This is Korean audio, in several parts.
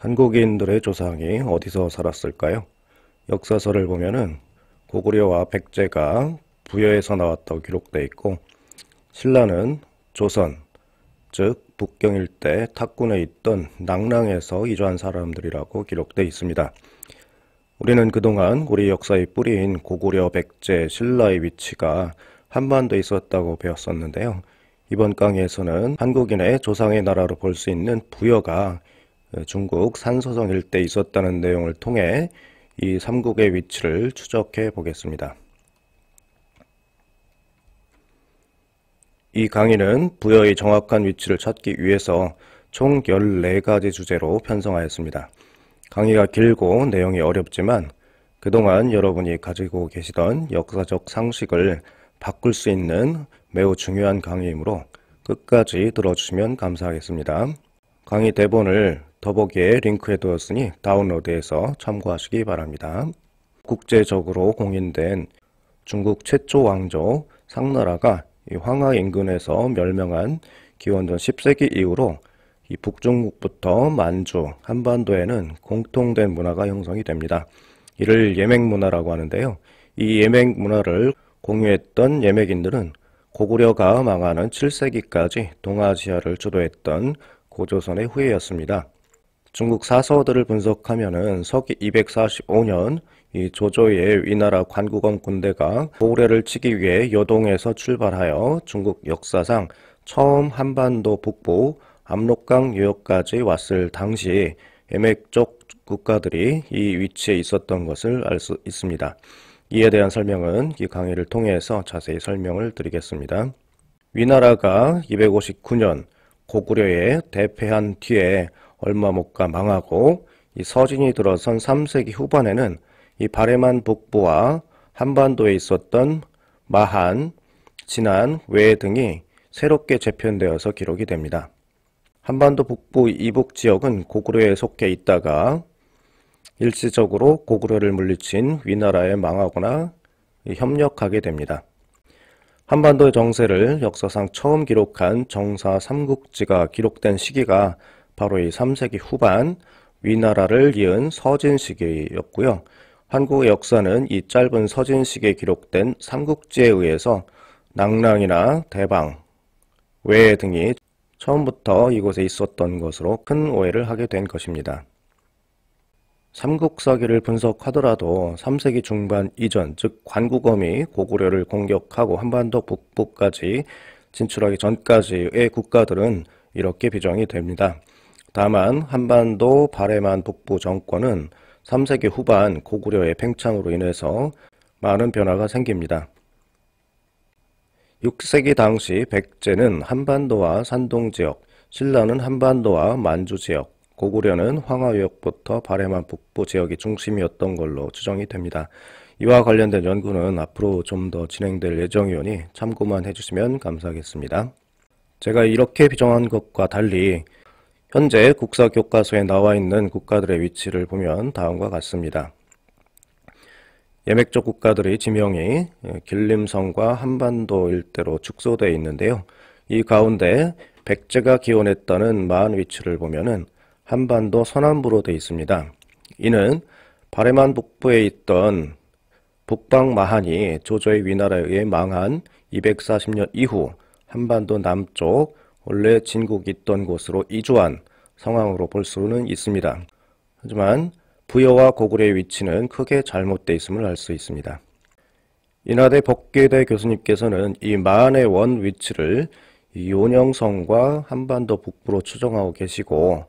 한국인들의 조상이 어디서 살았을까요? 역사서를 보면은 고구려와 백제가 부여에서 나왔다고 기록돼 있고 신라는 조선, 즉 북경 일대 탁군에 있던 낙랑에서 이주한 사람들이라고 기록돼 있습니다. 우리는 그동안 우리 역사의 뿌리인 고구려, 백제, 신라의 위치가 한반도에 있었다고 배웠었는데요. 이번 강의에서는 한국인의 조상의 나라로 볼 수 있는 부여가 예, 중국 산서성 일대 에 있었다는 내용을 통해 이 3국의 위치를 추적해 보겠습니다. 이 강의는 부여의 정확한 위치를 찾기 위해서 총 14가지 주제로 편성하였습니다. 강의가 길고 내용이 어렵지만 그동안 여러분이 가지고 계시던 역사적 상식을 바꿀 수 있는 매우 중요한 강의이므로 끝까지 들어주시면 감사하겠습니다. 강의 대본을 더보기에 링크해두었으니 다운로드해서 참고하시기 바랍니다. 국제적으로 공인된 중국 최초 왕조 상나라가 황하 인근에서 멸명한 기원전 10세기 이후로 이 북중국부터 만주, 한반도에는 공통된 문화가 형성이 됩니다. 이를 예맥 문화라고 하는데요. 이 예맥 문화를 공유했던 예맥인들은 고구려가 망하는 7세기까지 동아시아를 주도했던 고조선의 후예였습니다. 중국 사서들을 분석하면은 서기 245년 이 조조의 위나라 관구검 군대가 고구려를 치기 위해 여동에서 출발하여 중국 역사상 처음 한반도 북부 압록강 유역까지 왔을 당시 에맥족 국가들이 이 위치에 있었던 것을 알 수 있습니다. 이에 대한 설명은 이 강의를 통해서 자세히 설명을 드리겠습니다. 위나라가 259년 고구려에 대패한 뒤에 얼마 못 가 망하고 이 서진이 들어선 3세기 후반에는 이 바레만 북부와 한반도에 있었던 마한, 진안, 외 등이 새롭게 재편되어서 기록이 됩니다. 한반도 북부 이북 지역은 고구려에 속해 있다가 일시적으로 고구려를 물리친 위나라에 망하거나 협력하게 됩니다. 한반도의 정세를 역사상 처음 기록한 정사 삼국지가 기록된 시기가 바로 이 3세기 후반 위나라를 이은 서진시기였고요. 한국의 역사는 이 짧은 서진시기에 기록된 삼국지에 의해서 낭랑이나 대방, 외 등이 처음부터 이곳에 있었던 것으로 큰 오해를 하게 된 것입니다. 삼국사기를 분석하더라도 3세기 중반 이전, 즉 관구검이 고구려를 공격하고 한반도 북부까지 진출하기 전까지의 국가들은 이렇게 비정이 됩니다. 다만 한반도 바레만 북부 정권은 3세기 후반 고구려의 팽창으로 인해서 많은 변화가 생깁니다. 6세기 당시 백제는 한반도와 산동지역, 신라는 한반도와 만주지역, 고구려는 황하역부터 바레만 북부 지역이 중심이었던 걸로 추정이 됩니다. 이와 관련된 연구는 앞으로 좀 더 진행될 예정이오니 참고만 해주시면 감사하겠습니다. 제가 이렇게 비정한 것과 달리 현재 국사 교과서에 나와 있는 국가들의 위치를 보면 다음과 같습니다. 예맥적 국가들의 지명이 예, 길림성과 한반도 일대로 축소되어 있는데요. 이 가운데 백제가 기원했다는 마한 위치를 보면 한반도 서남부로 되어 있습니다. 이는 바레만 북부에 있던 북방 마한이 조조의 위나라에 의해 망한 240년 이후 한반도 남쪽 원래 진국이 있던 곳으로 이주한 상황으로 볼 수는 있습니다. 하지만 부여와 고구려의 위치는 크게 잘못되어 있음을 알 수 있습니다. 인하대 법계대 교수님께서는 이 만의 원 위치를 이 요녕성과 한반도 북부로 추정하고 계시고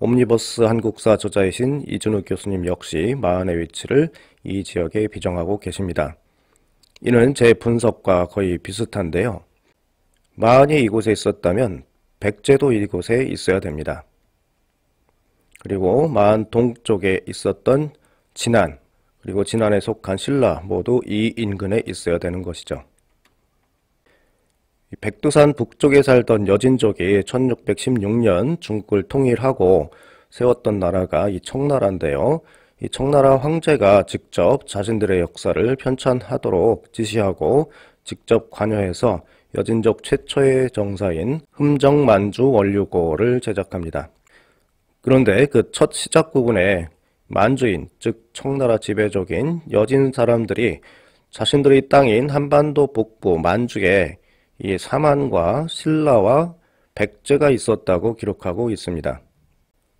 옴니버스 한국사 저자이신 이준욱 교수님 역시 마흔의 위치를 이 지역에 비정하고 계십니다. 이는 제 분석과 거의 비슷한데요. 마흔이 이곳에 있었다면 백제도 이곳에 있어야 됩니다. 그리고 마흔 동쪽에 있었던 진안 그리고 진안에 속한 신라 모두 이 인근에 있어야 되는 것이죠. 백두산 북쪽에 살던 여진족이 1616년 중국을 통일하고 세웠던 나라가 이 청나라인데요. 이 청나라 황제가 직접 자신들의 역사를 편찬하도록 지시하고 직접 관여해서 여진족 최초의 정사인 흠정만주 원류고를 제작합니다. 그런데 그 첫 시작부분에 만주인, 즉 청나라 지배적인 여진 사람들이 자신들의 땅인 한반도 북부 만주에 이 사만과 신라와 백제가 있었다고 기록하고 있습니다.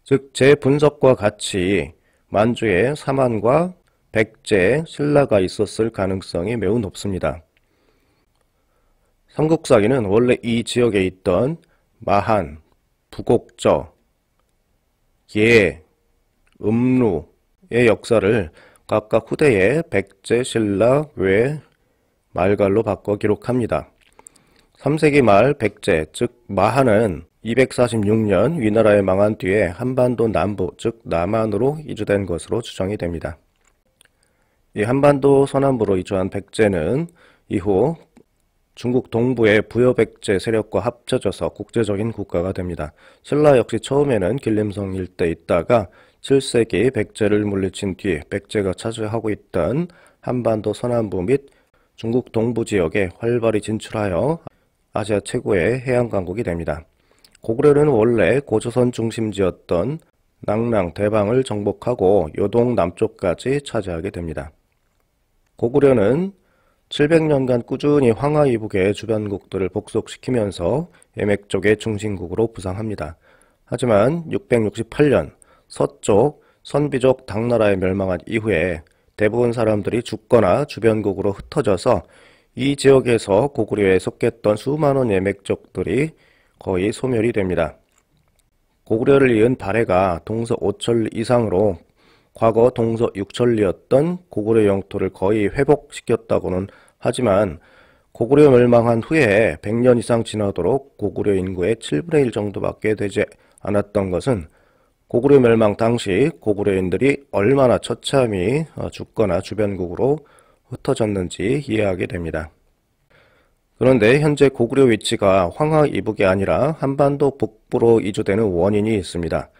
즉 제 분석과 같이 만주에 사만과 백제, 신라가 있었을 가능성이 매우 높습니다. 삼국사기는 원래 이 지역에 있던 마한, 부곡저, 예, 음루의 역사를 각각 후대의 백제, 신라, 외, 말갈로 바꿔 기록합니다. 3세기 말 백제, 즉 마한은 246년 위나라에 망한 뒤에 한반도 남부, 즉 남한으로 이주된 것으로 추정이 됩니다. 이 한반도 서남부로 이주한 백제는 이후 중국 동부의 부여백제 세력과 합쳐져서 국제적인 국가가 됩니다. 신라 역시 처음에는 길림성 일대 있다가 7세기 백제를 물리친 뒤 백제가 차지하고 있던 한반도 서남부 및 중국 동부 지역에 활발히 진출하여 아시아 최고의 해양강국이 됩니다. 고구려는 원래 고조선 중심지였던 낙랑 대방을 정복하고 요동 남쪽까지 차지하게 됩니다. 고구려는 700년간 꾸준히 황하이북의 주변국들을 복속시키면서 예맥 쪽의 중심국으로 부상합니다. 하지만 668년 서쪽 선비족 당나라에 멸망한 이후에 대부분 사람들이 죽거나 주변국으로 흩어져서 이 지역에서 고구려에 속했던 수많은 예맥족들이 거의 소멸이 됩니다. 고구려를 이은 발해가 동서 5철 이상으로 과거 동서 육천리였던 고구려 영토를 거의 회복시켰다고는 하지만 고구려 멸망한 후에 100년 이상 지나도록 고구려 인구의 7분의 1 정도밖에 되지 않았던 것은 고구려 멸망 당시 고구려인들이 얼마나 처참히 어, 죽거나 주변국으로 흩어졌는지 이해하게 됩니다. 그런데 현재 고구려 위치가 황하 이북이 아니라 한반도 북부로 이주되는 원인이 있습니다.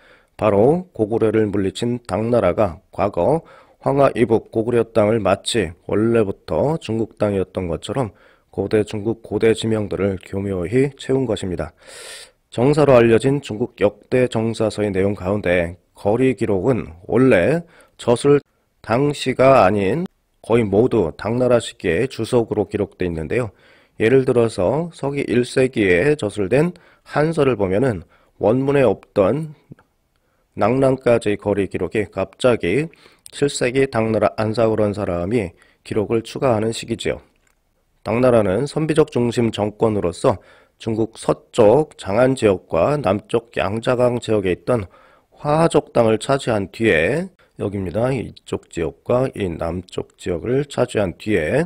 바로 고구려를 물리친 당나라가 과거 황하 이북 고구려 땅을 마치 원래부터 중국 땅이었던 것처럼 고대 중국 고대 지명들을 교묘히 채운 것입니다. 정사로 알려진 중국 역대 정사서의 내용 가운데 거리 기록은 원래 젖을 당시가 아닌 거의 모두 당나라 시기의 주석으로 기록되어 있는데요. 예를 들어서 서기 1세기에 저술된 한서를 보면은 원문에 없던 낙랑까지 거리 기록이 갑자기 7세기 당나라 안사우란 사람이 기록을 추가하는 시기지요. 당나라는 선비적 중심 정권으로서 중국 서쪽 장안 지역과 남쪽 양자강 지역에 있던 화하족 땅을 차지한 뒤에 여기입니다. 이쪽 지역과 이 남쪽 지역을 차지한 뒤에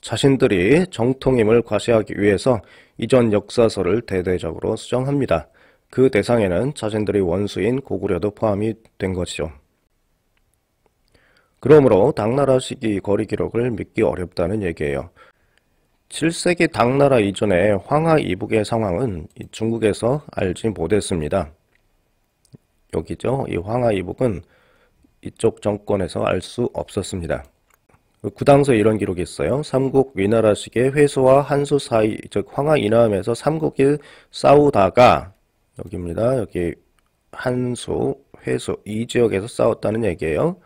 자신들이 정통임을 과시하기 위해서 이전 역사서를 대대적으로 수정합니다. 그 대상에는 자신들의 원수인 고구려도 포함이 된 것이죠. 그러므로 당나라 시기 거리 기록을 믿기 어렵다는 얘기예요. 7세기 당나라 이전에 황하 이북의 상황은 중국에서 알지 못했습니다. 여기죠. 이 황하 이북은 이쪽 정권에서 알 수 없었습니다. 그당에 이런 기록이 있어요. 삼국 위나라시기의 회수와 한수 사이, 즉 황하 이남에서 삼국이 싸우다가 여기입니다. 여기 한수회수이 지역에서 싸웠다는 얘기예요.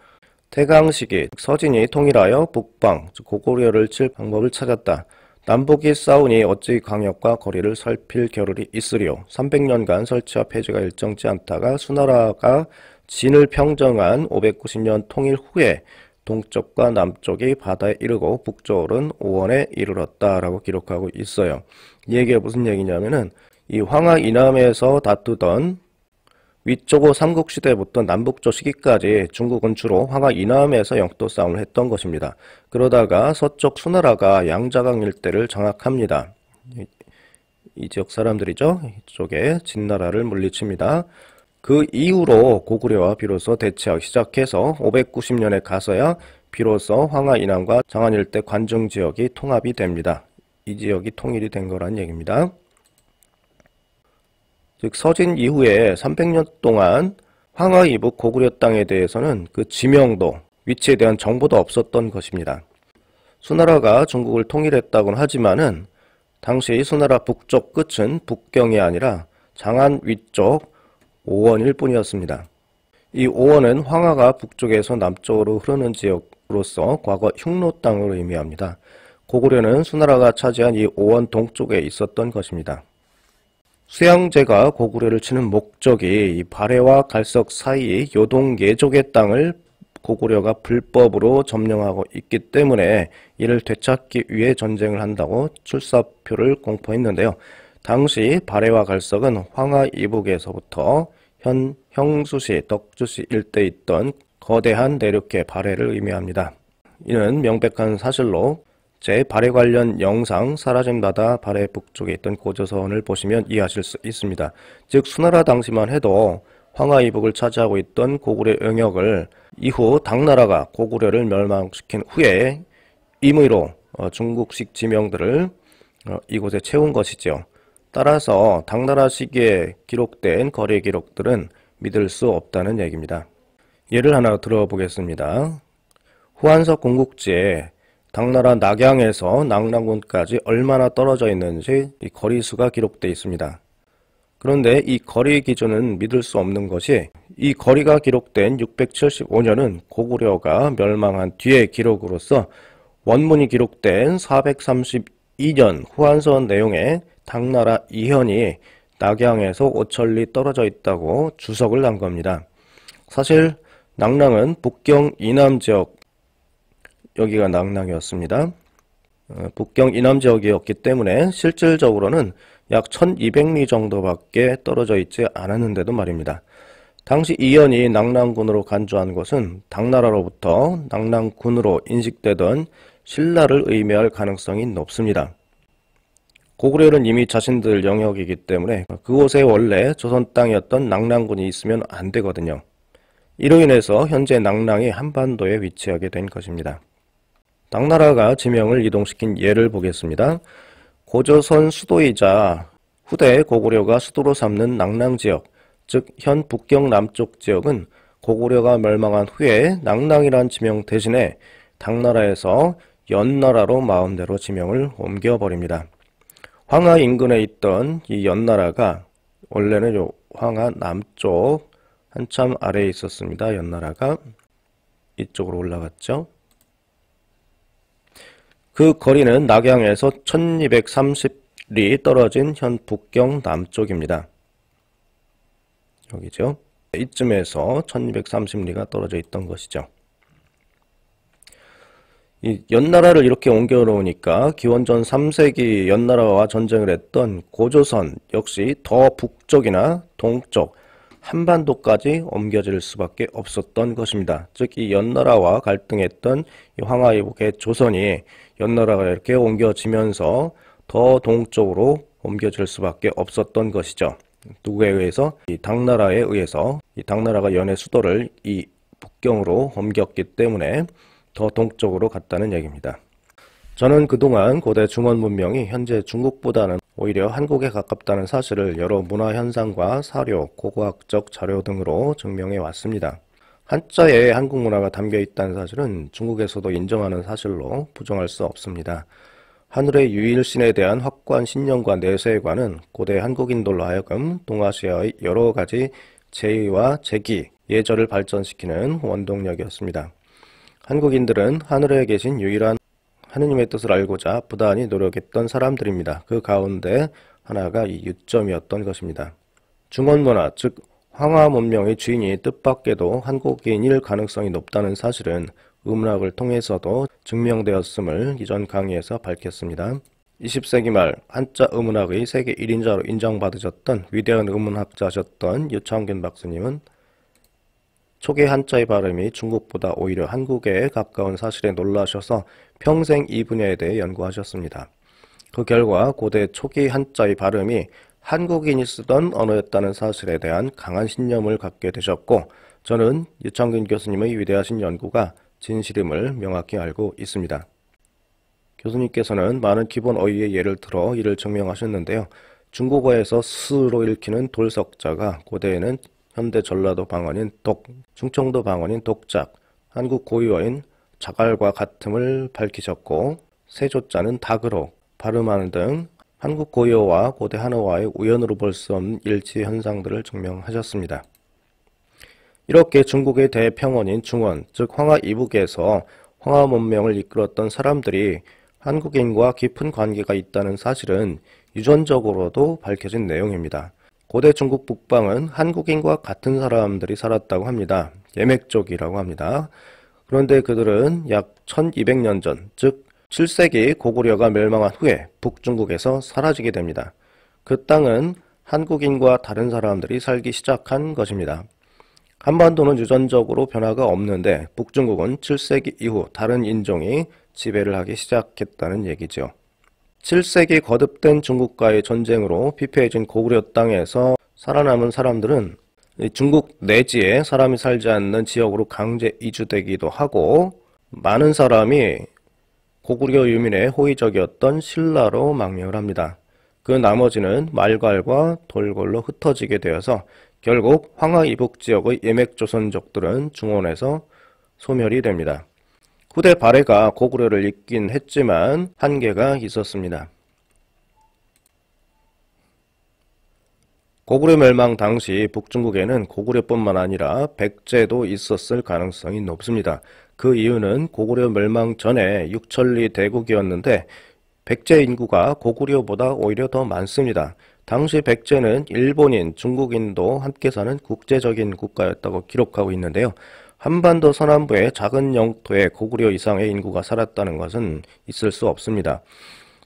태강 식이 서진이 통일하여 북방 즉고구려를칠 방법을 찾았다. 남북이 싸우니 어찌 강역과 거리를 살필 겨를이 있으리오. 300년간 설치와 폐지가 일정치 않다가 수나라가 진을 평정한 590년 통일 후에 동쪽과 남쪽이 바다에 이르고 북쪽은 오원에 이르렀다라고 기록하고 있어요. 이 얘기가 무슨 얘기냐면은 이 황하 이남에서 다투던 위쪽오 삼국시대부터 남북조 시기까지 중국은 주로 황하 이남에서 영토 싸움을 했던 것입니다. 그러다가 서쪽 수나라가 양자강 일대를 장악합니다. 이, 이 지역 사람들이죠. 이쪽에 진나라를 물리칩니다. 그 이후로 고구려와 비로소 대치하기 시작해서 590년에 가서야 비로소 황하 이남과 장안 일대 관중 지역이 통합이 됩니다. 이 지역이 통일이 된 거란 얘기입니다. 즉 서진 이후에 300년 동안 황하이북 고구려 땅에 대해서는 그 지명도, 위치에 대한 정보도 없었던 것입니다. 수나라가 중국을 통일했다고는 하지만은 당시 수나라 북쪽 끝은 북경이 아니라 장안 위쪽 오원일 뿐이었습니다. 이 오원은 황하가 북쪽에서 남쪽으로 흐르는 지역으로서 과거 흉노 땅을 의미합니다. 고구려는 수나라가 차지한 이 오원 동쪽에 있었던 것입니다. 수양제가 고구려를 치는 목적이 발해와 갈석 사이 요동 예족의 땅을 고구려가 불법으로 점령하고 있기 때문에 이를 되찾기 위해 전쟁을 한다고 출사표를 공포했는데요. 당시 발해와 갈석은 황하 이북에서부터 현 형수시, 덕주시 일대에 있던 거대한 내륙계 발해를 의미합니다. 이는 명백한 사실로 제 발해 관련 영상 사라진 바다 발해 북쪽에 있던 고조선을 보시면 이해하실 수 있습니다. 즉 수나라 당시만 해도 황하 이북을 차지하고 있던 고구려 영역을 이후 당나라가 고구려를 멸망시킨 후에 임의로 어, 중국식 지명들을 어, 이곳에 채운 것이죠. 따라서 당나라 시기에 기록된 거래 기록들은 믿을 수 없다는 얘기입니다. 예를 하나 들어보겠습니다. 후한석 공국지에 당나라 낙양에서 낙랑군까지 얼마나 떨어져 있는지 이 거리수가 기록되어 있습니다. 그런데 이 거리 기준은 믿을 수 없는 것이 이 거리가 기록된 675년은 고구려가 멸망한 뒤의 기록으로서 원문이 기록된 432년 후한선 내용에 당나라 이현이 낙양에서 오천리 떨어져 있다고 주석을 난 겁니다. 사실 낙랑은 북경 이남 지역 여기가 낙랑이었습니다. 어, 북경 이남 지역이었기 때문에 실질적으로는 약 1200리 정도밖에 떨어져 있지 않았는데도 말입니다. 당시 이연이 낙랑군으로 간주한 것은 당나라로부터 낙랑군으로 인식되던 신라를 의미할 가능성이 높습니다. 고구려는 이미 자신들 영역이기 때문에 그곳에 원래 조선 땅이었던 낙랑군이 있으면 안 되거든요. 이로 인해서 현재 낙랑이 한반도에 위치하게 된 것입니다. 당나라가 지명을 이동시킨 예를 보겠습니다. 고조선 수도이자 후대 고구려가 수도로 삼는 낙랑지역, 즉 현 북경 남쪽 지역은 고구려가 멸망한 후에 낙랑이란 지명 대신에 당나라에서 연나라로 마음대로 지명을 옮겨버립니다. 황하 인근에 있던 이 연나라가 원래는 요 황하 남쪽 한참 아래에 있었습니다. 연나라가 이쪽으로 올라갔죠. 그 거리는 낙양에서 1230리 떨어진 현 북경 남쪽입니다. 여기죠. 이쯤에서 1230리가 떨어져 있던 것이죠. 이 연나라를 이렇게 옮겨 놓으니까 기원전 3세기 연나라와 전쟁을 했던 고조선 역시 더 북쪽이나 동쪽 한반도까지 옮겨질 수밖에 없었던 것입니다. 즉 이 연나라와 갈등했던 이 황하이북의 조선이 연나라가 이렇게 옮겨지면서 더 동쪽으로 옮겨질 수밖에 없었던 것이죠. 누구에 의해서? 이 당나라에 의해서 이 당나라가 연해 수도를 이 북경으로 옮겼기 때문에 더 동쪽으로 갔다는 얘기입니다. 저는 그동안 고대 중원 문명이 현재 중국보다는 오히려 한국에 가깝다는 사실을 여러 문화 현상과 사료, 고고학적 자료 등으로 증명해 왔습니다. 한자에 한국 문화가 담겨 있다는 사실은 중국에서도 인정하는 사실로 부정할 수 없습니다. 하늘의 유일신에 대한 확고한 신념과 내세관은 고대 한국인들로 하여금 동아시아의 여러 가지 제의와 제기, 예절을 발전시키는 원동력이었습니다. 한국인들은 하늘에 계신 유일한 하느님의 뜻을 알고자 부단히 노력했던 사람들입니다. 그 가운데 하나가 이 유점이었던 것입니다. 중원문화, 즉 항하 문명의 주인이 뜻밖에도 한국인일 가능성이 높다는 사실은 음락을 통해서도 증명되었음을 이전 강의에서 밝혔습니다. 20세기 말 한자 음문학의 세계 1인자로 인정받으셨던 위대한 음문학자셨던 유창균 박사님은 초기 한자의 발음이 중국보다 오히려 한국에 가까운 사실에 놀라셔서 평생 이 분야에 대해 연구하셨습니다. 그 결과 고대 초기 한자의 발음이 한국인이 쓰던 언어였다는 사실에 대한 강한 신념을 갖게 되셨고 저는 유창균 교수님의 위대하신 연구가 진실임을 명확히 알고 있습니다. 교수님께서는 많은 기본 어휘의 예를 들어 이를 증명하셨는데요. 중국어에서 스로 읽히는 돌석자가 고대에는 현대 전라도 방언인 독, 충청도 방언인 독작, 한국 고유어인 자갈과 같음을 밝히셨고 세조자는 닭으로 발음하는 등 한국 고유와 고대 한어와의 우연으로 볼 수 없는 일치 현상들을 증명하셨습니다. 이렇게 중국의 대평원인 중원, 즉 황하 이북에서 황하 문명을 이끌었던 사람들이 한국인과 깊은 관계가 있다는 사실은 유전적으로도 밝혀진 내용입니다. 고대 중국 북방은 한국인과 같은 사람들이 살았다고 합니다. 예맥족이라고 합니다. 그런데 그들은 약 1200년 전, 즉 7세기 고구려가 멸망한 후에 북중국에서 사라지게 됩니다. 그 땅은 한국인과 다른 사람들이 살기 시작한 것입니다. 한반도는 유전적으로 변화가 없는데 북중국은 7세기 이후 다른 인종이 지배를 하기 시작했다는 얘기죠. 7세기 거듭된 중국과의 전쟁으로 피폐해진 고구려 땅에서 살아남은 사람들은 중국 내지에 사람이 살지 않는 지역으로 강제 이주되기도 하고 많은 사람이 고구려 유민의 호의적이었던 신라로 망명합니다. 그 나머지는 말괄과 돌궐로 흩어지게 되어서 결국 황하 이북 지역의 예맥조선족들은 중원에서 소멸이 됩니다. 후대 발해가 고구려를 잇긴 했지만 한계가 있었습니다. 고구려 멸망 당시 북중국에는 고구려뿐만 아니라 백제도 있었을 가능성이 높습니다. 그 이유는 고구려 멸망 전에 육천리 대국이었는데 백제 인구가 고구려보다 오히려 더 많습니다. 당시 백제는 일본인, 중국인도 함께 사는 국제적인 국가였다고 기록하고 있는데요. 한반도 서남부의 작은 영토에 고구려 이상의 인구가 살았다는 것은 있을 수 없습니다.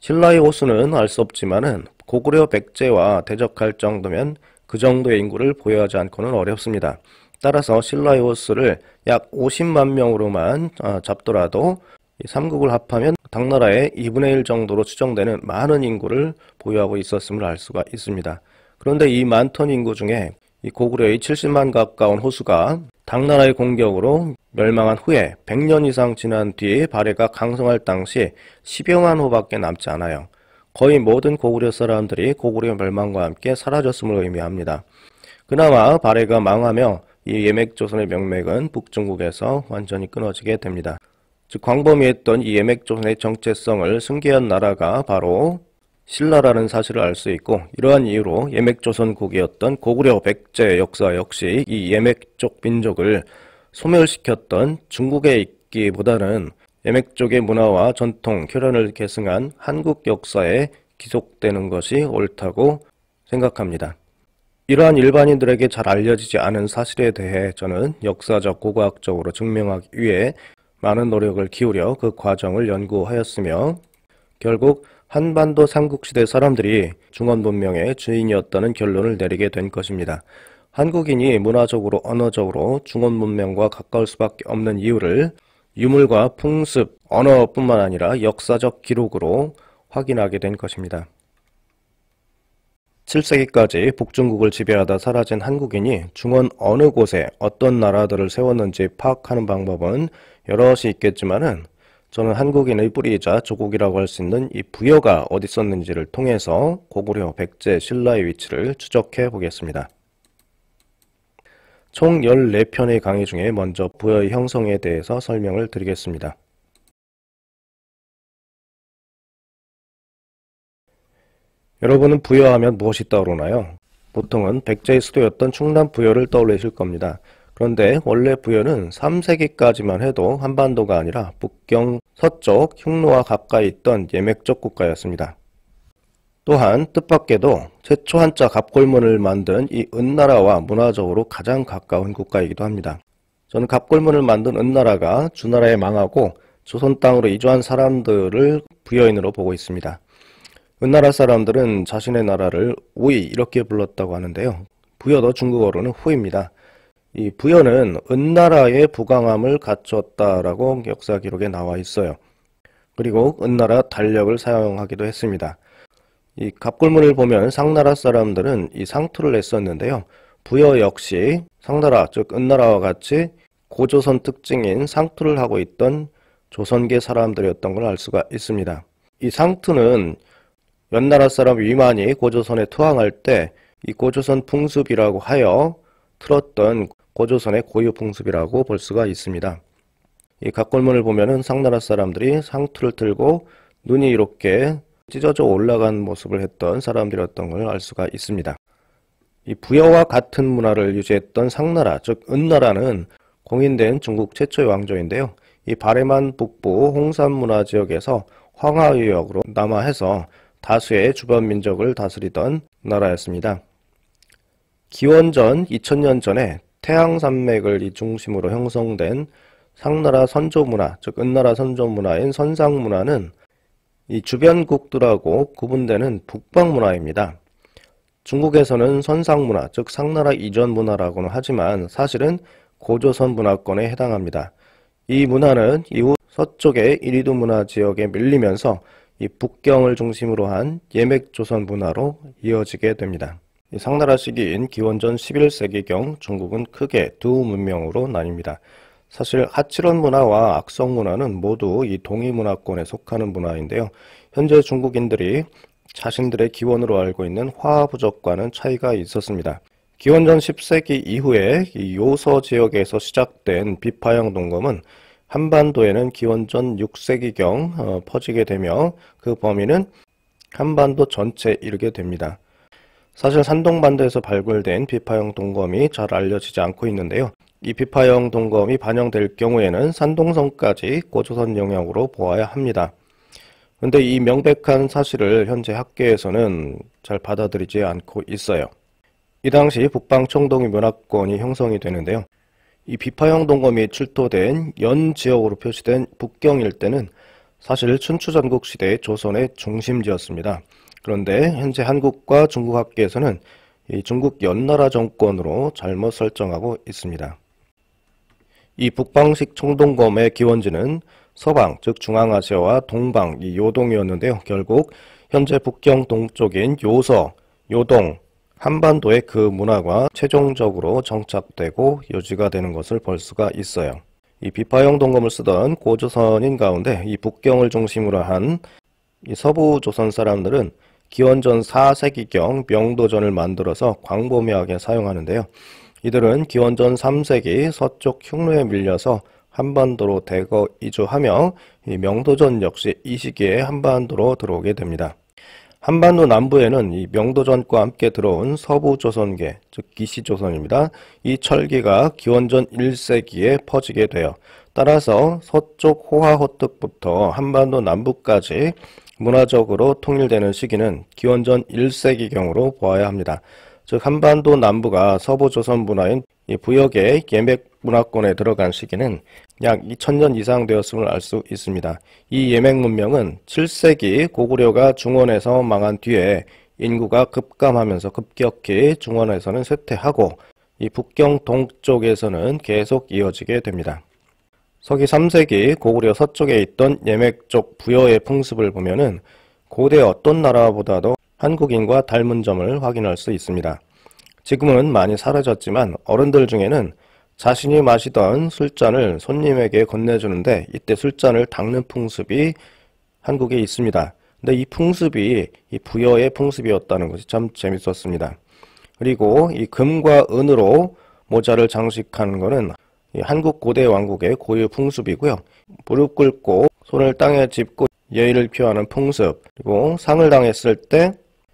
신라의 호수는 알 수없지만 고구려 백제와 대적할 정도면 그 정도의 인구를 보유하지 않고는 어렵습니다. 따라서 신라요스를 약 50만 명으로만 어, 잡더라도 3국을 합하면 당나라의 2분의 1 정도로 추정되는 많은 인구를 보유하고 있었음을 알 수가 있습니다. 그런데 이 많던 인구 중에 이 고구려의 70만 가까운 호수가 당나라의 공격으로 멸망한 후에 100년 이상 지난 뒤에 발해가 강성할 당시 10여만 호밖에 남지 않아요. 거의 모든 고구려 사람들이 고구려 멸망과 함께 사라졌음을 의미합니다. 그나마 발해가 망하며 이 예맥조선의 명맥은 북중국에서 완전히 끊어지게 됩니다. 즉 광범위했던 이 예맥조선의 정체성을 승계한 나라가 바로 신라라는 사실을 알 수 있고 이러한 이유로 예맥조선국이었던 고구려 백제 역사 역시 이 예맥족 민족을 소멸시켰던 중국에 있기보다는 예맥족의 문화와 전통, 혈연을 계승한 한국 역사에 기속되는 것이 옳다고 생각합니다. 이러한 일반인들에게 잘 알려지지 않은 사실에 대해 저는 역사적 고고학적으로 증명하기 위해 많은 노력을 기울여 그 과정을 연구하였으며 결국 한반도 삼국시대 사람들이 중원문명의 주인이었다는 결론을 내리게 된 것입니다. 한국인이 문화적으로 언어적으로 중원문명과 가까울 수밖에 없는 이유를 유물과 풍습, 언어뿐만 아니라 역사적 기록으로 확인하게 된 것입니다. 7세기까지 북중국을 지배하다 사라진 한국인이 중원 어느 곳에 어떤 나라들을 세웠는지 파악하는 방법은 여럿이 있겠지만은 저는 한국인의 뿌리이자 조국이라고 할 수 있는 이 부여가 어디 있었는지를 통해서 고구려, 백제, 신라의 위치를 추적해 보겠습니다. 총 14편의 강의 중에 먼저 부여의 형성에 대해서 설명을 드리겠습니다. 여러분은 부여하면 무엇이 떠오르나요? 보통은 백제의 수도였던 충남 부여를 떠올리실 겁니다. 그런데 원래 부여는 3세기까지만 해도 한반도가 아니라 북경 서쪽 흉노와 가까이 있던 예맥적 국가였습니다. 또한 뜻밖에도 최초 한자 갑골문을 만든 이 은나라와 문화적으로 가장 가까운 국가이기도 합니다. 저는 갑골문을 만든 은나라가 주나라에 망하고 조선 땅으로 이주한 사람들을 부여인으로 보고 있습니다. 은나라 사람들은 자신의 나라를 우이 이렇게 불렀다고 하는데요. 부여도 중국어로는 후입니다. 이 부여는 은나라의 부강함을 갖췄다라고 역사 기록에 나와 있어요. 그리고 은나라 달력을 사용하기도 했습니다. 이 갑골문을 보면 상나라 사람들은 이 상투를 냈었는데요. 부여 역시 상나라 즉 은나라와 같이 고조선 특징인 상투를 하고 있던 조선계 사람들이었던 걸 알 수가 있습니다. 이 상투는 연나라 사람 위만이 고조선에 투항할 때 이 고조선 풍습이라고 하여 틀었던 고조선의 고유 풍습이라고 볼 수가 있습니다. 이 각골문을 보면은 상나라 사람들이 상투를 틀고 눈이 이렇게 찢어져 올라간 모습을 했던 사람들이었던 걸 알 수가 있습니다. 이 부여와 같은 문화를 유지했던 상나라, 즉 은나라는 공인된 중국 최초의 왕조인데요. 이 바레만 북부 홍산 문화 지역에서 황하유역으로 남하해서 다수의 주변 민족을 다스리던 나라였습니다. 기원전 2000년 전에 태양산맥을 이 중심으로 형성된 상나라 선조문화, 즉 은나라 선조문화인 선상문화는 이 주변국들하고 구분되는 북방문화입니다. 중국에서는 선상문화, 즉 상나라 이전 문화라고는 하지만 사실은 고조선 문화권에 해당합니다. 이 문화는 이후 서쪽의 이리도 문화 지역에 밀리면서 이 북경을 중심으로 한 예맥조선 문화로 이어지게 됩니다. 상나라 시기인 기원전 11세기경 중국은 크게 두 문명으로 나뉩니다. 사실 하칠원 문화와 악성 문화는 모두 이 동이 문화권에 속하는 문화인데요. 현재 중국인들이 자신들의 기원으로 알고 있는 화부족과는 차이가 있었습니다. 기원전 10세기 이후에 요서 지역에서 시작된 비파형 동검은 한반도에는 기원전 6세기경 어, 퍼지게 되며 그 범위는 한반도 전체에 이르게 됩니다. 사실 산동반도에서 발굴된 비파형 동검이 잘 알려지지 않고 있는데요. 이 비파형 동검이 반영될 경우에는 산동성까지 고조선 영역으로 보아야 합니다. 근데 이 명백한 사실을 현재 학계에서는 잘 받아들이지 않고 있어요. 이 당시 북방총동의 문화권이 형성이 되는데요. 이 비파형 동검이 출토된 연 지역으로 표시된 북경 일대는 사실 춘추 전국 시대 조선의 중심지였습니다. 그런데 현재 한국과 중국 학계에서는 이 중국 연나라 정권으로 잘못 설정하고 있습니다. 이 북방식 총동검의 기원지는 서방, 즉 중앙아시아와 동방, 이 요동이었는데요. 결국 현재 북경 동쪽인 요서, 요동, 한반도의 그 문화가 최종적으로 정착되고 유지가 되는 것을 볼 수가 있어요. 이 비파형 동검을 쓰던 고조선인 가운데 이 북경을 중심으로 한 이 서부 조선 사람들은 기원전 4세기경 명도전을 만들어서 광범위하게 사용하는데요. 이들은 기원전 3세기 서쪽 흉노에 밀려서 한반도로 대거 이주하며 이 명도전 역시 이 시기에 한반도로 들어오게 됩니다. 한반도 남부에는 이 명도전과 함께 들어온 서부조선계, 즉 기시조선입니다. 이 철기가 기원전 1세기에 퍼지게 되어 따라서 서쪽 호화호특부터 한반도 남부까지 문화적으로 통일되는 시기는 기원전 1세기경으로 보아야 합니다. 즉 한반도 남부가 서부조선 문화인 이 부역의 예맥 문화권에 들어간 시기는 약 2000년 이상 되었음을 알 수 있습니다. 이 예맥 문명은 7세기 고구려가 중원에서 망한 뒤에 인구가 급감하면서 급격히 중원에서는 쇠퇴하고 이 북경 동쪽에서는 계속 이어지게 됩니다. 서기 3세기 고구려 서쪽에 있던 예맥 쪽 부여의 풍습을 보면은 고대 어떤 나라보다도 한국인과 닮은 점을 확인할 수 있습니다. 지금은 많이 사라졌지만 어른들 중에는 자신이 마시던 술잔을 손님에게 건네주는데 이때 술잔을 닦는 풍습이 한국에 있습니다. 근데 이 풍습이 이 부여의 풍습이었다는 것이 참 재밌었습니다. 그리고 이 금과 은으로 모자를 장식하는 것은 한국 고대 왕국의 고유 풍습이고요. 무릎 꿇고 손을 땅에 짚고 예의를 표하는 풍습, 그리고 상을 당했을 때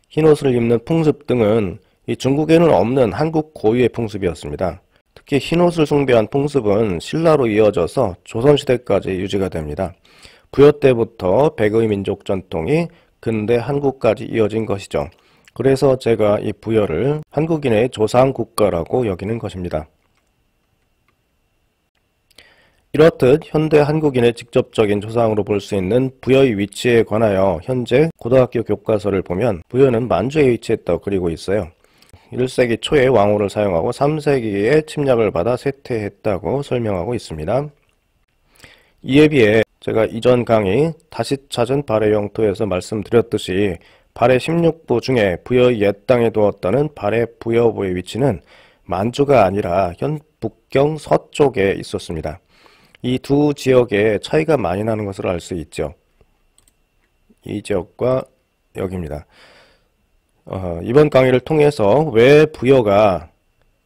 흰옷을 입는 풍습 등은 이 중국에는 없는 한국 고유의 풍습이었습니다. 특히 흰옷을 숭배한 풍습은 신라로 이어져서 조선시대까지 유지가 됩니다. 부여 때부터 백의 민족 전통이 근대 한국까지 이어진 것이죠. 그래서 제가 이 부여를 한국인의 조상국가라고 여기는 것입니다. 이렇듯 현대 한국인의 직접적인 조상으로 볼 수 있는 부여의 위치에 관하여 현재 고등학교 교과서를 보면 부여는 만주에 위치했다고 그리고 있어요. 1세기 초에 왕호를 사용하고 3세기에 침략을 받아 쇠퇴했다고 설명하고 있습니다. 이에 비해 제가 이전 강의 다시 찾은 발해 영토에서 말씀드렸듯이 발해 16부 중에 부여 옛 땅에 두었다는 발해 부여부의 위치는 만주가 아니라 현 북경 서쪽에 있었습니다. 이 두 지역의 차이가 많이 나는 것을 알 수 있죠. 이 지역과 여기입니다. 어, 이번 강의를 통해서 왜 부여가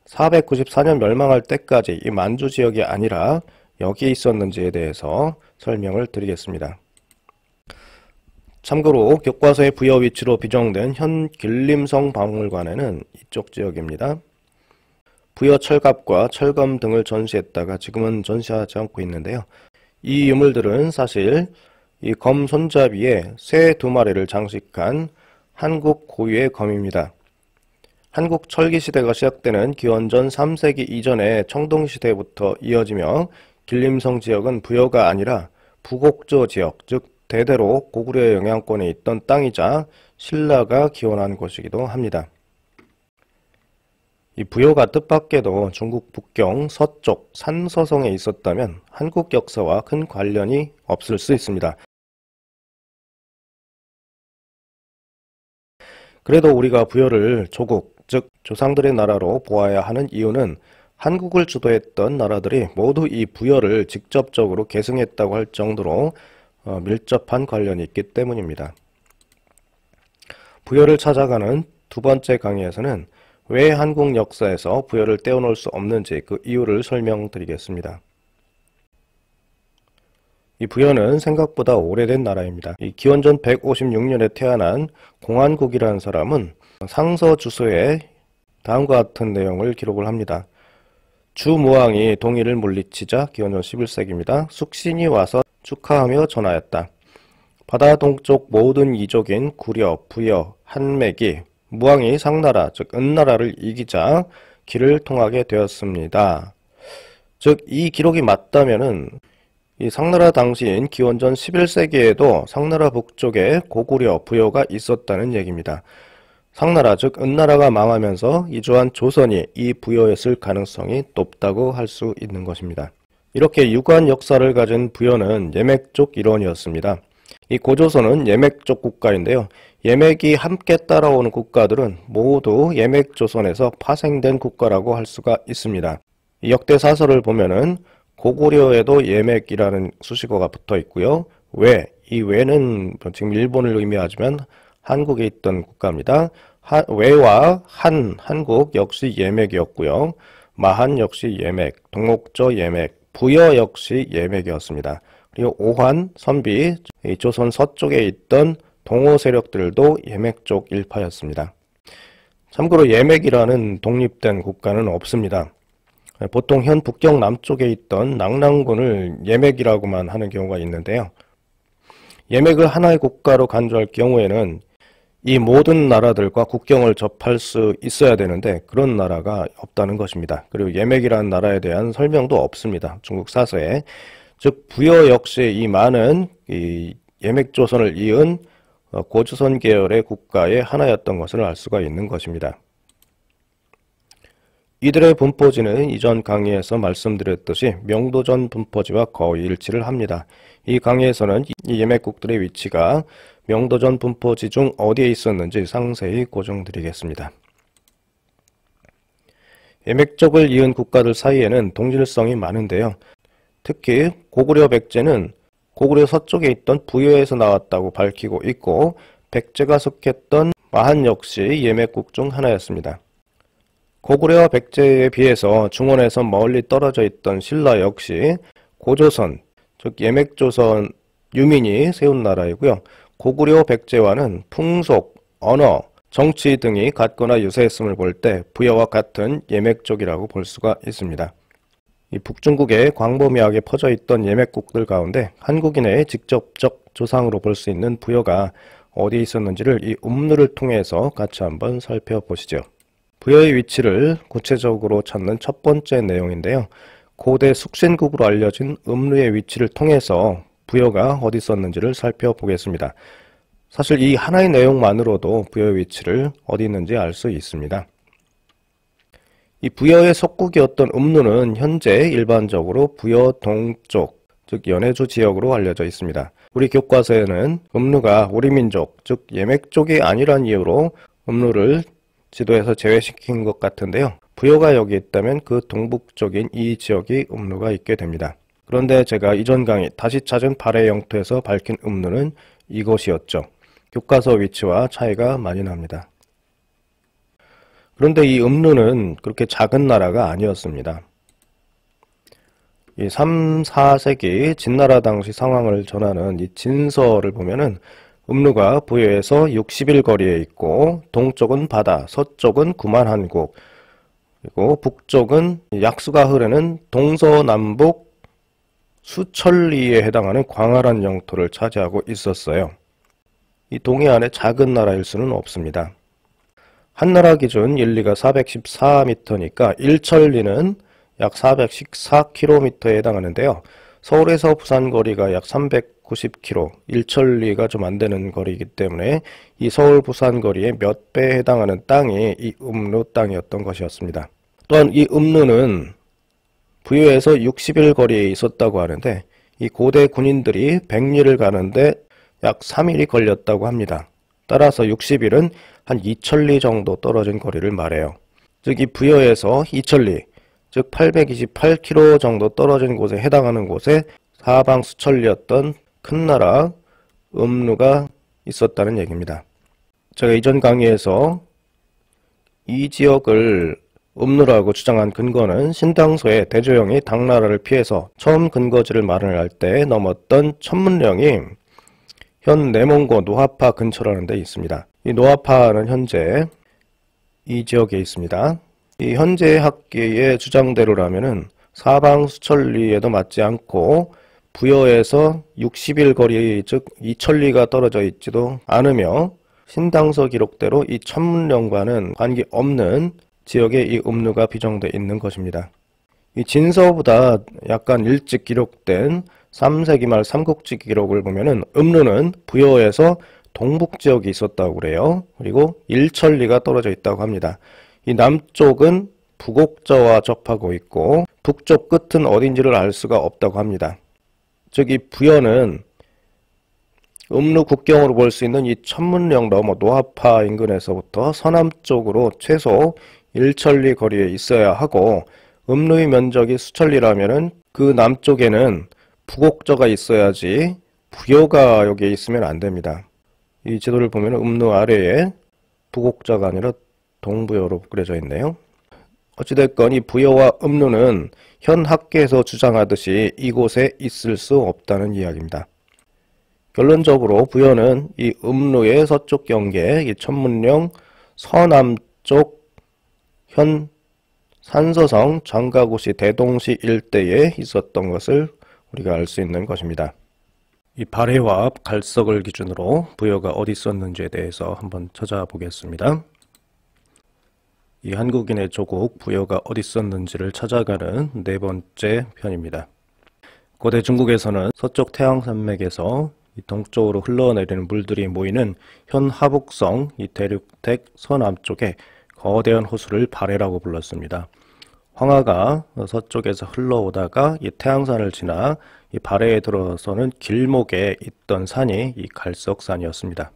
494년 멸망할 때까지 이 만주 지역이 아니라 여기에 있었는지에 대해서 설명을 드리겠습니다. 참고로 교과서의 부여 위치로 비정된 현 길림성 박물관에는 이쪽 지역입니다. 부여 철갑과 철검 등을 전시했다가 지금은 전시하지 않고 있는데요. 이 유물들은 사실 이 검 손잡이에 새 두 마리를 장식한 한국 고유의 검입니다. 한국 철기시대가 시작되는 기원전 3세기 이전에 청동시대부터 이어지며 길림성 지역은 부여가 아니라 부곡조 지역, 즉 대대로 고구려의 영향권에 있던 땅이자 신라가 기원한 곳이기도 합니다. 이 부여가 뜻밖에도 중국 북경 서쪽 산서성에 있었다면 한국 역사와 큰 관련이 없을 수 있습니다. 그래도 우리가 부여를 조국, 즉 조상들의 나라로 보아야 하는 이유는 한국을 주도했던 나라들이 모두 이 부여를 직접적으로 계승했다고 할 정도로 어, 밀접한 관련이 있기 때문입니다. 부여를 찾아가는 두 번째 강의에서는 왜 한국 역사에서 부여를 떼어놓을 수 없는지 그 이유를 설명드리겠습니다. 이 부여는 생각보다 오래된 나라입니다. 이 기원전 156년에 태어난 공안국이라는 사람은 상서 주소에 다음과 같은 내용을 기록을 합니다. 주무왕이 동이를 물리치자 기원전 11세기입니다. 숙신이 와서 축하하며 전하였다. 바다 동쪽 모든 이족인 구려, 부여, 한맥이 무왕이 상나라 즉 은나라를 이기자 길을 통하게 되었습니다. 즉 이 기록이 맞다면 이 상나라 당시인 기원전 11세기에도 상나라 북쪽에 고구려 부여가 있었다는 얘기입니다. 상나라 즉 은나라가 망하면서 이주한 조선이 이 부여였을 가능성이 높다고 할 수 있는 것입니다. 이렇게 유관 역사를 가진 부여는 예맥 족 일원이었습니다. 이 고조선은 예맥 족 국가인데요. 예맥이 함께 따라오는 국가들은 모두 예맥 조선에서 파생된 국가라고 할 수가 있습니다. 역대 사설을 보면은 고구려에도 예맥이라는 수식어가 붙어 있고요. 왜? 이 왜는 지금 일본을 의미하지만 한국에 있던 국가입니다. 하, 외와 한, 한국 역시 예맥이었고요. 마한 역시 예맥, 동옥조 예맥, 부여 역시 예맥이었습니다. 그리고 오환, 선비, 조선 서쪽에 있던 동호 세력들도 예맥 쪽 일파였습니다. 참고로 예맥이라는 독립된 국가는 없습니다. 네, 보통 현 북경 남쪽에 있던 낙랑군을 예맥이라고만 하는 경우가 있는데요. 예맥을 하나의 국가로 간주할 경우에는 이 모든 나라들과 국경을 접할 수 있어야 되는데 그런 나라가 없다는 것입니다. 그리고 예맥이라는 나라에 대한 설명도 없습니다. 중국 사서에. 즉 부여 역시 이 많은 이 예맥조선을 이은 어, 고조선 계열의 국가의 하나였던 것을 알 수가 있는 것입니다. 이들의 분포지는 이전 강의에서 말씀드렸듯이 명도전 분포지와 거의 일치를 합니다. 이 강의에서는 이 예매국들의 위치가 명도전 분포지 중 어디에 있었는지 상세히 고정드리겠습니다. 예맥적을 이은 국가들 사이에는 동질성이 많은데요. 특히 고구려 백제는 고구려 서쪽에 있던 부여에서 나왔다고 밝히고 있고 백제가 속했던 마한 역시 예맥국 중 하나였습니다. 고구려와 백제에 비해서 중원에서 멀리 떨어져 있던 신라 역시 고조선, 즉 예맥조선 유민이 세운 나라이고요. 고구려 백제와는 풍속, 언어, 정치 등이 같거나 유사했음을 볼 때 부여와 같은 예맥족이라고 볼 수가 있습니다. 이 북중국에 광범위하게 퍼져 있던 예맥국들 가운데 한국인의 직접적 조상으로 볼 수 있는 부여가 어디에 있었는지를 이 음료를 통해서 같이 한번 살펴보시죠. 부여의 위치를 구체적으로 찾는 첫 번째 내용인데요. 고대 숙신국으로 알려진 음루의 위치를 통해서 부여가 어디 있었는지를 살펴보겠습니다. 사실 이 하나의 내용만으로도 부여의 위치를 어디 있는지 알 수 있습니다. 이 부여의 속국이었던 음루는 현재 일반적으로 부여 동쪽, 즉 연해주 지역으로 알려져 있습니다. 우리 교과서에는 음루가 우리 민족, 즉 예맥 쪽이 아니란 이유로 음루를 지도에서 제외시킨 것 같은데요. 부여가 여기 있다면 그 동북쪽인 이 지역이 음로가 있게 됩니다. 그런데 제가 이전 강의 다시 찾은 발해 영토에서 밝힌 음로는 이것이었죠. 교과서 위치와 차이가 많이 납니다. 그런데 이 음로는 그렇게 작은 나라가 아니었습니다. 이 3, 4세기 진나라 당시 상황을 전하는 이 진서를 보면은 음루가 부여에서 60일 거리에 있고 동쪽은 바다, 서쪽은 구만한곡, 그리고 북쪽은 약수가 흐르는 동서남북 수천리에 해당하는 광활한 영토를 차지하고 있었어요. 이동해안에 작은 나라일 수는 없습니다. 한나라 기준 일리가 414m니까 일천리는 약 414km에 해당하는데요. 서울에서 부산 거리가 약 390km, 일천리가 좀 안 되는 거리이기 때문에 이 서울 부산 거리의 몇 배에 해당하는 땅이 이 음루 땅이었던 것이었습니다. 또한 이 음루는 부여에서 60일 거리에 있었다고 하는데 이 고대 군인들이 백리를 가는데 약 3일이 걸렸다고 합니다. 따라서 60일은 한 2천리 정도 떨어진 거리를 말해요. 즉 이 부여에서 2천리, 즉 828km 정도 떨어진 곳에 해당하는 곳에 사방 수천리였던 큰 나라 음루가 있었다는 얘기입니다. 제가 이전 강의에서 이 지역을 음루라고 주장한 근거는 신당소의 대조영이 당나라를 피해서 처음 근거지를 마련할 때 넘었던 천문령이 현 내몽고 노하파 근처라는 데 있습니다. 이 노하파는 현재 이 지역에 있습니다. 이 현재 학계의 주장대로라면은 사방 수천리에도 맞지 않고 부여에서 60일 거리 즉 이천리가 떨어져 있지도 않으며 신당서 기록대로 이 천문령과는 관계없는 지역에 이음루가비정되어 있는 것입니다. 이 진서보다 약간 일찍 기록된 3세기 말 삼국지 기록을 보면은 음료는 부여에서 동북 지역이 있었다고 그래요. 그리고 일천리가 떨어져 있다고 합니다. 이 남쪽은 북옥저와 접하고 있고 북쪽 끝은 어딘지를 알 수가 없다고 합니다. 즉이 부여는 음루 국경으로 볼 수 있는 이 천문령 너머 노하파 인근에서부터 서남쪽으로 최소 1천리 거리에 있어야 하고 음루의 면적이 수천리라면그 남쪽에는 북옥저가 있어야지 부여가 여기에 있으면 안 됩니다. 이 제도를 보면 음루 아래에 북옥저가 아니라 동부여로 그려져 있네요. 어찌됐건 이 부여와 음료는 현 학계에서 주장하듯이 이곳에 있을 수 없다는 이야기입니다. 결론적으로 부여는 이음료의 서쪽 경계, 이 천문령 서남쪽 현 산서성 장가고시 대동시 일대에 있었던 것을 우리가 알 수 있는 것입니다. 이 발해와 갈석을 기준으로 부여가 어디 있었는지에 대해서 한번 찾아보겠습니다. 이 한국인의 조국 부여가 어디 있었는지를 찾아가는 네 번째 편입니다. 고대 중국에서는 서쪽 태양 산맥에서 동쪽으로 흘러내리는 물들이 모이는 현 하북성 이 대륙택 서남쪽에 거대한 호수를 발해라고 불렀습니다. 황하가 서쪽에서 흘러오다가 이 태양산을 지나 이 발해에 들어서는 길목에 있던 산이 이 갈석산이었습니다.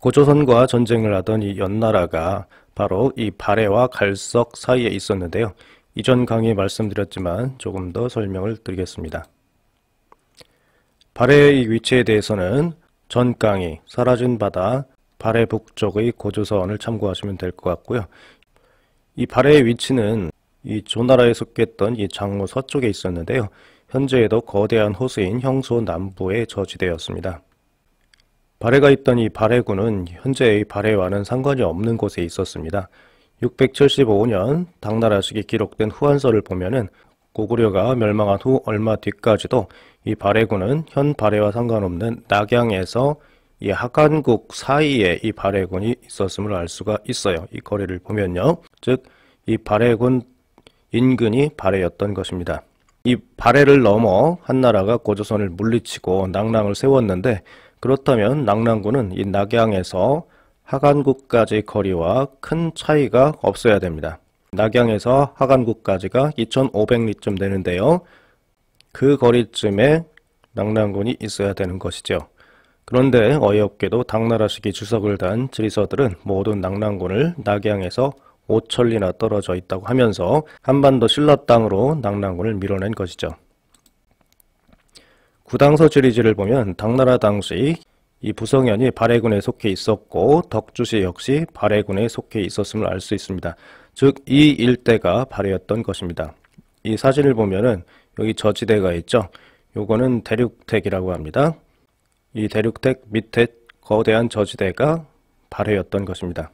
고조선과 전쟁을 하던 이 연나라가 바로 이 발해와 갈석 사이에 있었는데요. 이전 강의에 말씀드렸지만 조금 더 설명을 드리겠습니다. 발해의 위치에 대해서는 전 강의, 사라진 바다, 발해 북쪽의 고조선을 참고하시면 될 것 같고요. 이 발해의 위치는 이 조나라에 속했던 이 장로 서쪽에 있었는데요. 현재에도 거대한 호수인 형소 남부에 저지되었습니다. 발해가 있던 이 발해군은 현재의 발해와는 상관이 없는 곳에 있었습니다. 675년 당나라식이 기록된 후한서를 보면은 고구려가 멸망한 후 얼마 뒤까지도 이 발해군은 현 발해와 상관없는 낙양에서 이 하간국 사이에 이 발해군이 있었음을 알 수가 있어요. 이 거리를 보면요. 즉, 이 발해군 인근이 발해였던 것입니다. 이 발해를 넘어 한나라가 고조선을 물리치고 낙랑을 세웠는데 그렇다면 낙랑구는 이 낙양에서 하간구까지 거리와 큰 차이가 없어야 됩니다. 낙양에서 하간구까지가 2500리쯤 되는데요. 그 거리쯤에 낙랑군이 있어야 되는 것이죠. 그런데 어이없게도 당나라식이 주석을 단 지리서들은 모든 낙랑군을 낙양에서 5천리나 떨어져 있다고 하면서 한반도 신라 땅으로 낙랑군을 밀어낸 것이죠. 구당서 지리지를 보면 당나라 당시 이 부성현이 발해군에 속해 있었고 덕주시 역시 발해군에 속해 있었음을 알 수 있습니다. 즉 이 일대가 발해였던 것입니다. 이 사진을 보면은 여기 저지대가 있죠. 요거는 대륙택이라고 합니다. 이 대륙택 밑에 거대한 저지대가 발해였던 것입니다.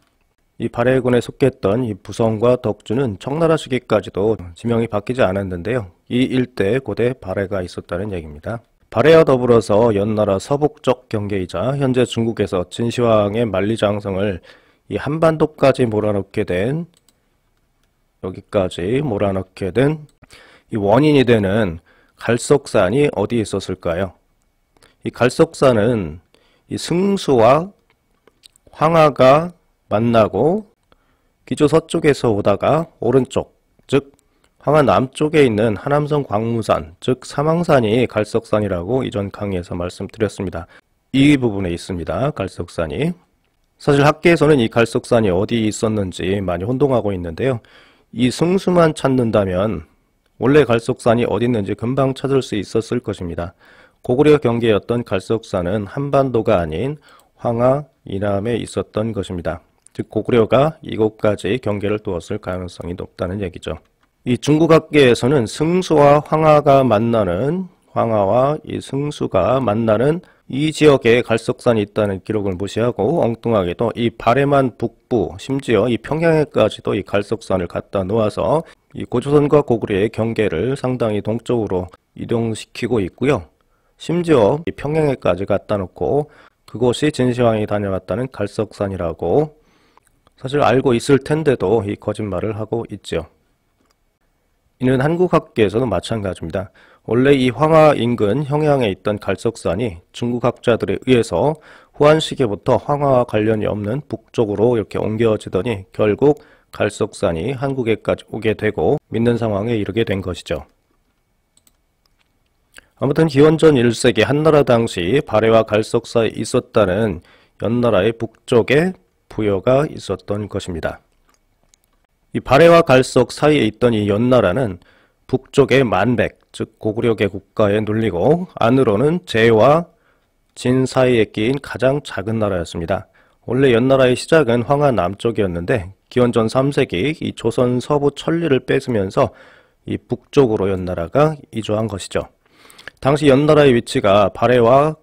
이 발해군에 속했던 이 부성과 덕주는 청나라 시기까지도 지명이 바뀌지 않았는데요. 이 일대에 고대 발해가 있었다는 얘기입니다. 발해와 더불어서 연나라 서북쪽 경계이자 현재 중국에서 진시황의 만리장성을 이 한반도까지 몰아넣게 된 여기까지 몰아넣게 된 이 원인이 되는 갈석산이 어디에 있었을까요? 이 갈석산은 이 승수와 황하가 만나고 기조 서쪽에서 오다가 오른쪽 즉하 남쪽에 있는 하남성 광무산, 즉 사망산이 갈석산이라고 이전 강의에서 말씀드렸습니다. 이 네. 부분에 있습니다. 갈석산이. 사실 학계에서는 이 갈석산이 어디 있었는지 많이 혼동하고 있는데요. 이 승수만 찾는다면 원래 갈석산이 어디 있는지 금방 찾을 수 있었을 것입니다. 고구려 경계였던 갈석산은 한반도가 아닌 황하 이남에 있었던 것입니다. 즉 고구려가 이곳까지 경계를 두었을 가능성이 높다는 얘기죠. 이 중국학계에서는 승수와 황하가 만나는 황하와 이 승수가 만나는 이 지역에 갈석산이 있다는 기록을 무시하고 엉뚱하게도 이 바레만 북부 심지어 이 평양에까지도 이 갈석산을 갖다 놓아서 이 고조선과 고구려의 경계를 상당히 동쪽으로 이동시키고 있고요. 심지어 이 평양에까지 갖다 놓고 그곳이 진시황이 다녀왔다는 갈석산이라고 사실 알고 있을 텐데도 이 거짓말을 하고 있죠. 이는 한국학계에서도 마찬가지입니다. 원래 이 황하 인근 형양에 있던 갈석산이 중국 학자들에 의해서 후한 시기부터 황하와 관련이 없는 북쪽으로 이렇게 옮겨지더니 결국 갈석산이 한국에까지 오게 되고 믿는 상황에 이르게 된 것이죠. 아무튼 기원전 1세기 한나라 당시 발해와 갈석사에 있었다는 연나라의 북쪽에 부여가 있었던 것입니다. 이 발해와 갈석 사이에 있던 이 연나라는 북쪽의 만백, 즉 고구려계 국가에 눌리고 안으로는 제와 진 사이에 끼인 가장 작은 나라였습니다. 원래 연나라의 시작은 황하 남쪽이었는데 기원전 3세기 이 조선 서부 천리를 뺏으면서 이 북쪽으로 연나라가 이주한 것이죠. 당시 연나라의 위치가 발해와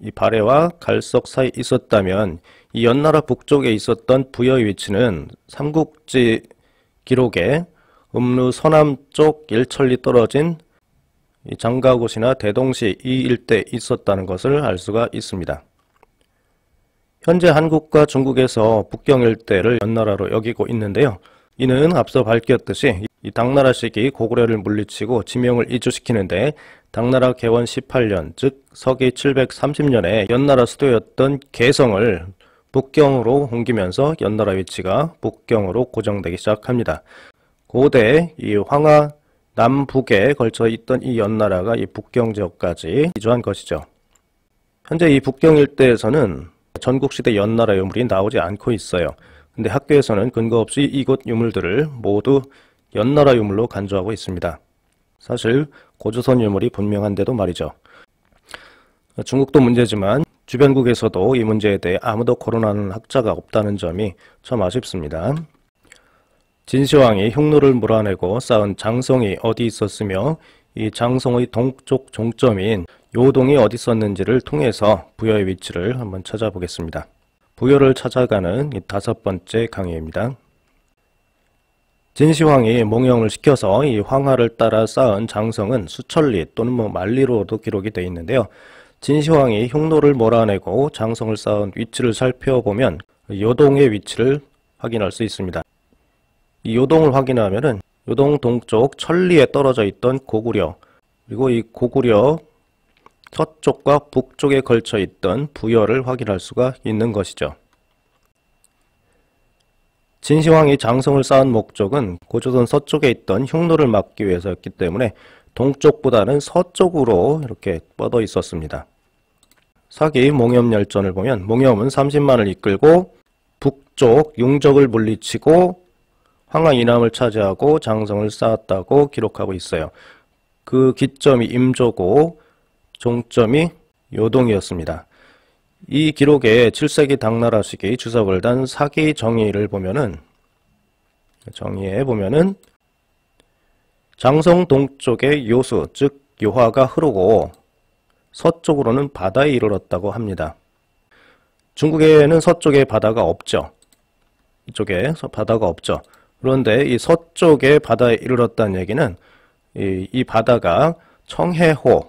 이 발해와 갈석 사이 있었다면 이 연나라 북쪽에 있었던 부여의 위치는 삼국지 기록에 음루 서남쪽 일천리 떨어진 장가곳이나 대동시 이 일대에 있었다는 것을 알 수가 있습니다. 현재 한국과 중국에서 북경 일대를 연나라로 여기고 있는데요. 이는 앞서 밝혔듯이 이 당나라 시기 고구려를 물리치고 지명을 이주시키는데 당나라 개원 18년 즉 서기 730년에 연나라 수도였던 개성을 북경으로 옮기면서 연나라 위치가 북경으로 고정되기 시작합니다. 고대 이 황하 남북에 걸쳐 있던 이 연나라가 이 북경 지역까지 이주한 것이죠. 현재 이 북경 일대에서는 전국시대 연나라 유물이 나오지 않고 있어요. 근데 학교에서는 근거 없이 이곳 유물들을 모두 연나라 유물로 간주하고 있습니다. 사실 고조선 유물이 분명한데도 말이죠. 중국도 문제지만 주변국에서도 이 문제에 대해 아무도 거론하는 학자가 없다는 점이 참 아쉽습니다. 진시황이 흉노를 몰아내고 쌓은 장성이 어디 있었으며 이 장성의 동쪽 종점인 요동이 어디 있었는지를 통해서 부여의 위치를 한번 찾아보겠습니다. 부여를 찾아가는 다섯 번째 강의입니다. 진시황이 몽영을 시켜서 이 황하를 따라 쌓은 장성은 수천리 또는 뭐 만리로도 기록이 되어 있는데요. 진시황이 흉노를 몰아내고 장성을 쌓은 위치를 살펴보면 요동의 위치를 확인할 수 있습니다. 이 요동을 확인하면 요동 동쪽 천리에 떨어져 있던 고구려 그리고 이 고구려 서쪽과 북쪽에 걸쳐 있던 부여를 확인할 수가 있는 것이죠. 진시황이 장성을 쌓은 목적은 고조선 서쪽에 있던 흉노를 막기 위해서였기 때문에 동쪽보다는 서쪽으로 이렇게 뻗어 있었습니다. 사기 몽염 열전을 보면 몽염은 30만을 이끌고 북쪽 용적을 물리치고 황하 이남을 차지하고 장성을 쌓았다고 기록하고 있어요. 그 기점이 임조고 종점이 요동이었습니다. 이 기록에 7세기 당나라 시기 주사월단 사기 정의를 보면은 정의에 보면은 장성 동쪽의 요수 즉 요화가 흐르고 서쪽으로는 바다에 이르렀다고 합니다. 중국에는 서쪽에 바다가 없죠. 이쪽에 바다가 없죠. 그런데 이 서쪽에 바다에 이르렀다는 얘기는 이, 이 바다가 청해호,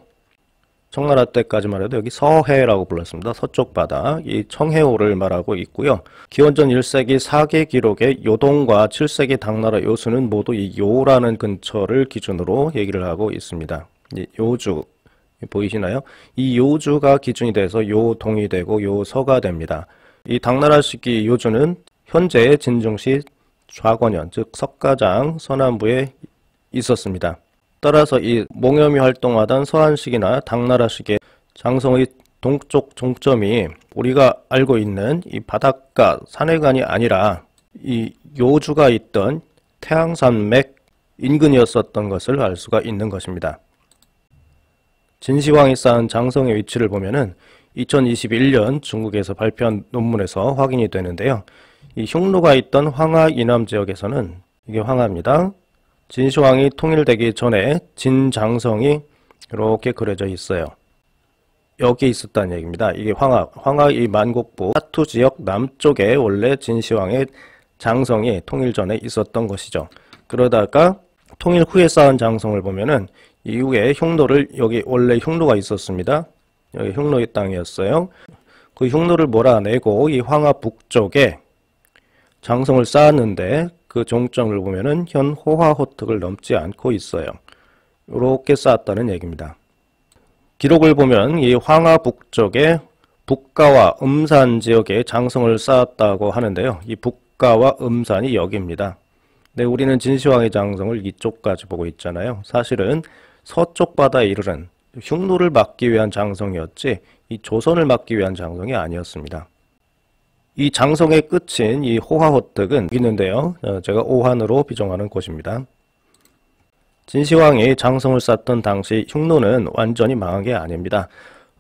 청나라 때까지만 해도 여기 서해라고 불렀습니다. 서쪽 바다, 이 청해호를 말하고 있고요. 기원전 1세기 4기 기록에 요동과 7세기 당나라 요수는 모두 이 요라는 근처를 기준으로 얘기를 하고 있습니다. 요주, 보이시나요? 이 요주가 기준이 돼서 요동이 되고 요서가 됩니다. 이 당나라식기 요주는 현재의 진중시 좌권현, 즉 석가장 서남부에 있었습니다. 따라서 이 몽염이 활동하던 서한식이나 당나라식의 장성의 동쪽 종점이 우리가 알고 있는 이 바닷가 산해관이 아니라 이 요주가 있던 태양산맥 인근이었었던 것을 알 수가 있는 것입니다. 진시황이 쌓은 장성의 위치를 보면은 2021년 중국에서 발표한 논문에서 확인이 되는데요. 이 흉노가 있던 황하 이남 지역에서는 이게 황하입니다. 진시황이 통일되기 전에 진장성이 이렇게 그려져 있어요. 여기 있었다는 얘기입니다. 이게 황하, 황하 이 만곡부 사투 지역 남쪽에 원래 진시황의 장성이 통일 전에 있었던 것이죠. 그러다가 통일 후에 쌓은 장성을 보면은 이후에 흉노를 여기 원래 흉노가 있었습니다. 여기 흉노의 땅이었어요. 그 흉노를 몰아내고 이 황하 북쪽에 장성을 쌓았는데 그 종점을 보면은 현 호화호특을 넘지 않고 있어요. 이렇게 쌓았다는 얘기입니다. 기록을 보면 이 황하 북쪽에 북가와 음산 지역에 장성을 쌓았다고 하는데요. 이 북가와 음산이 여기입니다. 근데 네, 우리는 진시황의 장성을 이쪽까지 보고 있잖아요. 사실은 서쪽 바다에 이르는 흉노를 막기 위한 장성이었지 이 조선을 막기 위한 장성이 아니었습니다. 이 장성의 끝인 이호화호특은 있는데요. 어, 제가 오한으로 비정하는 곳입니다. 진시황이 장성을 쌓던 당시 흉노는 완전히 망한 게 아닙니다.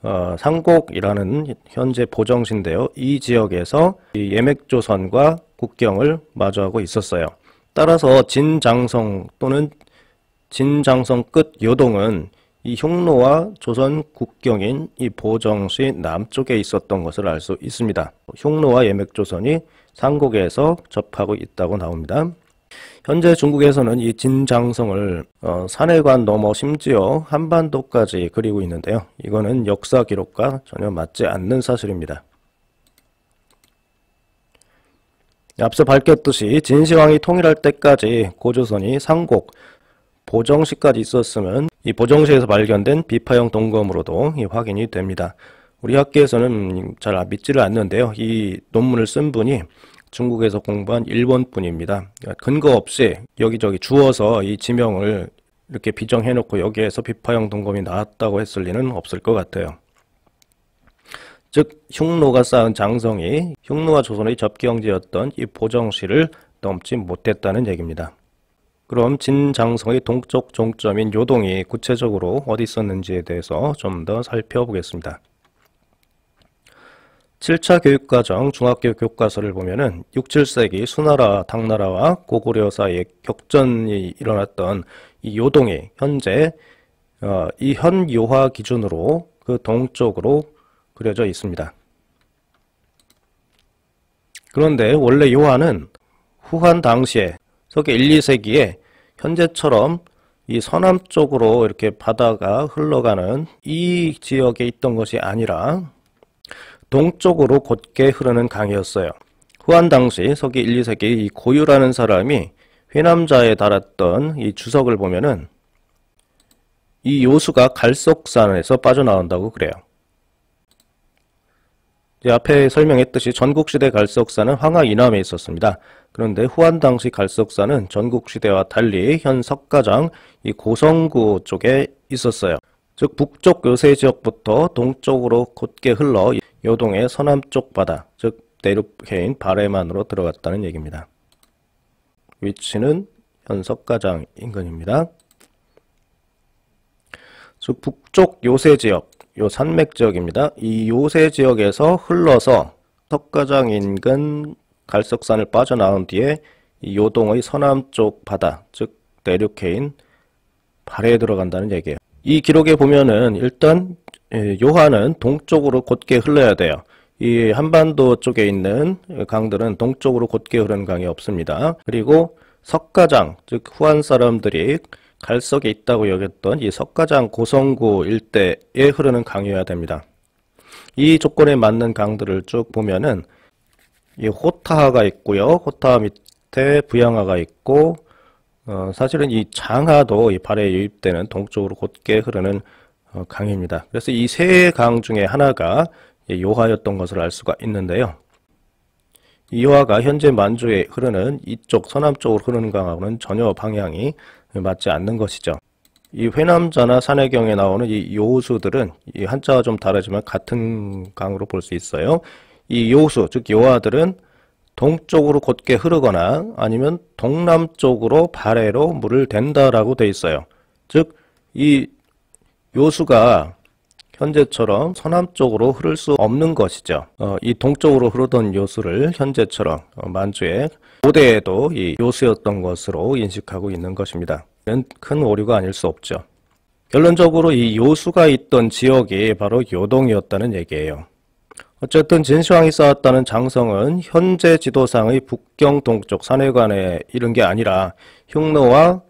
어, 상곡이라는 현재 보정신데요. 이 지역에서 이 예맥조선과 국경을 마주하고 있었어요. 따라서 진장성 또는 진장성 끝 요동은 이흉노와 조선 국경인 이 보정시 남쪽에 있었던 것을 알 수 있습니다. 흉노와 예맥조선이 삼국에서 접하고 있다고 나옵니다. 현재 중국에서는 이 진장성을 어, 산해관 넘어 심지어 한반도까지 그리고 있는데요. 이거는 역사 기록과 전혀 맞지 않는 사실입니다. 앞서 밝혔듯이 진시황이 통일할 때까지 고조선이 삼곡, 보정시까지 있었으면 이 보정시에서 발견된 비파형 동검으로도 확인이 됩니다. 우리 학계에서는 잘 믿지를 않는데요. 이 논문을 쓴 분이 중국에서 공부한 일본 분입니다. 근거 없이 여기저기 주어서 이 지명을 이렇게 비정해놓고 여기에서 비파형 동검이 나왔다고 했을 리는 없을 것 같아요. 즉 흉노가 쌓은 장성이 흉노와 조선의 접경지였던 이 보정시를 넘지 못했다는 얘기입니다. 그럼 진장성의 동쪽 종점인 요동이 구체적으로 어디 있었는지에 대해서 좀 더 살펴보겠습니다. 7차 교육과정 중학교 교과서를 보면은 6, 7세기 수나라, 당나라와 고구려 사이에 격전이 일어났던 이 요동이 현재 어, 이 현요화 기준으로 그 동쪽으로 그려져 있습니다. 그런데 원래 요하는 후한 당시에 서기 1, 2세기에 현재처럼 이 서남 쪽으로 이렇게 바다가 흘러가는 이 지역에 있던 것이 아니라 동쪽으로 곧게 흐르는 강이었어요. 후한 당시 서기 1, 2세기 이 고유라는 사람이 회남자에 달았던 이 주석을 보면은 이 요수가 갈석산에서 빠져나온다고 그래요. 이제 앞에 설명했듯이 전국시대 갈석산은 황하 이남에 있었습니다. 그런데 후한 당시 갈석사는 전국시대와 달리 현 석가장 이 고성구 쪽에 있었어요. 즉 북쪽 요새 지역부터 동쪽으로 곧게 흘러 요동의 서남쪽 바다, 즉 대륙해인 바레만으로 들어갔다는 얘기입니다. 위치는 현석가장 인근입니다. 즉 북쪽 요새 지역, 요 산맥 지역입니다. 이 요새 지역에서 흘러서 석가장 인근 갈석산을 빠져나온 뒤에 요동의 서남쪽 바다, 즉 내륙해인 발해에 들어간다는 얘기예요. 이 기록에 보면은 일단 예, 요하는 동쪽으로 곧게 흘러야 돼요. 이 한반도 쪽에 있는 강들은 동쪽으로 곧게 흐르는 강이 없습니다. 그리고 석가장, 즉 후한 사람들이 갈석에 있다고 여겼던 이 석가장 고성구 일대에 흐르는 강이어야 됩니다. 이 조건에 맞는 강들을 쭉 보면은 이 호타하가 있고요. 호타 밑에 부양하가 있고 어, 사실은 이 장하도 이 발에 유입되는 동쪽으로 곧게 흐르는 어, 강입니다. 그래서 이 세 강 중에 하나가 요하였던 것을 알 수가 있는데요. 이 요하가 현재 만주에 흐르는 이쪽 서남쪽으로 흐르는 강하고는 전혀 방향이 맞지 않는 것이죠. 이 회남자나 산해경에 나오는 이 요수들은 이 한자와 좀 다르지만 같은 강으로 볼 수 있어요. 이 요수, 즉요아들은 동쪽으로 곧게 흐르거나 아니면 동남쪽으로 발해로 물을 댄다라고 돼 있어요. 즉, 이 요수가 현재처럼 서남쪽으로 흐를 수 없는 것이죠. 어, 이 동쪽으로 흐르던 요수를 현재처럼 어, 만주의 고대에도 이 요수였던 것으로 인식하고 있는 것입니다. 큰 오류가 아닐 수 없죠. 결론적으로 이 요수가 있던 지역이 바로 요동이었다는 얘기예요. 어쨌든 진시황이 쌓았다는 장성은 현재 지도상의 북경 동쪽 산해관에 이른 게 아니라 흉노와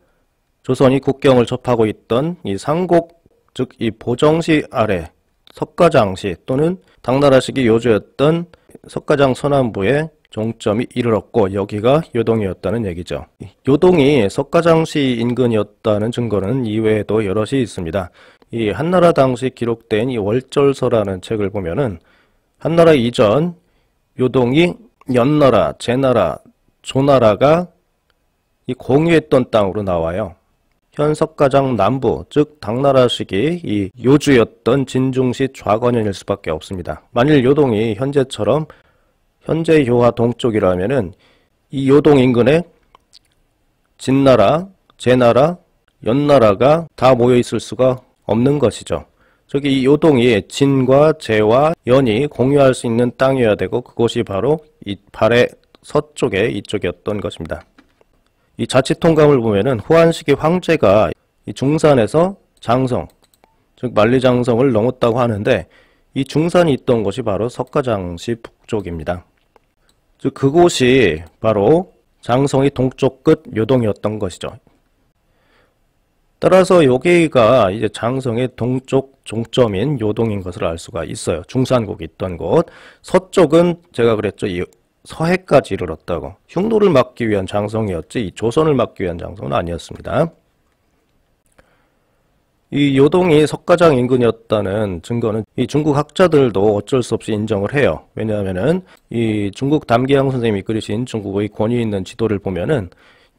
조선이 국경을 접하고 있던 이 상곡 즉 이 보정시 아래 석가장시 또는 당나라식이 요주였던 석가장 서남부에 종점이 이르렀고 여기가 요동이었다는 얘기죠. 요동이 석가장시 인근이었다는 증거는 이외에도 여럿이 있습니다. 이 한나라 당시 기록된 이 월절서라는 책을 보면은 한나라 이전 요동이 연나라, 제나라, 조나라가 이 공유했던 땅으로 나와요. 현석가장 남부, 즉 당나라 시기 이 요주였던 진중시 좌건현일 수밖에 없습니다. 만일 요동이 현재처럼 현재 효화 동쪽이라면은 이 요동 인근에 진나라, 제나라, 연나라가 다 모여 있을 수가 없는 것이죠. 저기 이 요동이 진과 재와 연이 공유할 수 있는 땅이어야 되고 그곳이 바로 이 발의 서쪽에 이쪽이었던 것입니다. 이 자칫 통감을 보면은 후한식기 황제가 이 중산에서 장성, 즉 만리장성을 넘었다고 하는데 이 중산이 있던 곳이 바로 석가장시 북쪽입니다. 즉 그곳이 바로 장성이 동쪽 끝 요동이었던 것이죠. 따라서 여기가 이제 장성의 동쪽 종점인 요동인 것을 알 수가 있어요. 중산국이 있던 곳. 서쪽은 제가 그랬죠. 이 서해까지 이르렀다고. 흉노를 막기 위한 장성이었지 이 조선을 막기 위한 장성은 아니었습니다. 이 요동이 석가장 인근이었다는 증거는 이 중국 학자들도 어쩔 수 없이 인정을 해요. 왜냐하면은 이 중국 담기양 선생님이 그리신 중국의 권위 있는 지도를 보면은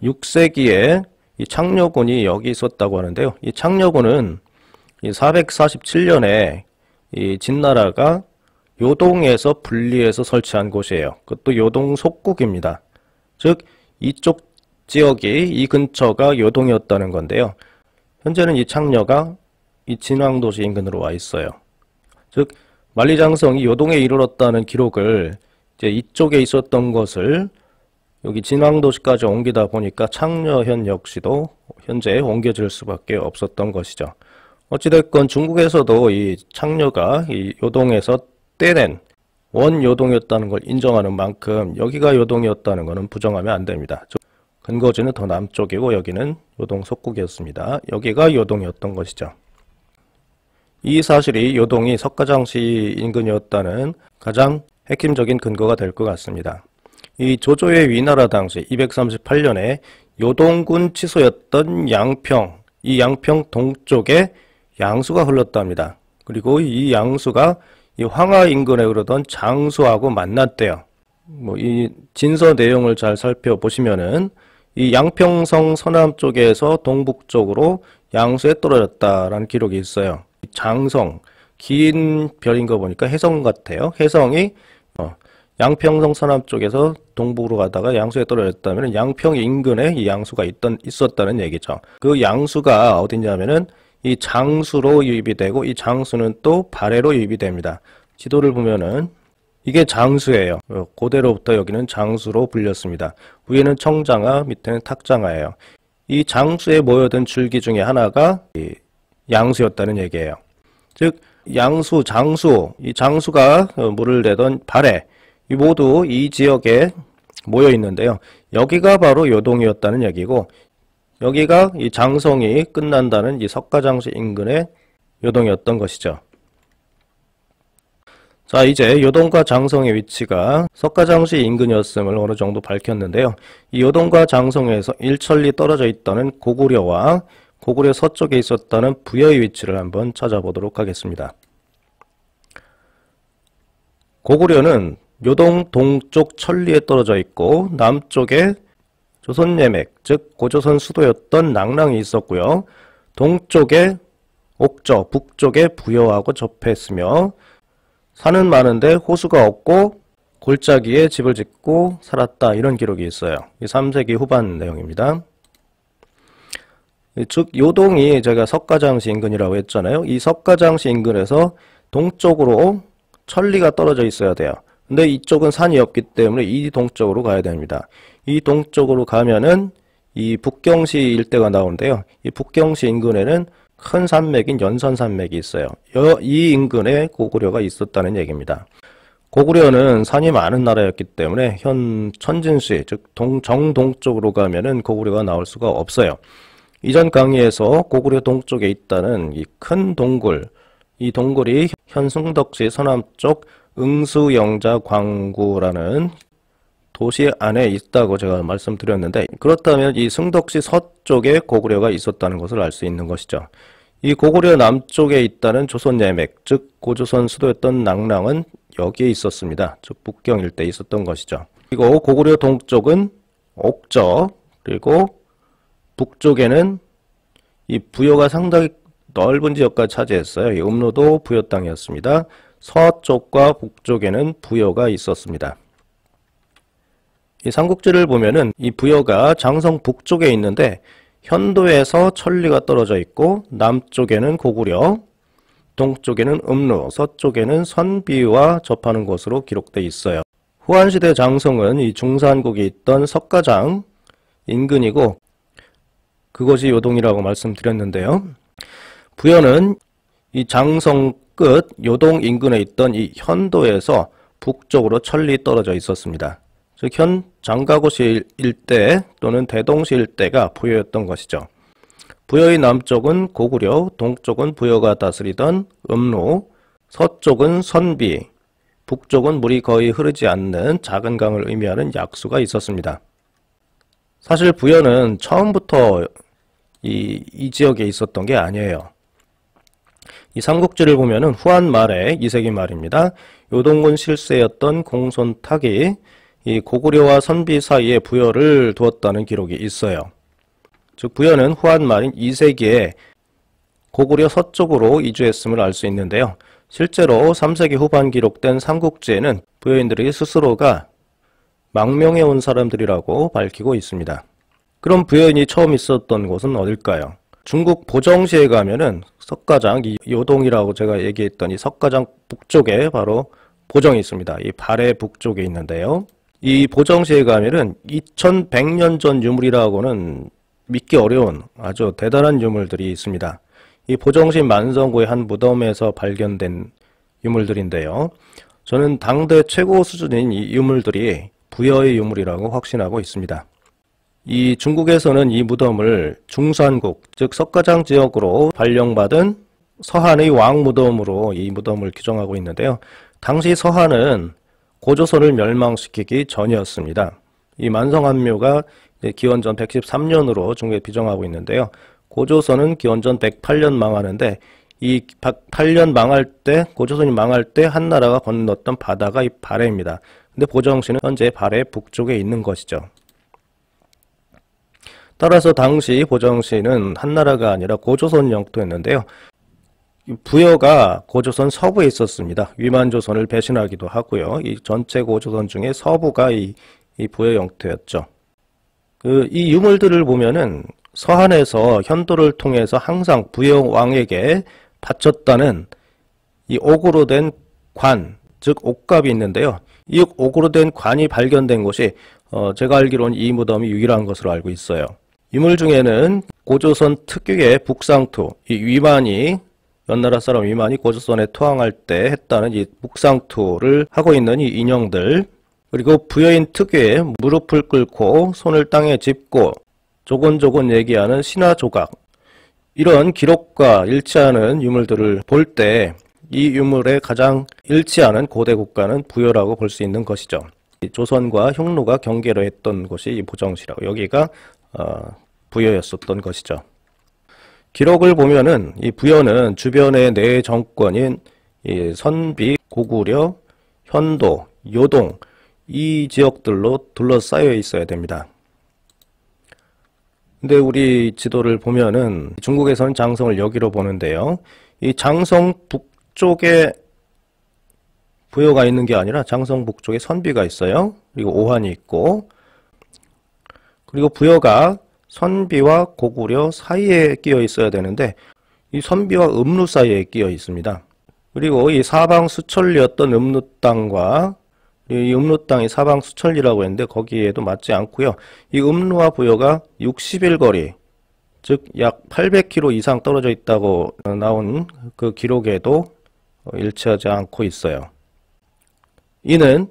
6세기에 이 창녀군이 여기 있었다고 하는데요. 이 창녀군은 이 447년에 이 진나라가 요동에서 분리해서 설치한 곳이에요. 그것도 요동 속국입니다. 즉 이쪽 지역이 이 근처가 요동이었다는 건데요. 현재는 이 창녀가 이 진왕도시 인근으로 와 있어요. 즉 만리장성이 요동에 이르렀다는 기록을 이제 이쪽에 있었던 것을 여기 진왕도시까지 옮기다 보니까 창녀현 역시도 현재 옮겨질 수밖에 없었던 것이죠. 어찌됐건 중국에서도 이 창녀가 이 요동에서 떼낸 원요동이었다는 걸 인정하는 만큼 여기가 요동이었다는 것은 부정하면 안 됩니다. 근거지는 더 남쪽이고 여기는 요동 속국이었습니다. 여기가 요동이었던 것이죠. 이 사실이 요동이 석가장시 인근이었다는 가장 핵심적인 근거가 될 것 같습니다. 이 조조의 위나라 당시 238년에 요동군 치소였던 양평, 이 양평 동쪽에 양수가 흘렀답니다. 그리고 이 양수가 이 황하 인근에 흐르던 장수하고 만났대요. 뭐 이 진서 내용을 잘 살펴보시면은 이 양평성 서남 쪽에서 동북쪽으로 양수에 떨어졌다라는 기록이 있어요. 장성, 긴 별인 거 보니까 혜성 같아요. 혜성이 양평성 서남 쪽에서 동북으로 가다가 양수에 떨어졌다면 양평 인근에 이 양수가 있던, 있었다는 얘기죠. 그 양수가 어디냐면은 이 장수로 유입이 되고 이 장수는 또 발해로 유입이 됩니다. 지도를 보면은 이게 장수예요. 고대로부터 여기는 장수로 불렸습니다. 위에는 청장아, 밑에는 탁장아예요. 이 장수에 모여든 줄기 중에 하나가 양수였다는 얘기예요. 즉 양수, 장수, 이 장수가 물을 내던 발해 이 모두 이 지역에 모여 있는데요. 여기가 바로 요동이었다는 얘기고 여기가 이 장성이 끝난다는 이 석가장수 인근의 요동이었던 것이죠. 자 이제 요동과 장성의 위치가 석가장시 인근이었음을 어느 정도 밝혔는데요. 이 요동과 장성에서 일천리 떨어져 있다는 고구려와 고구려 서쪽에 있었다는 부여의 위치를 한번 찾아보도록 하겠습니다. 고구려는 요동 동쪽 천리에 떨어져 있고 남쪽에 조선 예맥, 즉 고조선 수도였던 낙랑이 있었고요. 동쪽에 옥저, 북쪽에 부여하고 접했으며 산은 많은데 호수가 없고 골짜기에 집을 짓고 살았다 이런 기록이 있어요. 이 3세기 후반 내용입니다. 즉 요동이 제가 석가장시 인근이라고 했잖아요. 이 석가장시 인근에서 동쪽으로 천리가 떨어져 있어야 돼요. 근데 이쪽은 산이 없기 때문에 이 동쪽으로 가야 됩니다. 이 동쪽으로 가면은 이 북경시 일대가 나오는데요. 이 북경시 인근에는 큰 산맥인 연산산맥이 있어요. 이 인근에 고구려가 있었다는 얘기입니다. 고구려는 산이 많은 나라였기 때문에 현 천진시, 즉 동, 정동쪽으로 가면은 고구려가 나올 수가 없어요. 이전 강의에서 고구려 동쪽에 있다는 이 큰 동굴, 이 동굴이 현승덕시 서남쪽 응수영자 광구라는 도시 안에 있다고 제가 말씀드렸는데 그렇다면 이 승덕시 서쪽에 고구려가 있었다는 것을 알 수 있는 것이죠. 이 고구려 남쪽에 있다는 조선 예맥, 즉 고조선 수도였던 낙랑은 여기에 있었습니다. 즉 북경 일대에 있었던 것이죠. 그리고 고구려 동쪽은 옥저, 그리고 북쪽에는 이 부여가 상당히 넓은 지역까지 차지했어요. 이 음로도 부여 땅이었습니다. 서쪽과 북쪽에는 부여가 있었습니다. 이 삼국지를 보면은 이 부여가 장성 북쪽에 있는데 현도에서 천리가 떨어져 있고 남쪽에는 고구려, 동쪽에는 음루, 서쪽에는 선비와 접하는 곳으로 기록돼 있어요. 후한시대 장성은 이 중산국에 있던 석가장 인근이고 그것이 요동이라고 말씀드렸는데요. 부여는 이 장성 끝 요동 인근에 있던 이 현도에서 북쪽으로 천리 떨어져 있었습니다. 즉 현 장가고시 일대 또는 대동시 일대가 부여였던 것이죠. 부여의 남쪽은 고구려, 동쪽은 부여가 다스리던 음로, 서쪽은 선비, 북쪽은 물이 거의 흐르지 않는 작은 강을 의미하는 약수가 있었습니다. 사실 부여는 처음부터 이, 이 지역에 있었던 게 아니에요. 이 삼국지를 보면은 후한 말에 이세기 말입니다. 요동군 실세였던 공손탁이 이 고구려와 선비 사이에 부여를 두었다는 기록이 있어요. 즉 부여는 후한 말인 이세기에 고구려 서쪽으로 이주했음을 알 수 있는데요. 실제로 3세기 후반 기록된 삼국지에는 부여인들이 스스로가 망명해 온 사람들이라고 밝히고 있습니다. 그럼 부여인이 처음 있었던 곳은 어딜까요? 중국 보정시에 가면은 석가장, 이 요동이라고 제가 얘기했던 이 석가장 북쪽에 바로 보정이 있습니다. 이 발해 북쪽에 있는데요. 이 보정시에 가면은 2100년 전 유물이라고는 믿기 어려운 아주 대단한 유물들이 있습니다. 이 보정시 만성구의 한 무덤에서 발견된 유물들인데요. 저는 당대 최고 수준인 이 유물들이 부여의 유물이라고 확신하고 있습니다. 이 중국에서는 이 무덤을 중산국, 즉 석가장 지역으로 발령받은 서한의 왕 무덤으로 이 무덤을 규정하고 있는데요. 당시 서한은 고조선을 멸망시키기 전이었습니다. 이 만성한묘가 기원전 113년으로 중국에 비정하고 있는데요. 고조선은 기원전 108년 망하는데 이 8년 망할 때 고조선이 망할 때 한나라가 건넜던 바다가 이 발해입니다. 근데 보정시는 현재 발해 북쪽에 있는 것이죠. 따라서 당시 고정시는 한나라가 아니라 고조선 영토였는데요. 부여가 고조선 서부에 있었습니다. 위만조선을 배신하기도 하고요. 이 전체 고조선 중에 서부가 이, 이 부여 영토였죠. 그, 이 유물들을 보면은 서한에서 현도를 통해서 항상 부여 왕에게 바쳤다는 이 옥으로 된 관, 즉 옥갑이 있는데요. 이 옥으로 된 관이 발견된 곳이 어, 제가 알기로는 이 무덤이 유일한 것으로 알고 있어요. 유물 중에는 고조선 특유의 북상토이 위만이 연나라 사람 위만이 고조선에 투항할 때 했다는 이북상토를 하고 있는 이 인형들 그리고 부여인 특유의 무릎을 꿇고 손을 땅에 짚고 조곤조곤 얘기하는 신화 조각 이런 기록과 일치하는 유물들을 볼 때 이유물의 가장 일치하는 고대 국가는 부여라고 볼 수 있는 것이죠. 조선과 흉노가 경계로 했던 곳이 보정시라고 여기가 어, 부여였었던 것이죠. 기록을 보면은 이 부여는 주변의 네 정권인 선비, 고구려, 현도, 요동 이 지역들로 둘러싸여 있어야 됩니다. 근데 우리 지도를 보면은 중국에서는 장성을 여기로 보는데요. 이 장성 북쪽에 부여가 있는 게 아니라 장성 북쪽에 선비가 있어요. 그리고 오한이 있고 그리고 부여가 선비와 고구려 사이에 끼어 있어야 되는데 이 선비와 음루 사이에 끼어 있습니다. 그리고 이 사방 수천리였던 음루 땅과 이 음루 땅이 사방 수천리라고 했는데 거기에도 맞지 않고요. 이 음루와 부여가 60일 거리 즉 약 800km 이상 떨어져 있다고 나온 그 기록에도 일치하지 않고 있어요. 이는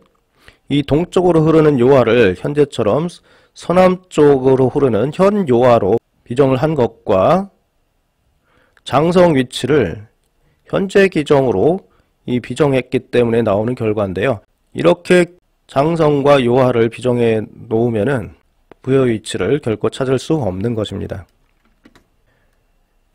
이 동쪽으로 흐르는 요하를 현재처럼 서남 쪽으로 흐르는 현요하로 비정을 한 것과 장성 위치를 현재 기정으로 이 비정했기 때문에 나오는 결과인데요. 이렇게 장성과 요하를 비정해 놓으면은 부여 위치를 결코 찾을 수 없는 것입니다.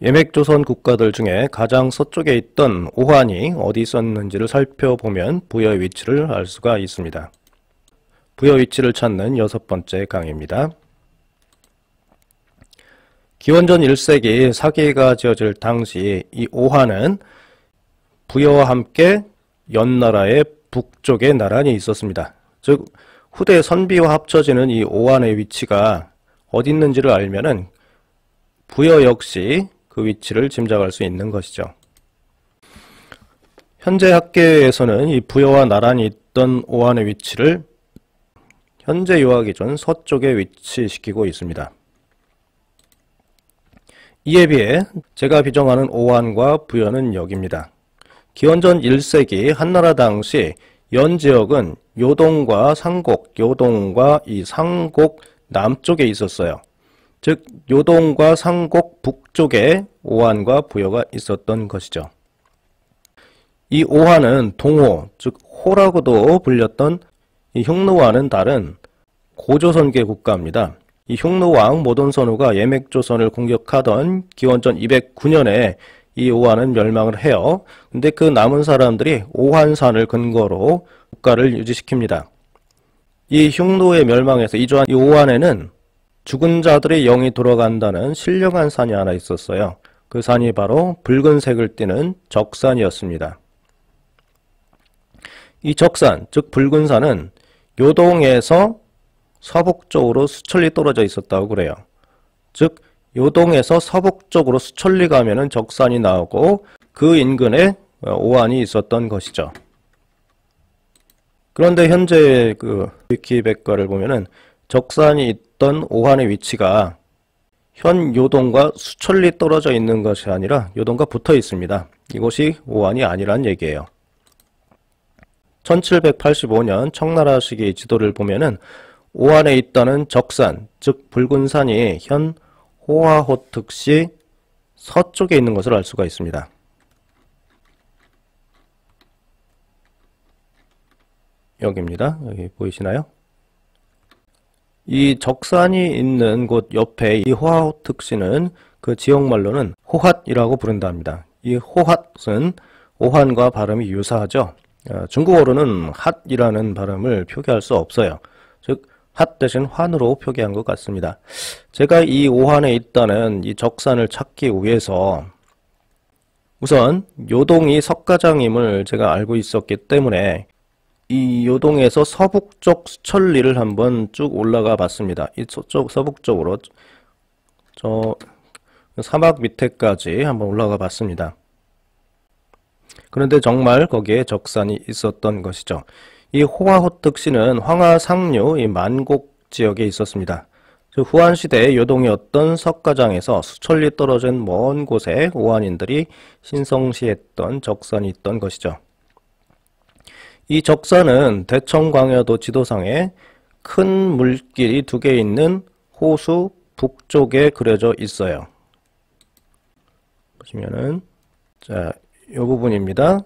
예맥조선 국가들 중에 가장 서쪽에 있던 오환이 어디 있었는지를 살펴보면 부여 위치를 알 수가 있습니다. 부여 위치를 찾는 여섯 번째 강의입니다. 기원전 1세기 사기가 지어질 당시 이 오하는 부여와 함께 연나라의 북쪽에 나란히 있었습니다. 즉 후대 선비와 합쳐지는 이 오한의 위치가 어디 있는지를 알면은 부여 역시 그 위치를 짐작할 수 있는 것이죠. 현재 학계에서는 이 부여와 나란히 있던 오한의 위치를 현재 유학기준 서쪽에 위치시키고 있습니다. 이에 비해 제가 비정하는 오한과 부여는 여기입니다. 기원전 1세기 한나라 당시 연 지역은 요동과 상곡, 요동과 이 상곡 남쪽에 있었어요. 즉 요동과 상곡 북쪽에 오한과 부여가 있었던 것이죠. 이 오한은 동호, 즉 호라고도 불렸던 이 흉노와는 다른 고조선계 국가입니다. 이 흉노왕 모돈선우가 예맥조선을 공격하던 기원전 209년에 이 오한은 멸망을 해요. 근데 그 남은 사람들이 오한산을 근거로 국가를 유지시킵니다. 이 흉노의 멸망에서 이조한 이 오한에는 죽은 자들의 영이 돌아간다는 신령한 산이 하나 있었어요. 그 산이 바로 붉은색을 띠는 적산이었습니다. 이 적산, 즉 붉은산은 요동에서 서북쪽으로 수천리 떨어져 있었다고 그래요. 즉 요동에서 서북쪽으로 수천리 가면은 적산이 나오고 그 인근에 어, 오한이 있었던 것이죠. 그런데 현재 그 위키백과를 보면은 적산이 있던 오한의 위치가 현 요동과 수천리 떨어져 있는 것이 아니라 요동과 붙어 있습니다. 이곳이 오한이 아니란 얘기예요. 1785년 청나라 시기 지도를 보면은 오안에 있다는 적산, 즉 붉은 산이 현 호화호특시 서쪽에 있는 것을 알 수가 있습니다. 여기입니다. 여기 보이시나요? 이 적산이 있는 곳 옆에 이 호화호특시는 그 지역말로는 호핫이라고 부른다 합니다. 이 호핫은 오한과 발음이 유사하죠. 어, 중국어로는 핫이라는 발음을 표기할 수 없어요. 즉, 핫 대신 환으로 표기한 것 같습니다. 제가 이 오한에 있다는 이 적산을 찾기 위해서 우선 요동이 석가장임을 제가 알고 있었기 때문에 이 요동에서 서북쪽 수천리를 한번 쭉 올라가 봤습니다. 이쪽 서북쪽으로 저 사막 밑에까지 한번 올라가 봤습니다. 그런데 정말 거기에 적산이 있었던 것이죠. 이 호화호특 시는 황하상류 이 만곡 지역에 있었습니다. 그 후한시대 의 요동이었던 석가장에서 수천리 떨어진 먼 곳에 오한인들이 신성시했던 적산이 있던 것이죠. 이 적산은 대청광여도 지도상에 큰 물길이 두 개 있는 호수 북쪽에 그려져 있어요. 보시면은 자요 부분입니다.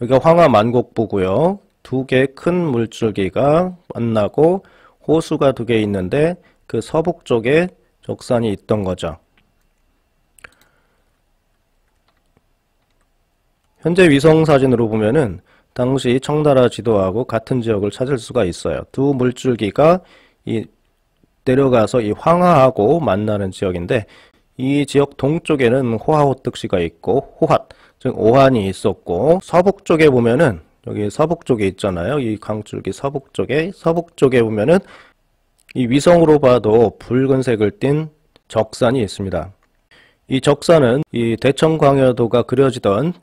여기가 황화 만곡부고요. 두 개 큰 물줄기가 만나고 호수가 두 개 있는데 그 서북쪽에 적산이 있던 거죠. 현재 위성 사진으로 보면은 당시 청나라 지도하고 같은 지역을 찾을 수가 있어요. 두 물줄기가 이 내려가서 이 황하하고 만나는 지역인데 이 지역 동쪽에는 호하호뜩시가 있고 호핫 즉 오한이 있었고 서북 쪽에 보면은 여기 서북 쪽에 있잖아요. 이 강줄기 서북 쪽에 서북 쪽에 보면은 이 위성으로 봐도 붉은색을 띤 적산이 있습니다. 이 적산은 이 대청광여도가 그려지던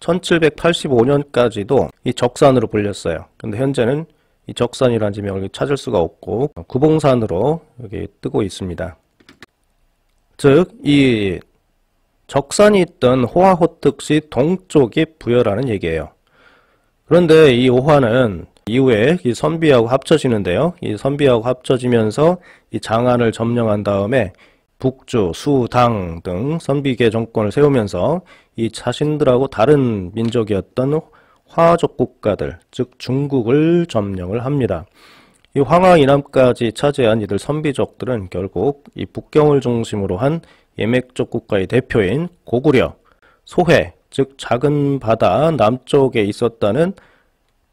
1785년까지도 이 적산으로 불렸어요. 근데 현재는 이 적산이라는 지명을 찾을 수가 없고 구봉산으로 여기 뜨고 있습니다. 즉이 적산이 있던 호화호특시 동쪽이 부여라는 얘기예요. 그런데 이 오화는 이후에 이 선비하고 합쳐지는데요. 이 선비하고 합쳐지면서 이 장안을 점령한 다음에 북주, 수, 당 등 선비계 정권을 세우면서 이 자신들하고 다른 민족이었던 화족 국가들, 즉 중국을 점령을 합니다. 이 황하 이남까지 차지한 이들 선비족들은 결국 이 북경을 중심으로 한 예맥족 국가의 대표인 고구려, 소해, 즉 작은 바다 남쪽에 있었다는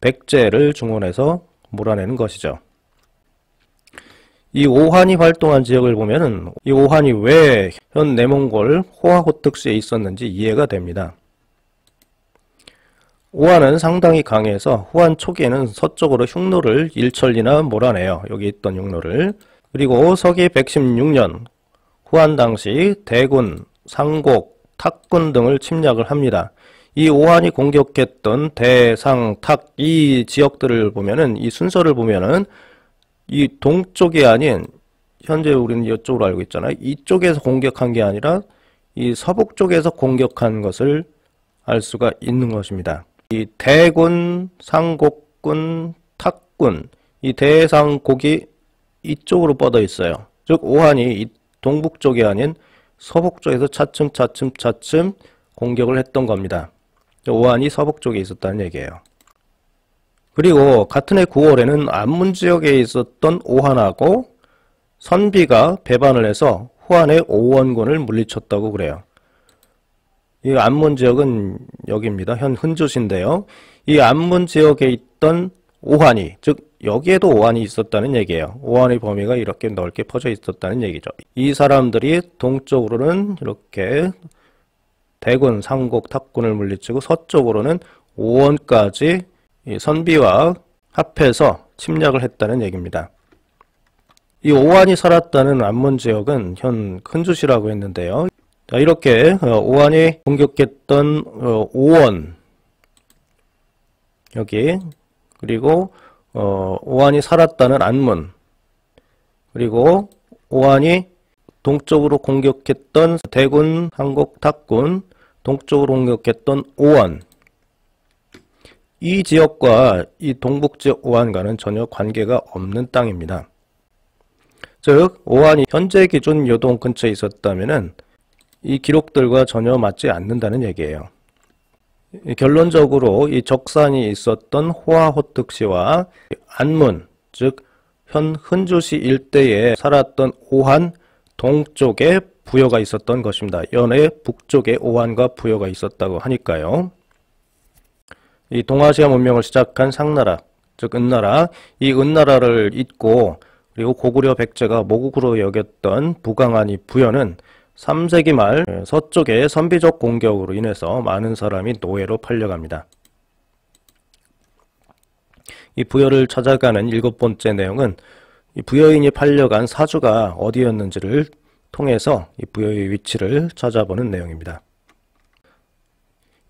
백제를 중원해서 몰아내는 것이죠. 이 오한이 활동한 지역을 보면이 오한이 왜 현 내몽골 호화호특시에 있었는지 이해가 됩니다. 오한은 상당히 강해서 후한 초기에는 서쪽으로 흉노를 일천리나 몰아내요. 여기 있던 흉노를. 그리고 서기 116년 후한 당시 대군, 상곡, 탁군 등을 침략을 합니다. 이 오한이 공격했던 대상, 탁, 이 지역들을 보면은, 이 순서를 보면은, 이 동쪽이 아닌, 현재 우리는 이쪽으로 알고 있잖아요. 이쪽에서 공격한 게 아니라, 이 서북 쪽에서 공격한 것을 알 수가 있는 것입니다. 이 대군, 상곡군, 탁군, 이 대상곡이 이쪽으로 뻗어 있어요. 즉, 오한이 동북쪽이 아닌 서북쪽에서 차츰 차츰 차츰 공격을 했던 겁니다. 오한이 서북쪽에 있었다는 얘기예요. 그리고 같은 해 9월에는 안문 지역에 있었던 오한하고 선비가 배반을 해서 후한의 오원군을 물리쳤다고 그래요. 이 안문 지역은 여기입니다. 현 흔주시인데요. 이 안문 지역에 있던 오한이 즉 여기에도 오한이 있었다는 얘기예요. 오한의 범위가 이렇게 넓게 퍼져 있었다는 얘기죠. 이 사람들이 동쪽으로는 이렇게 대군, 상국 탁군을 물리치고 서쪽으로는 오원까지 선비와 합해서 침략을 했다는 얘기입니다. 이 오한이 살았다는 안문 지역은 현 큰주시라고 했는데요. 이렇게 어, 오한이 공격했던 어, 오원 여기 그리고 어, 오한이 살았다는 안문 그리고 오한이 동쪽으로 공격했던 대군, 한국, 탁군 동쪽으로 공격했던 오한이 지역과 이 동북지역 오한과는 전혀 관계가 없는 땅입니다. 즉 오한이 현재 기준 요동 근처에 있었다면 이 기록들과 전혀 맞지 않는다는 얘기예요. 결론적으로 이 적산이 있었던 호화호특 시와 안문, 즉 현흔조시 일대에 살았던 오한 동쪽에 부여가 있었던 것입니다. 연해 북쪽에 오한과 부여가 있었다고 하니까요. 이 동아시아 문명을 시작한 상나라, 즉 은나라, 이 은나라를 잇고 그리고 고구려 백제가 모국으로 여겼던 부강한이 부여는 3세기 말 서쪽의 선비적 공격으로 인해서 많은 사람이 노예로 팔려갑니다. 이 부여를 찾아가는 일곱 번째 내용은 이 부여인이 팔려간 사주가 어디였는지를 통해서 이 부여의 위치를 찾아보는 내용입니다.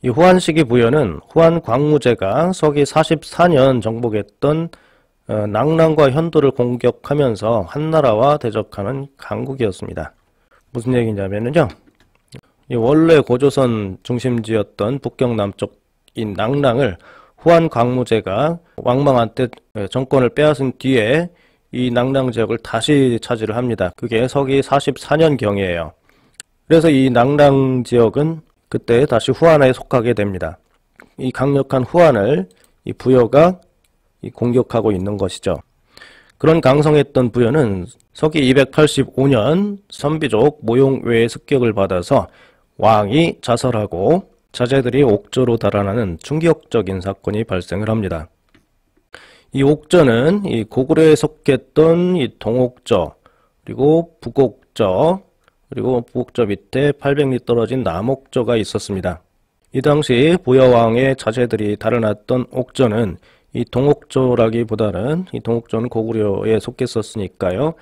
이후한시기 부여는 후한 광무제가 서기 44년 정복했던 낙랑과 어, 현도를 공격하면서 한나라와 대적하는 강국이었습니다. 무슨 얘기냐면은요. 원래 고조선 중심지였던 북경 남쪽인 낙랑을 후한 광무제가 왕망한 때 정권을 빼앗은 뒤에 이 낙랑 지역을 다시 차지를 합니다. 그게 서기 44년경이에요. 그래서 이 낙랑 지역은 그때 다시 후한에 속하게 됩니다. 이 강력한 후한을 이 부여가 공격하고 있는 것이죠. 그런 강성했던 부여는 서기 285년 선비족 모용외의 습격을 받아서 왕이 자살하고 자제들이 옥저로 달아나는 충격적인 사건이 발생을 합니다. 이 옥저는 이 고구려에 속했던 이 동옥저 그리고 북옥저 그리고 북옥저 밑에 800리 떨어진 남옥저가 있었습니다. 이 당시 부여왕의 자제들이 달아났던 옥저는 이 동옥조라기보다는 이 동옥조는 고구려에 속했었으니까요.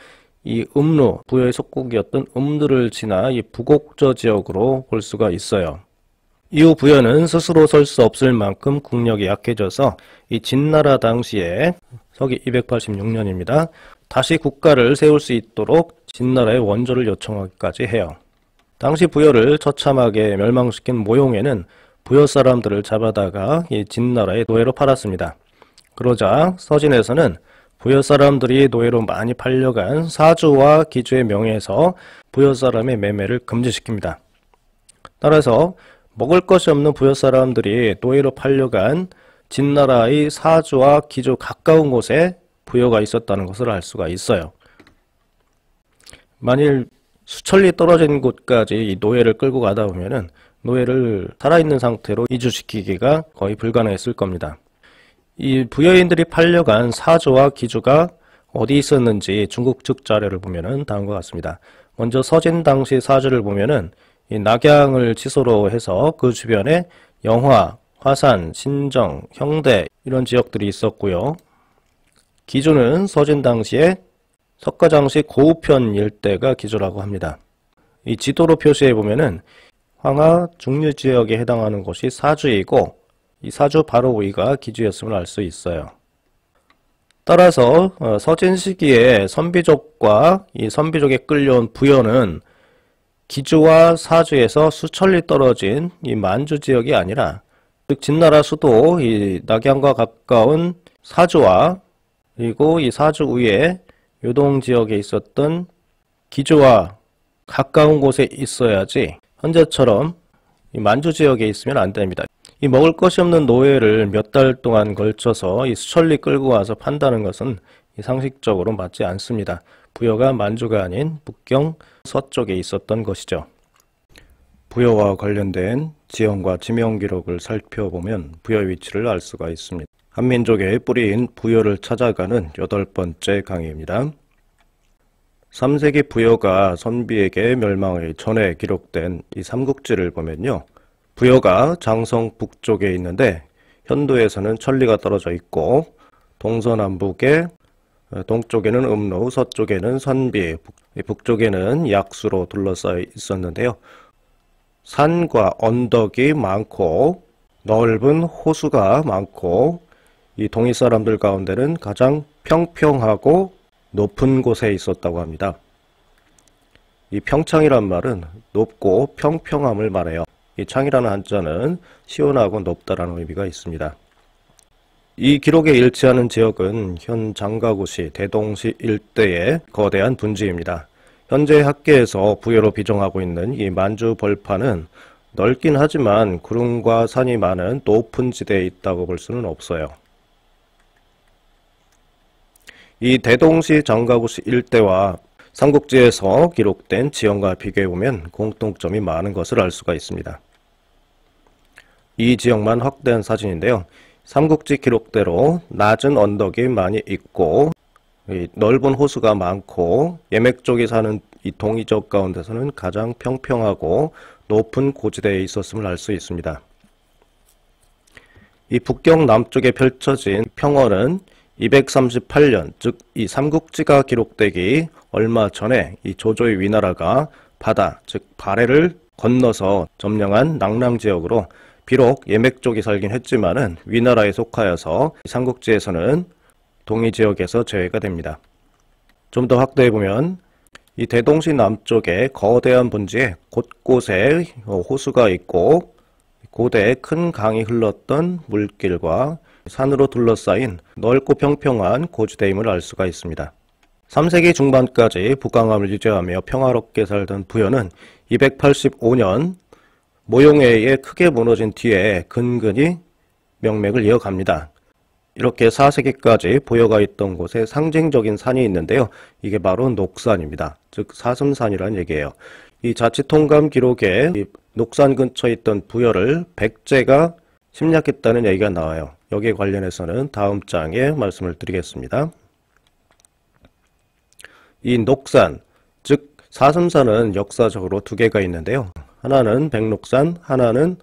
이 음로, 부여의 속국이었던 음들을 지나 이 북옥조 지역으로 볼 수가 있어요. 이후 부여는 스스로 설 수 없을 만큼 국력이 약해져서 이 진나라 당시에 서기 286년입니다. 다시 국가를 세울 수 있도록 진나라의 원조를 요청하기까지 해요. 당시 부여를 처참하게 멸망시킨 모용에는 부여 사람들을 잡아다가 이 진나라의 노예로 팔았습니다. 그러자 서진에서는 부여 사람들이 노예로 많이 팔려간 사주와 기주의 명예에서 부여 사람의 매매를 금지시킵니다. 따라서 먹을 것이 없는 부여 사람들이 노예로 팔려간 진나라의 사주와 기주 가까운 곳에 부여가 있었다는 것을 알 수가 있어요. 만일 수천리 떨어진 곳까지 노예를 끌고 가다 보면은 노예를 살아있는 상태로 이주시키기가 거의 불가능했을 겁니다. 이 부여인들이 팔려간 사주와 기주가 어디 있었는지 중국 측 자료를 보면은 다음과 같습니다. 먼저 서진 당시 사주를 보면은 낙양을 지소로 해서 그 주변에 영화, 화산, 신정, 형대 이런 지역들이 있었고요. 기주는 서진 당시에 석가장시 고우편 일대가 기조라고 합니다. 이 지도로 표시해 보면은 황하 중류 지역에 해당하는 것이 사주이고 이 사주 바로 오이가 기주였음을 알 수 있어요. 따라서 어, 서진 시기에 선비족과 이 선비족에 끌려온 부여는 기주와 사주에서 수천리 떨어진 이 만주 지역이 아니라 즉 진나라 수도 이 낙양과 가까운 사주와 그리고 이 사주 위에 요동 지역에 있었던 기주와 가까운 곳에 있어야지 현재처럼 이 만주 지역에 있으면 안 됩니다. 이 먹을 것이 없는 노예를 몇 달 동안 걸쳐서 이 수천리 끌고 와서 판다는 것은 상식적으로 맞지 않습니다. 부여가 만주가 아닌 북경 서쪽에 있었던 것이죠. 부여와 관련된 지형과 지명 기록을 살펴보면 부여 위치를 알 수가 있습니다. 한민족의 뿌리인 부여를 찾아가는 여덟 번째 강의입니다. 3세기 부여가 선비에게 멸망의 전에 기록된 이 삼국지를 보면요. 부여가 장성 북쪽에 있는데 현도에서는 천리가 떨어져 있고 동서남북에 어, 동쪽에는 음로, 서쪽에는 선비, 북쪽에는 약수로 둘러싸여 있었는데요. 산과 언덕이 많고 넓은 호수가 많고 이 동이 사람들 가운데는 가장 평평하고 높은 곳에 있었다고 합니다. 이 평창이란 말은 높고 평평함을 말해요. 이 창이라는 한자는 시원하고 높다라는 의미가 있습니다. 이 기록에 일치하는 지역은 현 장가구시, 대동시 일대의 거대한 분지입니다. 현재 학계에서 부여로 비정하고 있는 이 만주 벌판은 넓긴 하지만 구름과 산이 많은 높은 지대에 있다고 볼 수는 없어요. 이 대동시 장가구시 일대와 삼국지에서 기록된 지형과 비교해보면 공통점이 많은 것을 알 수가 있습니다. 이 지역만 확대한 사진인데요. 삼국지 기록대로 낮은 언덕이 많이 있고 넓은 호수가 많고 예맥 쪽에 사는 이 동이적 가운데서는 가장 평평하고 높은 고지대에 있었음을 알 수 있습니다. 이 북경 남쪽에 펼쳐진 평원은 238년 즉 이 삼국지가 기록되기 얼마 전에 이 조조의 위나라가 바다 즉발해를 건너서 점령한 낙랑 지역으로 비록 예맥 쪽이 살긴 했지만은 위나라에 속하여서 삼국지에서는 동이 지역에서 제외가 됩니다. 좀 더 확대해보면 이 대동시 남쪽에 거대한 분지에 곳곳에 호수가 있고 고대에 큰 강이 흘렀던 물길과 산으로 둘러싸인 넓고 평평한 고지대임을 알 수가 있습니다. 3세기 중반까지 북강함을 유지하며 평화롭게 살던 부여는 285년 모용에 의해 크게 무너진 뒤에 근근히 명맥을 이어갑니다. 이렇게 4세기까지 보여가 있던 곳에 상징적인 산이 있는데요. 이게 바로 녹산입니다. 즉 사슴산이라는 얘기예요. 이 자치통감 기록에 녹산 근처에 있던 부여를 백제가 침략했다는 얘기가 나와요. 여기에 관련해서는 다음 장에 말씀을 드리겠습니다. 이 녹산, 즉 사슴산은 역사적으로 두 개가 있는데요. 하나는 백록산, 하나는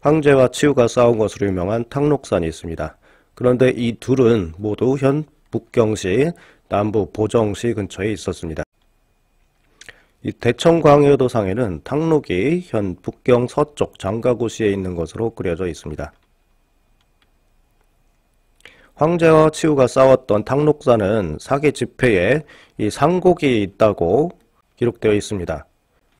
황제와 치우가 싸운 것으로 유명한 탕록산이 있습니다. 그런데 이 둘은 모두 현 북경시 남부 보정시 근처에 있었습니다. 이대청광여도상에는 탕록이 현 북경 서쪽 장가고시에 있는 것으로 그려져 있습니다. 황제와 치우가 싸웠던 탕록산은 사기 집회에이 상곡이 있다고 기록되어 있습니다.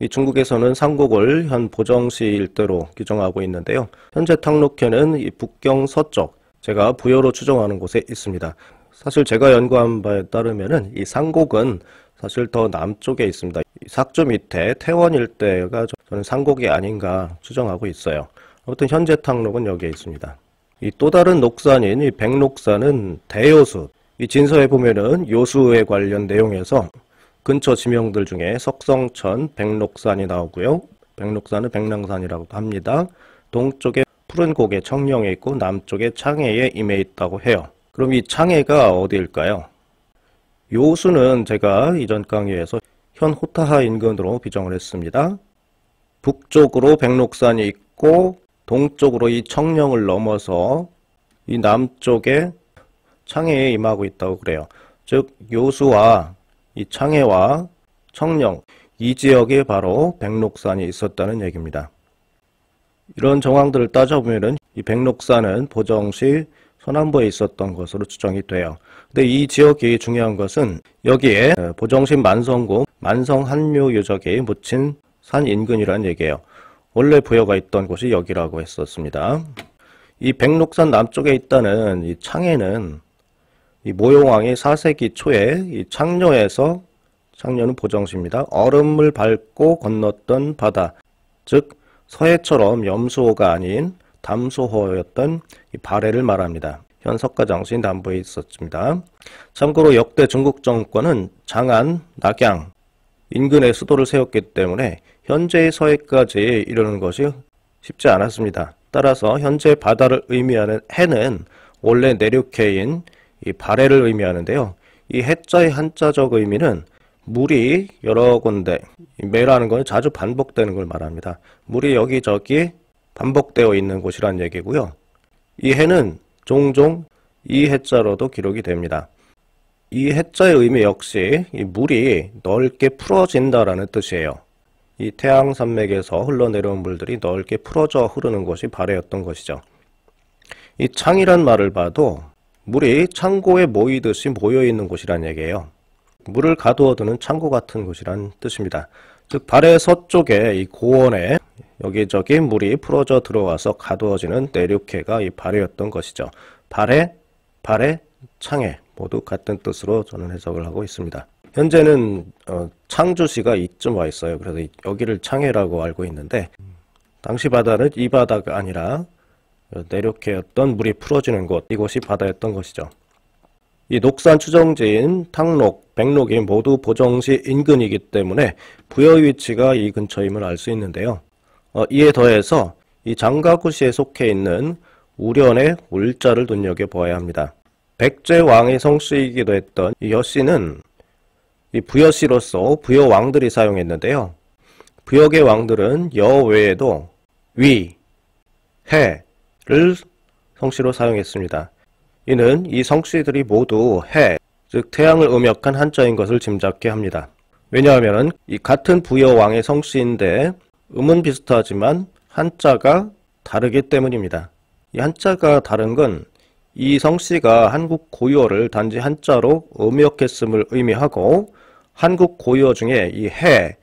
중국에서는 상곡을 현 보정시 일대로 규정하고 있는데요. 현재 탕록현은 북경 서쪽, 제가 부여로 추정하는 곳에 있습니다. 사실 제가 연구한 바에 따르면 이 상곡은 사실 더 남쪽에 있습니다. 삭주 밑에 태원 일대가 저는 상곡이 아닌가 추정하고 있어요. 아무튼 현재 탕록은 여기에 있습니다. 이 또 다른 녹산인 이 백록산은 대요수, 이 진서에 보면은 요수에 관련 내용에서 근처 지명들 중에 석성천, 백록산이 나오고요. 백록산은 백랑산이라고 합니다. 동쪽에 푸른 고개 청령에 있고 남쪽에 창해에 임해 있다고 해요. 그럼 이 창해가 어디일까요? 요수는 제가 이전 강의에서 현 호타하 인근으로 비정을 했습니다. 북쪽으로 백록산이 있고 동쪽으로 이 청령을 넘어서 이 남쪽에 창해에 임하고 있다고 그래요. 즉 요수와 이 창해와 청령 이 지역에 바로 백록산이 있었다는 얘기입니다. 이런 정황들을 따져보면 이 백록산은 보정시 서남부에 있었던 것으로 추정이 돼요. 근데 이 지역이 중요한 것은 여기에 어, 보정시 만성궁 만성한묘 유적이 묻힌 산 인근이라는 얘기예요. 원래 부여가 있던 곳이 여기라고 했었습니다. 이 백록산 남쪽에 있다는 이 창해는 이 모용왕이 4세기 초에 이 창녀에서 창녀는 보정시입니다. 얼음을 밟고 건넜던 바다, 즉 서해처럼 염수호가 아닌 담수호였던 이 발해를 말합니다. 현 석가장수인 남부에 있었습니다. 참고로 역대 중국 정권은 장안, 낙양 인근에 수도를 세웠기 때문에 현재의 서해까지 이르는 것이 쉽지 않았습니다. 따라서 현재 바다를 의미하는 해는 원래 내륙해인 이 발해를 의미하는데요. 이 해자의 한자적 의미는 물이 여러 군데 매라는 건 자주 반복되는 걸 말합니다. 물이 여기저기 반복되어 있는 곳이란 얘기고요. 이 해는 종종 이 해자로도 기록이 됩니다. 이 해자의 의미 역시 물이 넓게 풀어진다라는 뜻이에요. 이 태양 산맥에서 흘러내려온 물들이 넓게 풀어져 흐르는 것이 발해였던 것이죠. 이 창이란 말을 봐도 물이 창고에 모이듯이 모여있는 곳이란 얘기예요. 물을 가두어두는 창고 같은 곳이란 뜻입니다. 즉 발의 서쪽에 이 고원에 여기저기 물이 풀어져 들어와서 가두어지는 내륙해가 이 발해였던 것이죠. 발해, 발해, 창해 모두 같은 뜻으로 저는 해석을 하고 있습니다. 현재는 어, 창주시가 이쯤 와 있어요. 그래서 여기를 창해라고 알고 있는데 당시 바다는 이 바다가 아니라 내륙해였던 물이 풀어지는 곳, 이곳이 바다였던 것이죠. 이 녹산 추정지인 탕록, 백록이 모두 보정시 인근이기 때문에 부여 위치가 이 근처임을 알 수 있는데요. 어, 이에 더해서 이 장가구시에 속해 있는 우련의 울자를 눈여겨보아야 합니다. 백제왕의 성씨이기도 했던 이 여씨는 이 부여씨로서 부여왕들이 사용했는데요. 부역의 왕들은 여 외에도 위, 해, 를 성씨로 사용했습니다. 이는 이 성씨들이 모두 해, 즉 태양을 음역한 한자인 것을 짐작케 합니다. 왜냐하면 이 같은 부여 왕의 성씨인데 음은 비슷하지만 한자가 다르기 때문입니다. 이 한자가 다른 건 이 성씨가 한국 고유어를 단지 한자로 음역했음을 의미하고 한국 고유어 중에 이 해,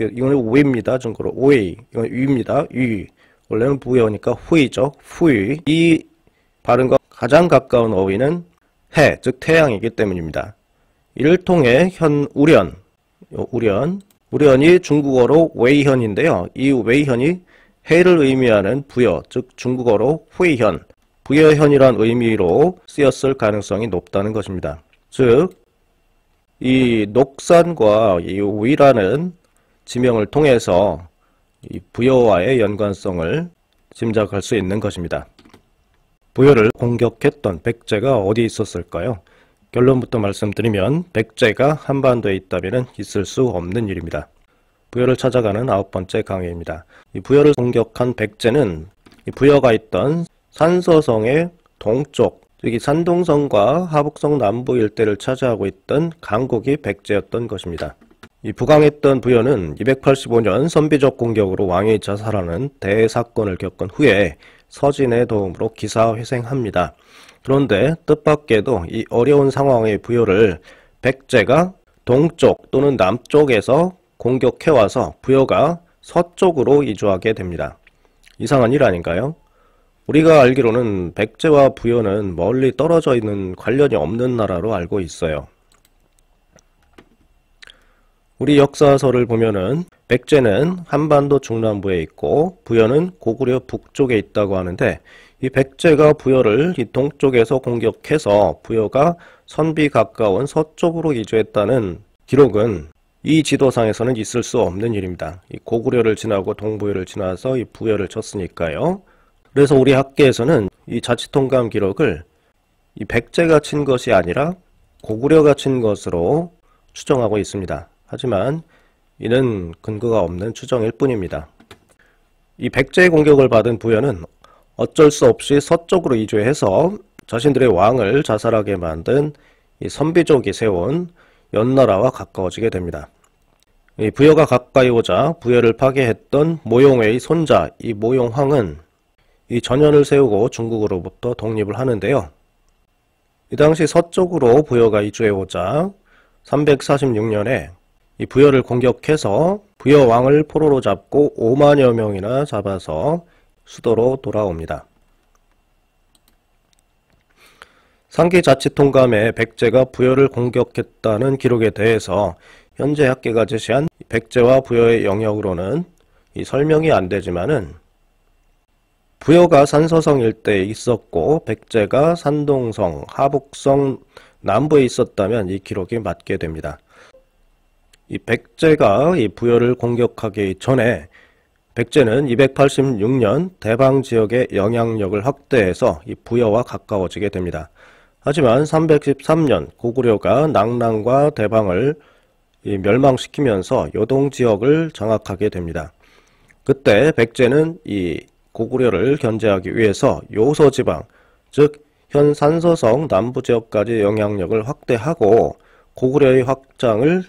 이건 오입니다. 중국로오 이건 위입니다. 위. 원래는 부여니까 후이죠. 후이. 이 발음과 가장 가까운 어휘는 해, 즉 태양이기 때문입니다. 이를 통해 현 우련, 우련, 우련이 중국어로 웨이현인데요. 이 웨이현이 해를 의미하는 부여, 즉 중국어로 후이현, 부여현이란 의미로 쓰였을 가능성이 높다는 것입니다. 즉, 이 녹산과 이 우이라는 지명을 통해서 이 부여와의 연관성을 짐작할 수 있는 것입니다. 부여를 공격했던 백제가 어디 있었을까요? 결론부터 말씀드리면 백제가 한반도에 있다면 있을 수 없는 일입니다. 부여를 찾아가는 아홉 번째 강의입니다. 이 부여를 공격한 백제는 이 부여가 있던 산서성의 동쪽, 즉이 산동성과 하북성 남부 일대를 차지하고 있던 강국이 백제였던 것입니다. 이 부강했던 부여는 285년 선비적 공격으로 왕이 자살하는 대사건을 겪은 후에 서진의 도움으로 기사회생합니다. 그런데 뜻밖에도 이 어려운 상황의 부여를 백제가 동쪽 또는 남쪽에서 공격해와서 부여가 서쪽으로 이주하게 됩니다. 이상한 일 아닌가요? 우리가 알기로는 백제와 부여는 멀리 떨어져 있는 관련이 없는 나라로 알고 있어요. 우리 역사서를 보면은 백제는 한반도 중남부에 있고 부여는 고구려 북쪽에 있다고 하는데 이 백제가 부여를 이 동쪽에서 공격해서 부여가 선비 가까운 서쪽으로 이주했다는 기록은 이 지도상에서는 있을 수 없는 일입니다. 이 고구려를 지나고 동부여를 지나서 이 부여를 쳤으니까요. 그래서 우리 학계에서는 이 자치통감 기록을 이 백제가 친 것이 아니라 고구려가 친 것으로 추정하고 있습니다. 하지만 이는 근거가 없는 추정일 뿐입니다. 이 백제의 공격을 받은 부여는 어쩔 수 없이 서쪽으로 이주해서 자신들의 왕을 자살하게 만든 이 선비족이 세운 연나라와 가까워지게 됩니다. 이 부여가 가까이 오자 부여를 파괴했던 모용의 손자 이 모용황은 이 전연을 세우고 중국으로부터 독립을 하는데요. 이 당시 서쪽으로 부여가 이주해오자 346년에 이 부여를 공격해서 부여 왕을 포로로 잡고 5만여 명이나 잡아서 수도로 돌아옵니다. 상계자치통감에 백제가 부여를 공격했다는 기록에 대해서 현재 학계가 제시한 백제와 부여의 영역으로는 설명이 안 되지만은 부여가 산서성 일대에 있었고 백제가 산동성, 하북성 남부에 있었다면 이 기록이 맞게 됩니다. 이 백제가 이 부여를 공격하기 전에 백제는 286년 대방 지역의 영향력을 확대해서 이 부여와 가까워지게 됩니다. 하지만 313년 고구려가 낙랑과 대방을 이 멸망시키면서 요동 지역을 장악하게 됩니다. 그때 백제는 이 고구려를 견제하기 위해서 요서 지방, 즉 현 산서성 남부 지역까지 영향력을 확대하고 고구려의 확장을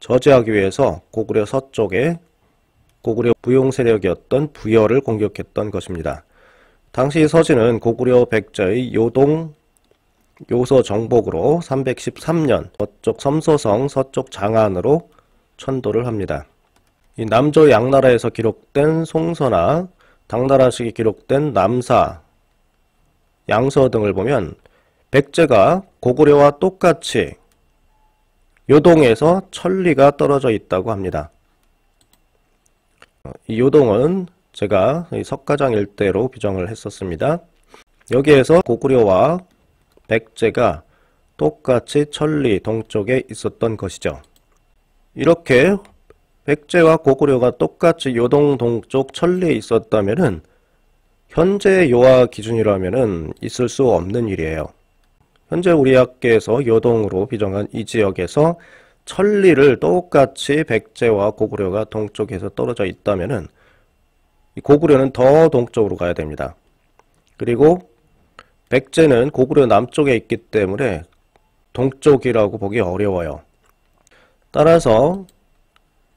저지하기 위해서 고구려 서쪽에 고구려 부용 세력이었던 부여를 공격했던 것입니다. 당시 서진은 고구려 백제의 요동 요서 정복으로 313년 서쪽 섬서성 서쪽 장안으로 천도를 합니다. 이 남조 양나라에서 기록된 송서나 당나라식이 기록된 남사, 양서 등을 보면 백제가 고구려와 똑같이 요동에서 천리가 떨어져 있다고 합니다. 이 요동은 제가 석가장 일대로 비정을 했었습니다. 여기에서 고구려와 백제가 똑같이 천리 동쪽에 있었던 것이죠. 이렇게 백제와 고구려가 똑같이 요동 동쪽 천리에 있었다면 현재 요하 기준이라면 있을 수 없는 일이에요. 현재 우리 학계에서 요동으로 비정한 이 지역에서 천리를 똑같이 백제와 고구려가 동쪽에서 떨어져 있다면은 고구려는 더 동쪽으로 가야 됩니다. 그리고 백제는 고구려 남쪽에 있기 때문에 동쪽이라고 보기 어려워요. 따라서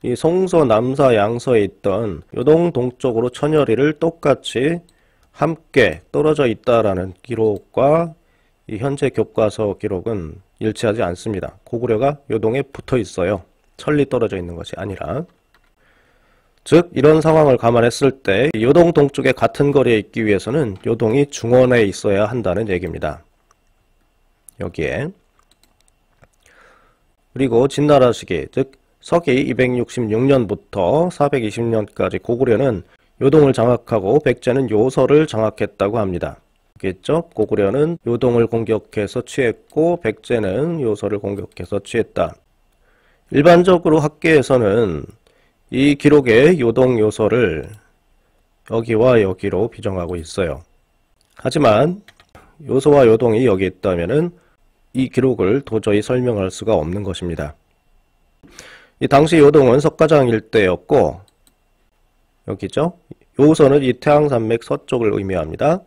이 송서 남서 양서에 있던 요동 동쪽으로 천여리를 똑같이 함께 떨어져 있다라는 기록과 현재 교과서 기록은 일치하지 않습니다. 고구려가 요동에 붙어 있어요. 천리 떨어져 있는 것이 아니라 즉 이런 상황을 감안했을 때 요동 동쪽에 같은 거리에 있기 위해서는 요동이 중원에 있어야 한다는 얘기입니다. 여기에 그리고 진나라 시기 즉 서기 266년부터 420년까지 고구려는 요동을 장악하고 백제는 요서를 장악했다고 합니다. 겠죠. 고구려는 요동을 공격해서 취했고 백제는 요서를 공격해서 취했다. 일반적으로 학계에서는 이 기록의 요동 요서를 여기와 여기로 비정하고 있어요. 하지만 요서와 요동이 여기 있다면 이 기록을 도저히 설명할 수가 없는 것입니다. 이 당시 요동은 석가장 일대였고 여기죠. 요서는 이태항 산맥 서쪽을 의미합니다.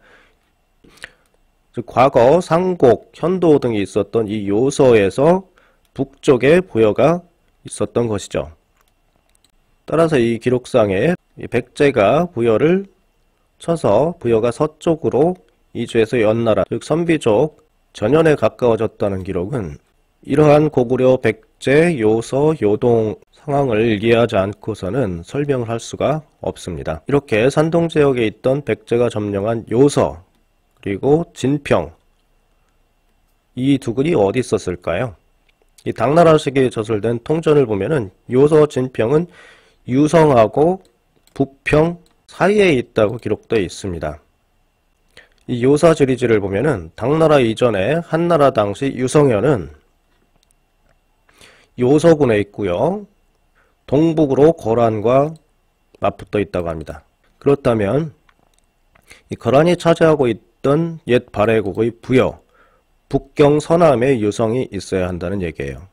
즉 과거, 상곡, 현도 등이 있었던 이 요서에서 북쪽에 보여가 있었던 것이죠. 따라서 이 기록상에 백제가 부여를 쳐서 부여가 서쪽으로 이주해서 연나라, 즉 선비족 전연에 가까워졌다는 기록은 이러한 고구려 백제 요서 요동 상황을 이해하지 않고서는 설명을 할 수가 없습니다. 이렇게 산동 지역에 있던 백제가 점령한 요서 그리고 진평 이 두 글이 어디 있었을까요? 이 당나라 시기에 저술된 통전을 보면은 요서 진평은 유성하고 부평 사이에 있다고 기록되어 있습니다. 이 요사 지리지를 보면은 당나라 이전에 한나라 당시 유성현은 요서군에 있고요. 동북으로 거란과 맞붙어 있다고 합니다. 그렇다면 이 거란이 차지하고 있, 있던 옛 발해국의 부여, 북경 서남의 유성이 있어야 한다는 얘기예요.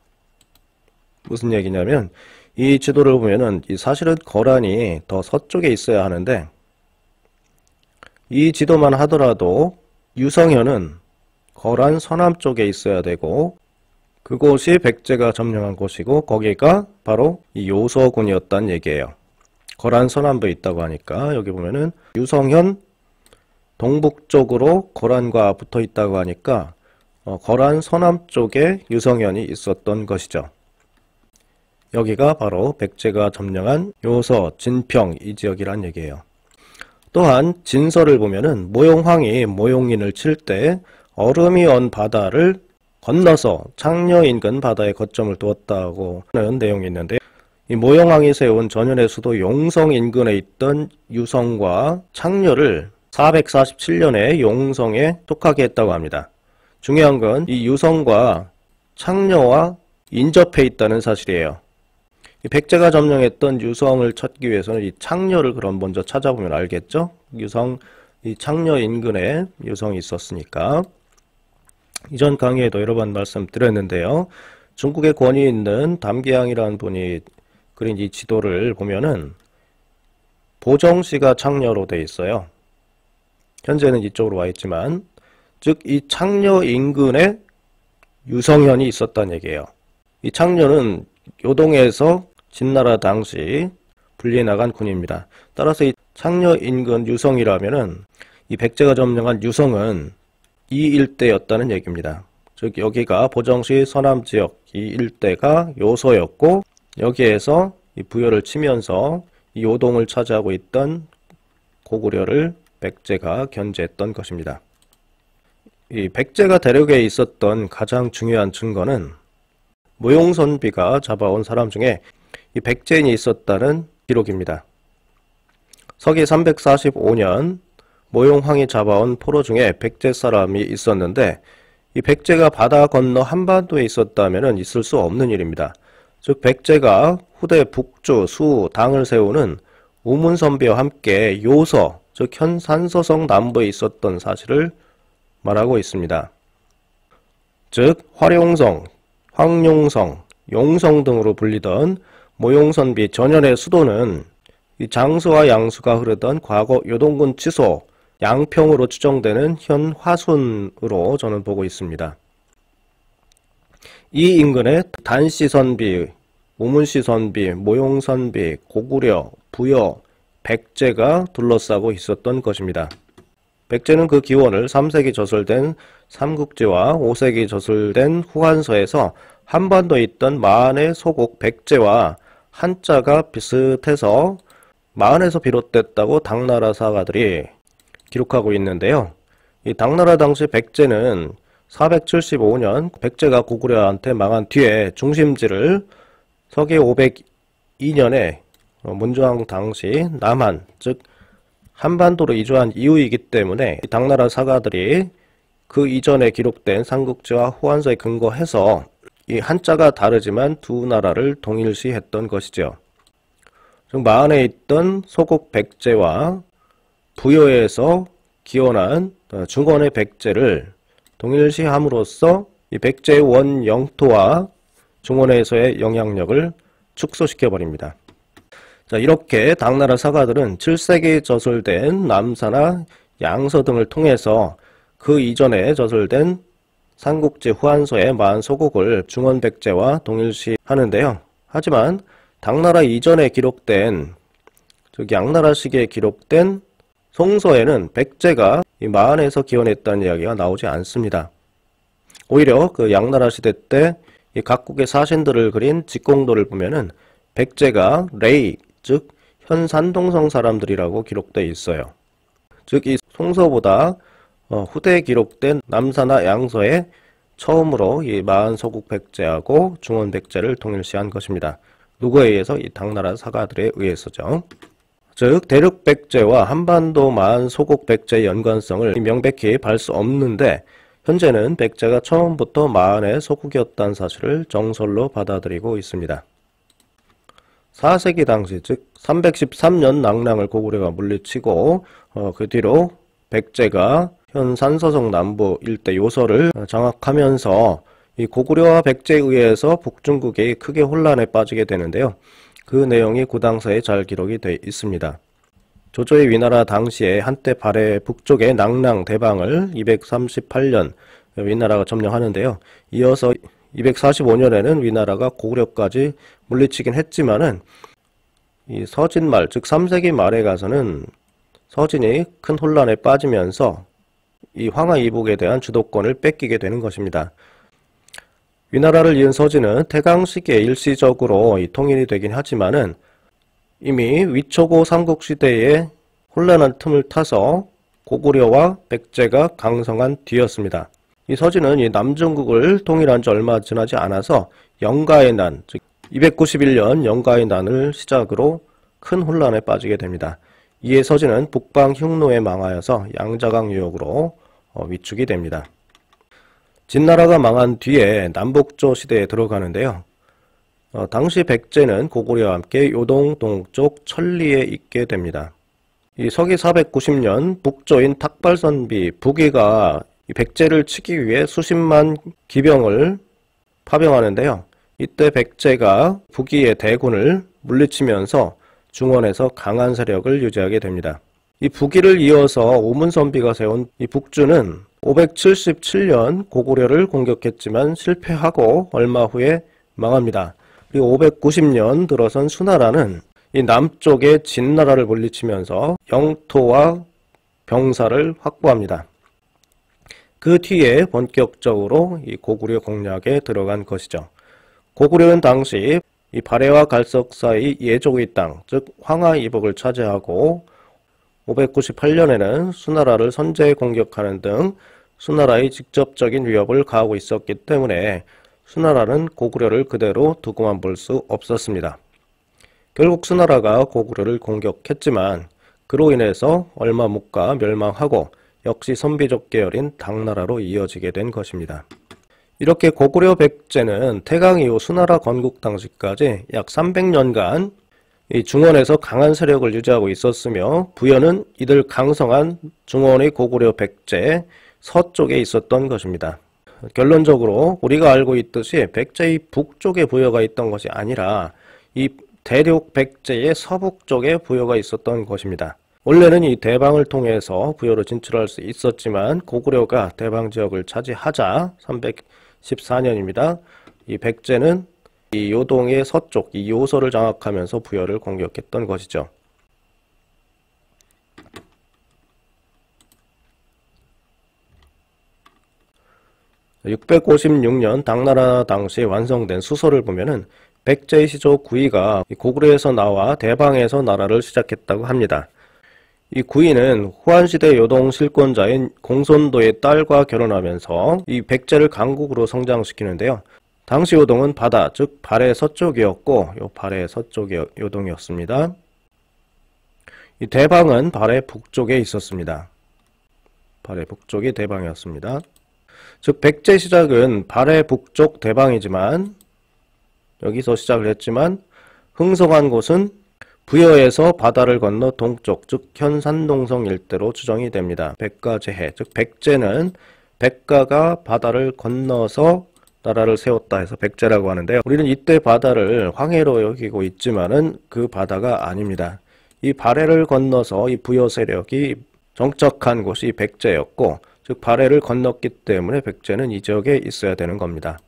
무슨 얘기냐면 이 지도를 보면은 사실은 거란이 더 서쪽에 있어야 하는데 이 지도만 하더라도 유성현은 거란 서남 쪽에 있어야 되고 그곳이 백제가 점령한 곳이고 거기가 바로 이 요서군이었단 얘기예요. 거란 서남부 있다고 하니까 여기 보면은 유성현 동북쪽으로 거란과 붙어 있다고 하니까 어, 거란 서남쪽에 유성현이 있었던 것이죠. 여기가 바로 백제가 점령한 요서, 진평 이 지역이란 얘기예요. 또한 진서를 보면은 모용황이 모용인을 칠 때 얼음이 언 바다를 건너서 창녀 인근 바다에 거점을 두었다고 하는 내용이 있는데 이 모용왕이 세운 전현의 수도 용성 인근에 있던 유성과 창녀를 447년에 용성에 속하게 했다고 합니다. 중요한 건 이 유성과 창녀와 인접해 있다는 사실이에요. 백제가 점령했던 유성을 찾기 위해서는 이 창녀를 그럼 먼저 찾아보면 알겠죠? 유성, 이 창녀 인근에 유성이 있었으니까. 이전 강의에도 여러 번 말씀드렸는데요. 중국의 권위 있는 담계양이라는 분이 그린 이 지도를 보면은 보정시가 창녀로 돼 있어요. 현재는 이쪽으로 와 있지만 즉 이 창녀 인근에 유성현이 있었다는 얘기예요. 이 창녀는 요동에서 진나라 당시 불리 나간 군입니다. 따라서 이 창녀 인근 유성이라면은 이 백제가 점령한 유성은 이 일대였다는 얘기입니다. 즉 여기가 보정시 서남 지역 이 일대가 요소였고 여기에서 이 부여를 치면서 이 요동을 차지하고 있던 고구려를 백제가 견제했던 것입니다. 이 백제가 대륙에 있었던 가장 중요한 증거는 무용선비가 잡아온 사람 중에 이 백제인이 있었다는 기록입니다. 서기 345년 모용황이 잡아온 포로 중에 백제 사람이 있었는데 이 백제가 바다 건너 한반도에 있었다면 있을 수 없는 일입니다. 즉 백제가 후대 북주, 수, 당을 세우는 우문선비와 함께 요서, 즉 현산서성 남부에 있었던 사실을 말하고 있습니다. 즉 화룡성, 황룡성, 용성 등으로 불리던 모용선비 전열의 수도는 장수와 양수가 흐르던 과거 요동군 치소, 양평으로 추정되는 현 화순으로 저는 보고 있습니다. 이 인근에 단시선비, 우문시선비, 모용선비, 고구려, 부여, 백제가 둘러싸고 있었던 것입니다. 백제는 그 기원을 3세기 저술된 삼국지와 5세기 저술된 후한서에서 한반도에 있던 만한의 소국 백제와 한자가 비슷해서 만에서 비롯됐다고 당나라 사가들이 기록하고 있는데요. 이 당나라 당시 백제는 475년 백제가 고구려한테 망한 뒤에 중심지를 서기 502년에 어, 문저항 당시 남한 즉 한반도로 이주한 이후이기 때문에 당나라 사가들이 그 이전에 기록된 삼국지와 호환서에 근거해서 이 한자가 다르지만 두 나라를 동일시했던 것이죠. 즉 마안에 있던 소국 백제와 부여에서 기원한 어, 중원의 백제를 동일시함으로써 이 백제의 원 영토와 중원에서의 영향력을 축소시켜버립니다. 자, 이렇게 당나라 사가들은 7세기에 저술된 남사나 양서 등을 통해서 그 이전에 저술된 삼국지 후한서의 만소국을 중원백제와 동일시하는데요. 하지만 당나라 이전에 기록된 즉 양나라 시기에 기록된 송서에는 백제가 이 만에서 기원했다는 이야기가 나오지 않습니다. 오히려 그 양나라 시대 때 각국의 사신들을 그린 직공도를 보면은 백제가 레이 즉 현산동성 사람들이라고 기록되어 있어요. 즉 이 송서보다 어, 후대에 기록된 남사나 양서에 처음으로 이 마한서국 백제하고 중원 백제를 통일시한 것입니다. 누구에 의해서? 이 당나라 사가들에 의해서죠. 즉 대륙 백제와 한반도 마한 소국 백제의 연관성을 명백히 발수 없는데 현재는 백제가 처음부터 마한의 소국이었다는 사실을 정설로 받아들이고 있습니다. 4세기 당시 즉 313년 낙랑을 고구려가 물리치고 어, 그 뒤로 백제가 현 산서성 남부 일대 요서를 장악하면서 이 고구려와 백제에 의해서 북중국이 크게 혼란에 빠지게 되는데요. 그 내용이 구당서에 잘 기록이 되어 있습니다. 조조의 위나라 당시에 한때 발해 북쪽의 낙랑 대방을 238년 위나라가 점령하는데요. 이어서 245년에는 위나라가 고구려까지 물리치긴 했지만은 이 서진말 즉 3세기 말에 가서는 서진이 큰 혼란에 빠지면서 이 황하 이북에 대한 주도권을 뺏기게 되는 것입니다. 위나라를 이은 서진은 태강 시기에 일시적으로 통일이 되긴 하지만은 이미 위초고 삼국 시대에 혼란한 틈을 타서 고구려와 백제가 강성한 뒤였습니다. 이 서진은 남중국을 통일한 지 얼마 지나지 않아서 영가의 난, 즉 291년 영가의 난을 시작으로 큰 혼란에 빠지게 됩니다. 이에 서진은 북방 흉노에 망하여서 양자강 유역으로 어, 위축이 됩니다. 진나라가 망한 뒤에 남북조 시대에 들어가는데요. 어, 당시 백제는 고구려와 함께 요동 동쪽 천리에 있게 됩니다. 이 서기 490년 북조인 탁발선비 북위가 백제를 치기 위해 수십만 기병을 파병하는데요. 이때 백제가 북위의 대군을 물리치면서 중원에서 강한 세력을 유지하게 됩니다. 이 북위를 이어서 오문선비가 세운 이 북주는 577년 고구려를 공격했지만 실패하고 얼마 후에 망합니다. 그리고 590년 들어선 수나라는 이 남쪽의 진나라를 물리치면서 영토와 병사를 확보합니다. 그 뒤에 본격적으로 이 고구려 공략에 들어간 것이죠. 고구려는 당시 이 발해와 갈석 사이 예족의 땅, 즉 황하 이북을 차지하고 598년에는 수나라를 선제 공격하는 등 수나라의 직접적인 위협을 가하고 있었기 때문에 수나라는 고구려를 그대로 두고만 볼 수 없었습니다. 결국 수나라가 고구려를 공격했지만 그로 인해서 얼마 못가 멸망하고 역시 선비족 계열인 당나라로 이어지게 된 것입니다. 이렇게 고구려 백제는 태강 이후 수나라 건국 당시까지 약 300년간 중원에서 강한 세력을 유지하고 있었으며 부여는 이들 강성한 중원의 고구려 백제 서쪽에 있었던 것입니다. 결론적으로 우리가 알고 있듯이 백제의 북쪽에 부여가 있던 것이 아니라 이 대륙 백제의 서북쪽에 부여가 있었던 것입니다. 원래는 이 대방을 통해서 부여로 진출할 수 있었지만 고구려가 대방 지역을 차지하자 314년입니다. 이 백제는 이 요동의 서쪽, 이 요서를 장악하면서 부여를 공격했던 것이죠. 6 5 6년 당나라 당시 완성된 수서를 보면은 백제의 시조 구이가 고구려에서 나와 대방에서 나라를 시작했다고 합니다. 이 구인은 후한시대 요동 실권자인 공손도의 딸과 결혼하면서 이 백제를 강국으로 성장시키는데요. 당시 요동은 바다, 즉 발해 서쪽이었고 요 발해 서쪽 요동이었습니다. 이 대방은 발해 북쪽에 있었습니다. 발해 북쪽이 대방이었습니다. 즉 백제 시작은 발해 북쪽 대방이지만 여기서 시작을 했지만 흥성한 곳은 부여에서 바다를 건너 동쪽 즉 현산동성 일대로 추정이 됩니다. 백가제해즉 백제는 백가가 바다를 건너서 나라를 세웠다 해서 백제라고 하는데요. 우리는 이때 바다를 황해로 여기고 있지만은 그 바다가 아닙니다. 이 발해를 건너서 이 부여 세력이 정착한 곳이 백제였고 즉 발해를 건넜기 때문에 백제는 이 지역에 있어야 되는 겁니다.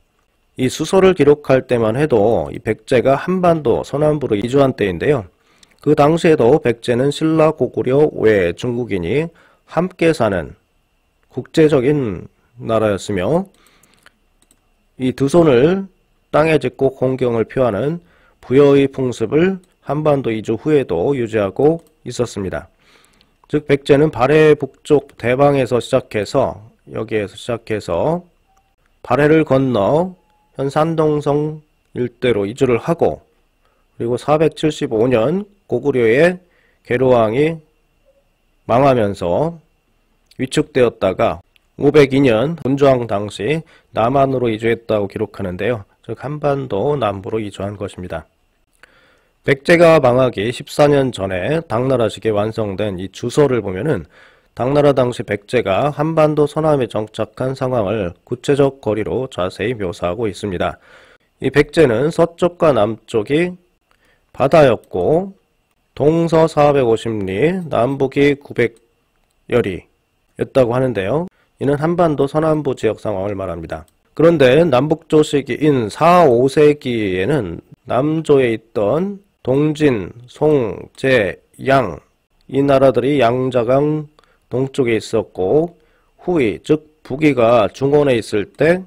이 수소를 기록할 때만 해도 이 백제가 한반도 서남부로 이주한 때인데요. 그 당시에도 백제는 신라 고구려 외 중국인이 함께 사는 국제적인 나라였으며 이 두 손을 땅에 짓고 공경을 표하는 부여의 풍습을 한반도 이주 후에도 유지하고 있었습니다. 즉 백제는 발해 북쪽 대방에서 시작해서 여기에서 시작해서 발해를 건너 현 산동성 일대로 이주를 하고 그리고 475년 고구려의 괴로왕이 망하면서 위축되었다가 502년 본조왕 당시 남한으로 이주했다고 기록하는데요. 즉 한반도 남부로 이주한 것입니다. 백제가 망하기 14년 전에 당나라식에 완성된 이 주소를 보면은 당나라 당시 백제가 한반도 서남에 정착한 상황을 구체적 거리로 자세히 묘사하고 있습니다. 이 백제는 서쪽과 남쪽이 바다였고 동서 450리, 남북이 900여리였다고 하는데요. 이는 한반도 서남부 지역 상황을 말합니다. 그런데 남북조 시기인 4, 5세기에는 남조에 있던 동진, 송, 제, 양, 이 나라들이 양자강 동쪽에 있었고 후위즉북위가 중원에 있을 때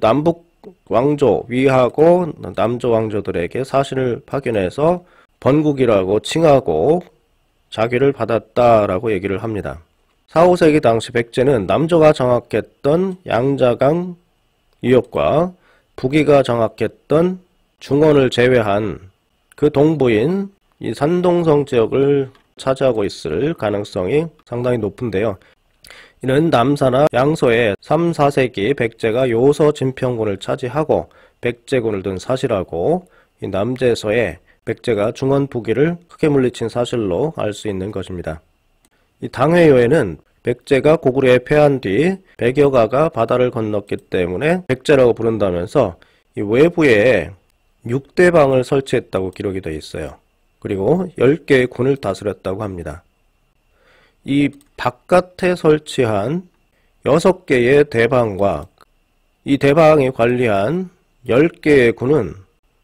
남북 왕조, 위하고 남조 왕조들에게 사실을 파견해서 번국이라고 칭하고 자기를 받았다라고 얘기를 합니다. 4, 5세기 당시 백제는 남조가 정확했던 양자강 유역과 북위가정확했던 중원을 제외한 그 동부인 이 산동성 지역을 차지하고 있을 가능성이 상당히 높은데요. 이는 남사나 양소의 3, 4세기 백제가 요서 진평군을 차지하고 백제군을 둔 사실하고 이 남제서의 백제가 중원 부기를 크게 물리친 사실로 알 수 있는 것입니다. 이 당회요에는 백제가 고구려에 패한 뒤 백여가가 바다를 건넜기 때문에 백제라고 부른다면서 이 외부에 6대방을 설치했다고 기록이 되어 있어요. 그리고 10개의 군을 다스렸다고 합니다. 이 바깥에 설치한 6개의 대방과 이 대방이 관리한 10개의 군은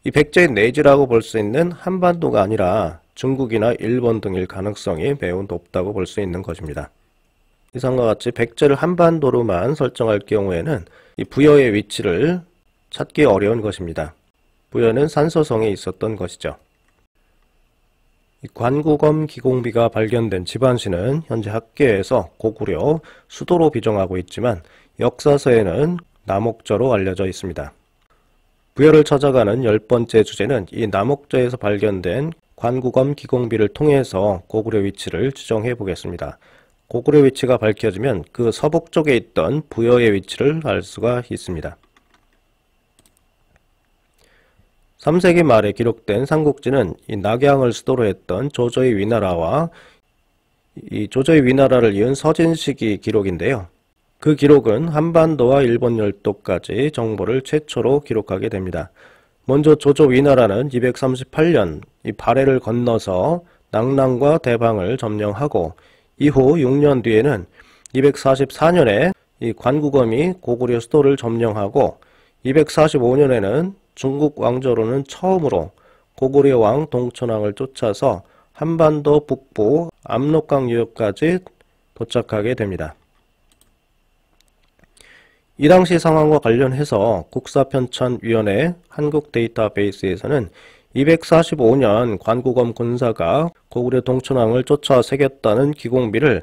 이 백제의 내지라고 볼 수 있는 한반도가 아니라 중국이나 일본 등일 가능성이 매우 높다고 볼 수 있는 것입니다. 이상과 같이 백제를 한반도로만 설정할 경우에는 이 부여의 위치를 찾기 어려운 것입니다. 부여는 산소성에 있었던 것이죠. 이 관구검 기공비가 발견된 집안시는 현재 학계에서 고구려 수도로 비정하고 있지만 역사서에는 남옥저로 알려져 있습니다. 부여를 찾아가는 열 번째 주제는 이 남옥저에서 발견된 관구검 기공비를 통해서 고구려 위치를 추정해 보겠습니다. 고구려 위치가 밝혀지면 그 서북쪽에 있던 부여의 위치를 알 수가 있습니다. 3세기 말에 기록된 삼국지는 이 낙양을 수도로 했던 조조의 위나라와 이 조조의 위나라를 이은 서진식이 기록인데요. 그 기록은 한반도와 일본 열도까지 정보를 최초로 기록하게 됩니다. 먼저 조조 위나라는 238년 이 발해를 건너서 낙랑과 대방을 점령하고 이후 6년 뒤에는 244년에 이 관구검이 고구려 수도를 점령하고 245년에는 중국 왕조로는 처음으로 고구려 왕 동천왕을 쫓아서 한반도 북부 압록강 유역까지 도착하게 됩니다. 이 당시 상황과 관련해서 국사편찬위원회 한국데이터베이스에서는 245년 관구검 군사가 고구려 동천왕을 쫓아 새겼다는 기공비를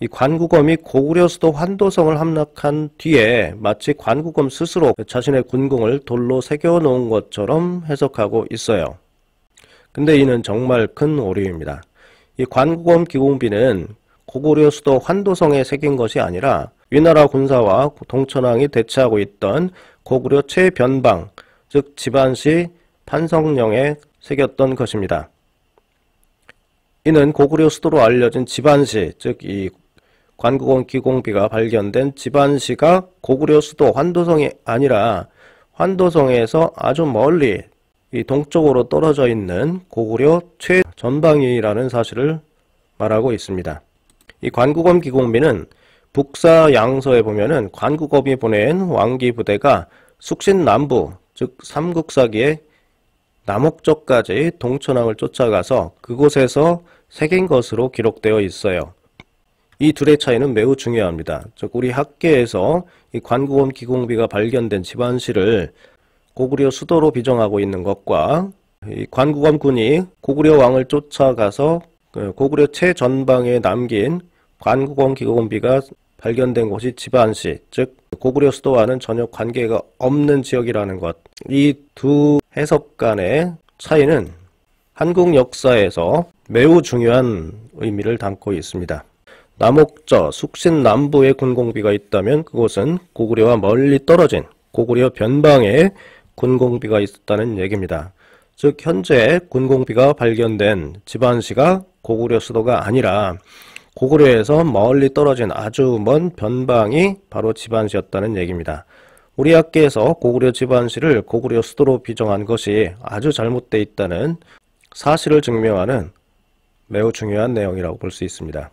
이 관구검이 고구려 수도 환도성을 함락한 뒤에 마치 관구검 스스로 자신의 군공을 돌로 새겨 놓은 것처럼 해석하고 있어요. 근데 이는 정말 큰 오류입니다. 이 관구검 기공비는 고구려 수도 환도성에 새긴 것이 아니라 위나라 군사와 동천왕이 대치하고 있던 고구려 최변방, 즉 집안시 판성령에 새겼던 것입니다. 이는 고구려 수도로 알려진 집안시, 즉 이 관국원 기공비가 발견된 집안시가 고구려 수도 환도성이 아니라 환도성에서 아주 멀리 이 동쪽으로 떨어져 있는 고구려 최전방이라는 사실을 말하고 있습니다. 이 관국원 기공비는 북사 양서에 보면은 관국업이 보낸 왕기 부대가 숙신 남부, 즉 삼국사기의 남옥적까지 동천왕을 쫓아가서 그곳에서 새긴 것으로 기록되어 있어요. 이 둘의 차이는 매우 중요합니다. 즉 우리 학계에서 이 관구원 기공비가 발견된 집안시를 고구려 수도로 비정하고 있는 것과 이 관구검 군이 고구려 왕을 쫓아가서 그 고구려 최전방에 남긴 관구검 기공비가 발견된 곳이 지반시, 즉 고구려 수도와는 전혀 관계가 없는 지역이라는 것. 이 두 해석 간의 차이는 한국 역사에서 매우 중요한 의미를 담고 있습니다. 남옥저 숙신 남부에 군공비가 있다면 그곳은 고구려와 멀리 떨어진 고구려 변방에 군공비가 있었다는 얘기입니다. 즉 현재 군공비가 발견된 지반시가 고구려 수도가 아니라 고구려에서 멀리 떨어진 아주 먼 변방이 바로 집안시였다는 얘기입니다. 우리 학계에서 고구려 집안시를 고구려 수도로 비정한 것이 아주 잘못되어 있다는 사실을 증명하는 매우 중요한 내용이라고 볼 수 있습니다.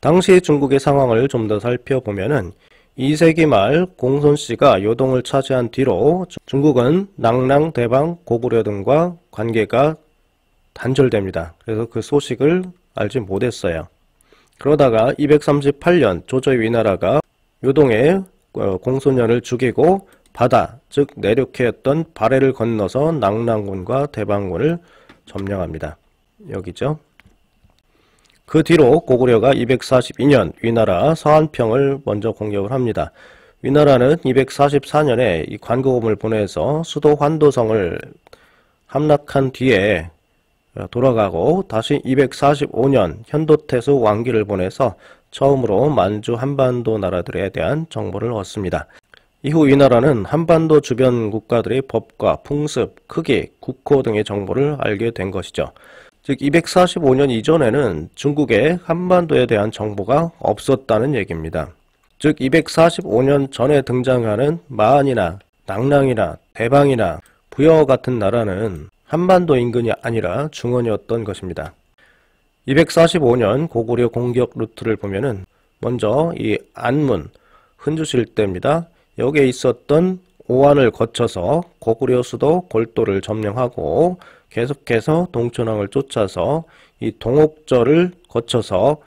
당시 중국의 상황을 좀 더 살펴보면은 2세기 말 공손씨가 요동을 차지한 뒤로 중국은 낭랑, 대방, 고구려 등과 관계가 단절됩니다. 그래서 그 소식을 알지 못했어요. 그러다가 238년 조조의 위나라가 요동의 어, 공소년을 죽이고 바다, 즉내륙해였던 발해를 건너서 낙랑군과 대방군을 점령합니다. 여기죠. 그 뒤로 고구려가 242년 위나라 서한평을 먼저 공격을 합니다. 위나라는 244년에 이 관고금을 보내서 수도 환도성을 함락한 뒤에 어, 돌아가고 다시 245년 현도태수 왕기를 보내서 처음으로 만주 한반도 나라들에 대한 정보를 얻습니다. 이후 이 나라는 한반도 주변 국가들의 법과 풍습, 크기, 국호 등의 정보를 알게 된 것이죠. 즉 245년 이전에는 중국의 한반도에 대한 정보가 없었다는 얘기입니다. 즉 245년 전에 등장하는 마안이나 낭랑이나 대방이나 부여 같은 나라는 한반도 인근이 아니라 중원이었던 것입니다. 245년 고구려 공격 루트를 보면은 먼저 이 안문, 흔주실때입니다 여기에 있었던 오안을 거쳐서 고구려 수도 골도를 점령하고 계속해서 동천왕을 쫓아서 이 동옥절을 거쳐서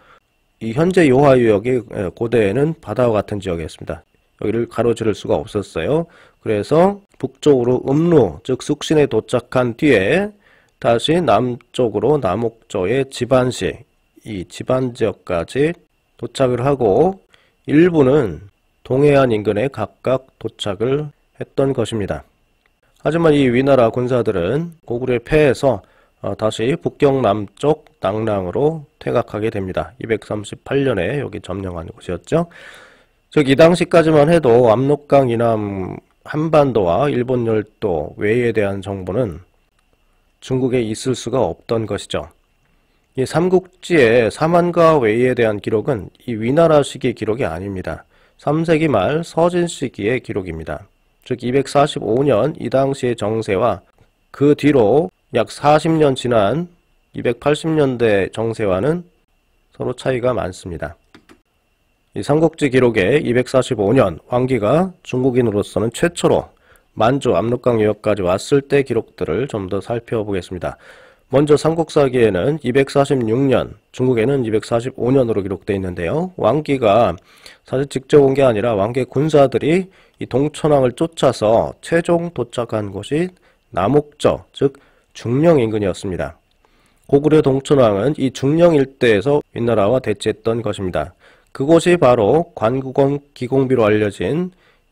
이 현재 요하유역이 고대에는 바다와 같은 지역이었습니다. 여기를 가로지를 수가 없었어요. 그래서 북쪽으로 음루 즉 숙신에 도착한 뒤에 다시 남쪽으로 남옥조의 지반시 이 지반지역까지 도착을 하고 일부는 동해안 인근에 각각 도착을 했던 것입니다. 하지만 이 위나라 군사들은 고구려에 패해서 어, 다시 북경 남쪽 낙랑으로 퇴각하게 됩니다. 238년에 여기 점령한 곳이었죠. 즉 이 당시까지만 해도 압록강 이남 한반도와 일본 열도 외에 대한 정보는 중국에 있을 수가 없던 것이죠. 이 삼국지의 사만과 외에 대한 기록은 이 위나라 시기 의 기록이 아닙니다. 3세기 말 서진 시기의 기록입니다. 즉 245년 이 당시의 정세와 그 뒤로 약 40년 지난 280년대 정세와는 서로 차이가 많습니다. 이 삼국지 기록에 245년 왕기가 중국인으로서는 최초로 만주 압록강 유역까지 왔을 때 기록들을 좀 더 살펴보겠습니다. 먼저 삼국사기에는 246년, 중국에는 245년으로 기록되어 있는데요. 왕기가 사실 직접 온 게 아니라 왕계 군사들이 이 동천왕을 쫓아서 최종 도착한 곳이 남옥저, 즉 중령 인근이었습니다. 고구려 동천왕은 이 중령 일대에서 윗나라와 대치했던 것입니다. 그곳이 바로 관구공 기공비로 알려진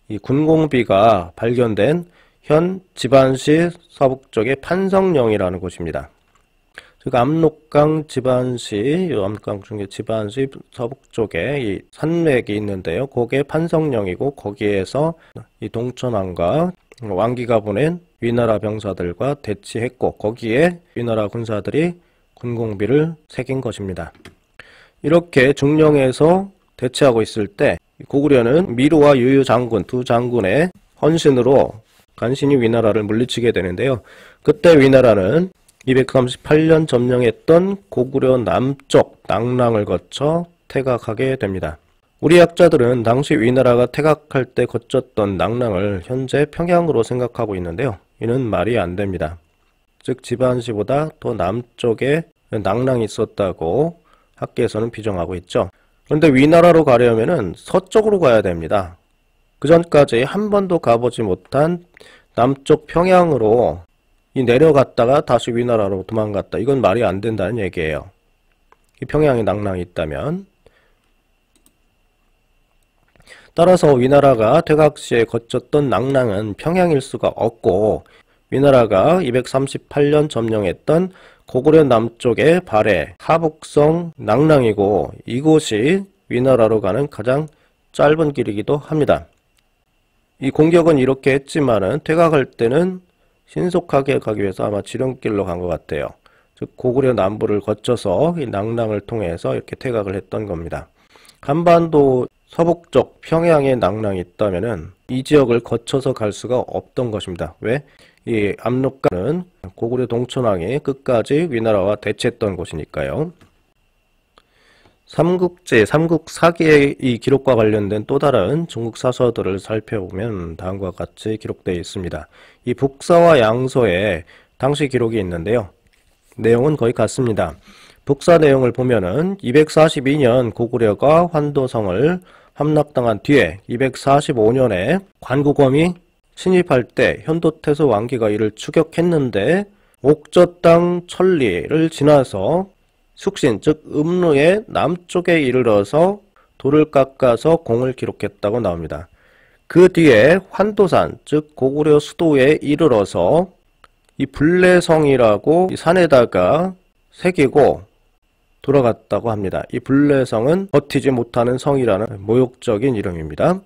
이 군공비가 발견된 현 지반시 서북쪽의 판성령이라는 곳입니다. 즉 압록강 지반시, 압록강 중에 지반시 서북쪽에 이 산맥이 있는데요. 거기에 판성령이고 거기에서 이 동천왕과 왕기가 보낸 위나라 병사들과 대치했고 거기에 위나라 군사들이 군공비를 새긴 것입니다. 이렇게 중령에서 대치하고 있을 때 고구려는 미로와 유유 장군 두 장군의 헌신으로 간신히 위나라를 물리치게 되는데요. 그때 위나라는 238년 점령했던 고구려 남쪽 낙랑을 거쳐 퇴각하게 됩니다. 우리 학자들은 당시 위나라가 퇴각할때 거쳤던 낙랑을 현재 평양으로 생각하고 있는데요. 이는 말이 안 됩니다. 즉 지반시보다 더 남쪽에 낙랑이 있었다고 학계에서는 비정하고 있죠. 그런데 위나라로 가려면은 서쪽으로 가야 됩니다. 그 전까지 한 번도 가보지 못한 남쪽 평양으로 이 내려갔다가 다시 위나라로 도망갔다. 이건 말이 안 된다는 얘기예요. 이 평양에 낭랑이 있다면. 따라서 위나라가 퇴각시에 거쳤던 낭랑은 평양일 수가 없고 위나라가 238년 점령했던 고구려 남쪽의 발해, 하북성 낭랑이고 이곳이 위나라로 가는 가장 짧은 길이기도 합니다. 이 공격은 이렇게 했지만은 퇴각할 때는 신속하게 가기 위해서 아마 지름길로 간 것 같아요. 즉 고구려 남부를 거쳐서 이 낭랑을 통해서 이렇게 퇴각을 했던 겁니다. 한반도 서북쪽 평양에 낭랑이 있다면은 이 지역을 거쳐서 갈 수가 없던 것입니다. 왜? 이 압록강은 고구려 동천왕이 끝까지 위나라와 대치했던 곳이니까요. 삼국제, 삼국사기의 기록과 관련된 또 다른 중국 사서들을 살펴보면 다음과 같이 기록되어 있습니다. 이 북서와 양서에 당시 기록이 있는데요. 내용은 거의 같습니다. 북사 내용을 보면은 242년 고구려가 환도성을 함락당한 뒤에 245년에 관구검이 신입할 때 현도태서 왕기가 이를 추격했는데 옥저 땅 천리를 지나서 숙신 즉 음로의 남쪽에 이르러서 돌을 깎아서 공을 기록했다고 나옵니다. 그 뒤에 환도산 즉 고구려 수도에 이르러서 이 불례성이라고 산에다가 새기고 돌아갔다고 합니다. 이 불례성은 버티지 못하는 성이라는 모욕적인 이름입니다.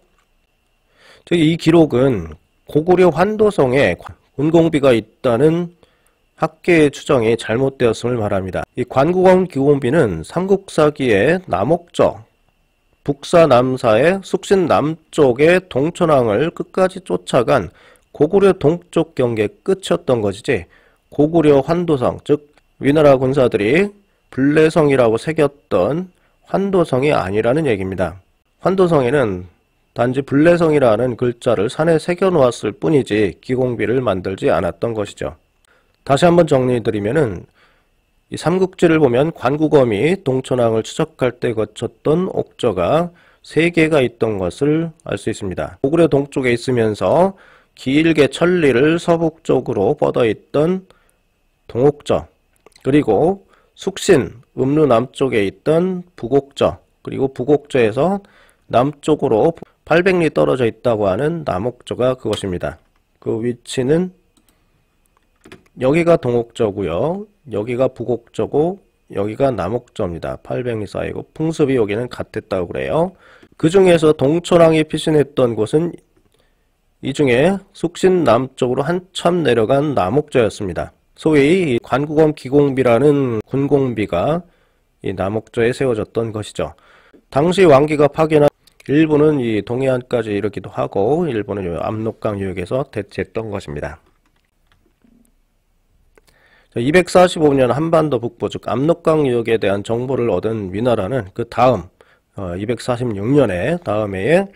즉이 기록은 고구려 환도성에 운공비가 있다는 학계의 추정이 잘못되었음을 말합니다. 이관구공 기원비는 삼국사기의 남옥적, 북사남사의 숙신 남쪽의 동천왕을 끝까지 쫓아간 고구려 동쪽 경계 끝이었던 것이지 고구려 환도성, 즉 위나라 군사들이 불례성이라고 새겼던 환도성이 아니라는 얘기입니다. 환도성에는 단지 불내성이라는 글자를 산에 새겨놓았을 뿐이지 기공비를 만들지 않았던 것이죠. 다시 한번 정리해드리면은 이 삼국지를 보면 관구검이 동천왕을 추적할 때 거쳤던 옥저가 3개가 있던 것을 알 수 있습니다. 고구려 동쪽에 있으면서 길게 천리를 서북쪽으로 뻗어있던 동옥저 그리고 숙신, 음루 남쪽에 있던 북옥저 그리고 북옥저에서 남쪽으로 800리 떨어져 있다고 하는 남옥저가 그것입니다. 그 위치는 여기가 동옥저고요. 여기가 북옥저고 여기가 남옥저입니다. 800리 사이고 풍습이 여기는 같았다고 그래요. 그 중에서 동초랑이 피신했던 곳은 이 중에 숙신 남쪽으로 한참 내려간 남옥저였습니다. 소위 관구검 기공비라는 군공비가 이 남옥저에 세워졌던 것이죠. 당시 왕기가 파견한 일본은이 동해안까지 이르기도 하고 일본은 압록강 유역에서 대체했던 것입니다. 245년 한반도 북부 즉 압록강 유역에 대한 정보를 얻은 위나라는 그 다음 246년에 어, 다음해에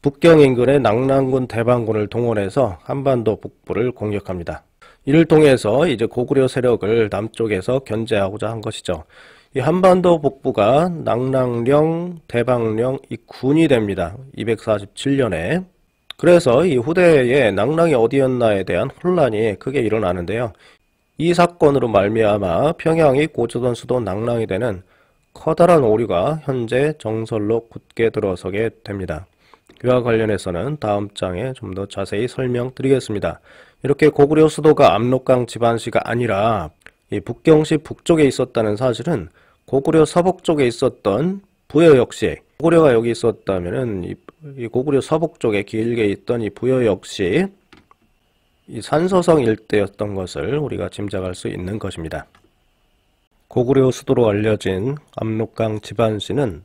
북경 인근의 낙랑군 대방군을 동원해서 한반도 북부를 공격합니다. 이를 통해서 이제 고구려 세력을 남쪽에서 견제하고자 한 것이죠. 이 한반도 북부가 낙랑령, 대방령 이 군이 됩니다. 247년에. 그래서 이 후대에 낙랑이 어디였나에 대한 혼란이 크게 일어나는데요. 이 사건으로 말미암아 평양이 고조선 수도 낙랑이 되는 커다란 오류가 현재 정설로 굳게 들어서게 됩니다. 이와 관련해서는 다음 장에 좀 더 자세히 설명드리겠습니다. 이렇게 고구려 수도가 압록강 집안시가 아니라 북경시 북쪽에 있었다는 사실은 고구려 서북 쪽에 있었던 부여 역시 고구려가 여기 있었다면이 고구려 서북 쪽에 길게 있던 이 부여 역시 이 산서성 일대였던 것을 우리가 짐작할 수 있는 것입니다. 고구려 수도로 알려진 압록강 지반씨는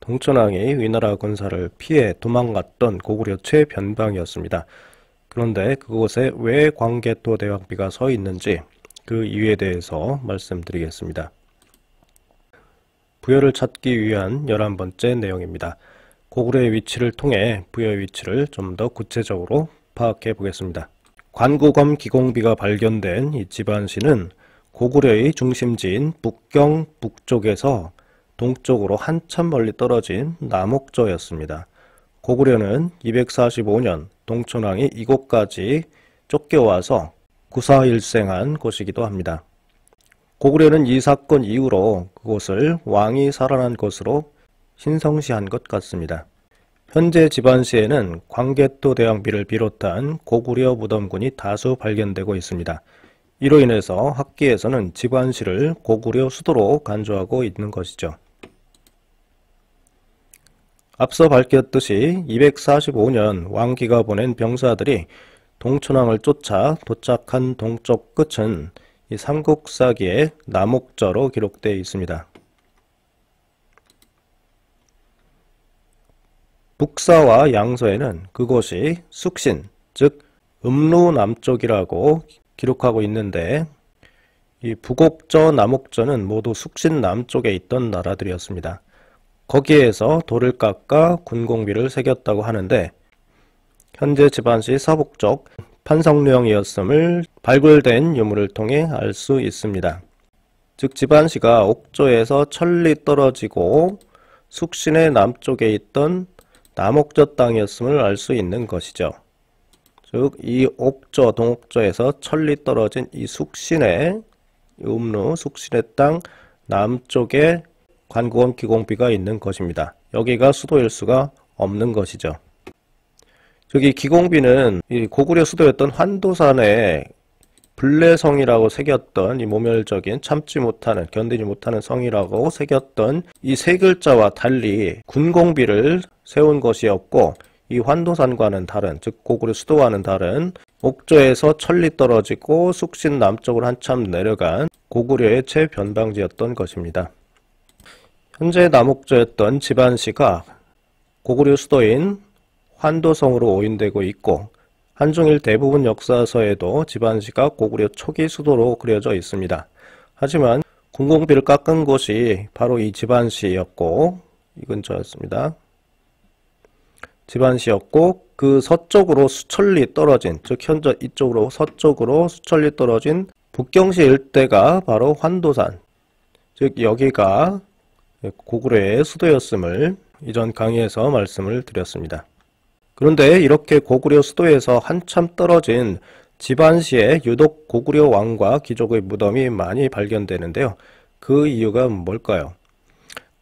동천왕이 위나라 군사를 피해 도망갔던 고구려 최변방이었습니다. 그런데 그곳에 왜 광개토 대왕비가 서 있는지 그 이유에 대해서 말씀드리겠습니다. 부여를 찾기 위한 열한 번째 내용입니다. 고구려의 위치를 통해 부여의 위치를 좀 더 구체적으로 파악해 보겠습니다. 관구검 기공비가 발견된 이 집안시는 고구려의 중심지인 북경 북쪽에서 동쪽으로 한참 멀리 떨어진 남옥조였습니다. 고구려는 245년 동천왕이 이곳까지 쫓겨와서 구사일생한 곳이기도 합니다. 고구려는 이 사건 이후로 그곳을 왕이 살아난 곳으로 신성시한 것 같습니다. 현재 집안시에는 광개토 대왕비를 비롯한 고구려 무덤군이 다수 발견되고 있습니다. 이로 인해서 학계에서는 집안시를 고구려 수도로 간주하고 있는 것이죠. 앞서 밝혔듯이 245년 왕기가 보낸 병사들이 동천왕을 쫓아 도착한 동쪽 끝은 이 삼국사기의 남옥저로 기록되어 있습니다. 북사와 양서에는 그곳이 숙신, 즉 음루 남쪽이라고 기록하고 있는데 이 북옥저, 남옥저는 모두 숙신 남쪽에 있던 나라들이었습니다. 거기에서 돌을 깎아 군공비를 새겼다고 하는데 현재 집안시 서북쪽 판성류형이었음을 발굴된 유물을 통해 알 수 있습니다. 즉 집안시가 옥조에서 천리 떨어지고 숙신의 남쪽에 있던 남옥조 땅이었음을 알 수 있는 것이죠. 즉 이 옥조 동옥조에서 천리 떨어진 이 숙신의 음루 숙신의 땅 남쪽에 관구원 기공비가 있는 것입니다. 여기가 수도일 수가 없는 것이죠. 저기 기공비는 이 고구려 수도였던 환도산에 불레성이라고 새겼던 이 모멸적인 참지 못하는 견디지 못하는 성이라고 새겼던 이 세 글자와 달리 군공비를 세운 것이었고 이 환도산과는 다른 즉 고구려 수도와는 다른 옥저에서 천리 떨어지고 숙신 남쪽으로 한참 내려간 고구려의 최변방지였던 것입니다. 현재 남옥저였던집안시가 고구려 수도인 환도성으로 오인되고 있고 한중일 대부분 역사서에도 집안시가 고구려 초기 수도로 그려져 있습니다. 하지만 궁공비를 깎은 곳이 바로 이 집안시였고 이 근처였습니다. 집안시였고 그 서쪽으로 수천리 떨어진 즉 현재 이쪽으로 서쪽으로 수천리 떨어진 북경시 일대가 바로 환도산 즉 여기가 고구려의 수도였음을 이전 강의에서 말씀을 드렸습니다. 그런데 이렇게 고구려 수도에서 한참 떨어진 집안시에 유독 고구려 왕과 귀족의 무덤이 많이 발견되는데요. 그 이유가 뭘까요?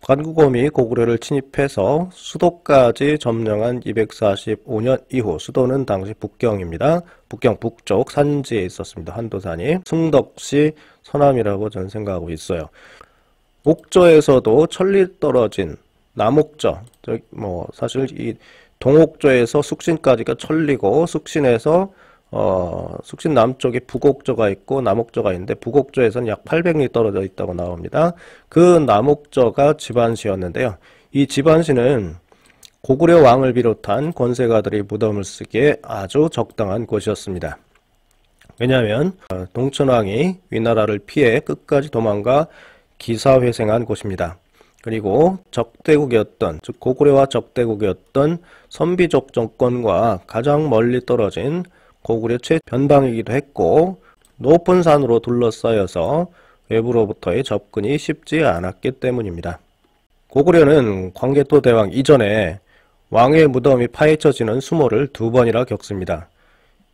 관구검이 고구려를 침입해서 수도까지 점령한 245년 이후 수도는 당시 북경입니다. 북경 북쪽 산지에 있었습니다. 한도산이 승덕시 서남이라고 저는 생각하고 있어요. 옥저에서도 천리 떨어진 남옥저 뭐 사실 이 동옥조에서 숙신까지가 천리고 숙신에서 어, 숙신 남쪽에 북옥조가 있고 남옥조가 있는데 북옥조에서는 약 800리 떨어져 있다고 나옵니다. 그 남옥조가 집안시였는데요. 이 집안시는 고구려 왕을 비롯한 권세가들이 무덤을 쓰기에 아주 적당한 곳이었습니다. 왜냐하면 어, 동천왕이 위나라를 피해 끝까지 도망가 기사회생한 곳입니다. 그리고 적대국이었던 즉 고구려와 적대국이었던 선비족 정권과 가장 멀리 떨어진 고구려 최변방이기도 했고 높은 산으로 둘러싸여서 외부로부터의 접근이 쉽지 않았기 때문입니다. 고구려는 광개토 대왕 이전에 왕의 무덤이 파헤쳐지는 수모를 두 번이나 겪습니다.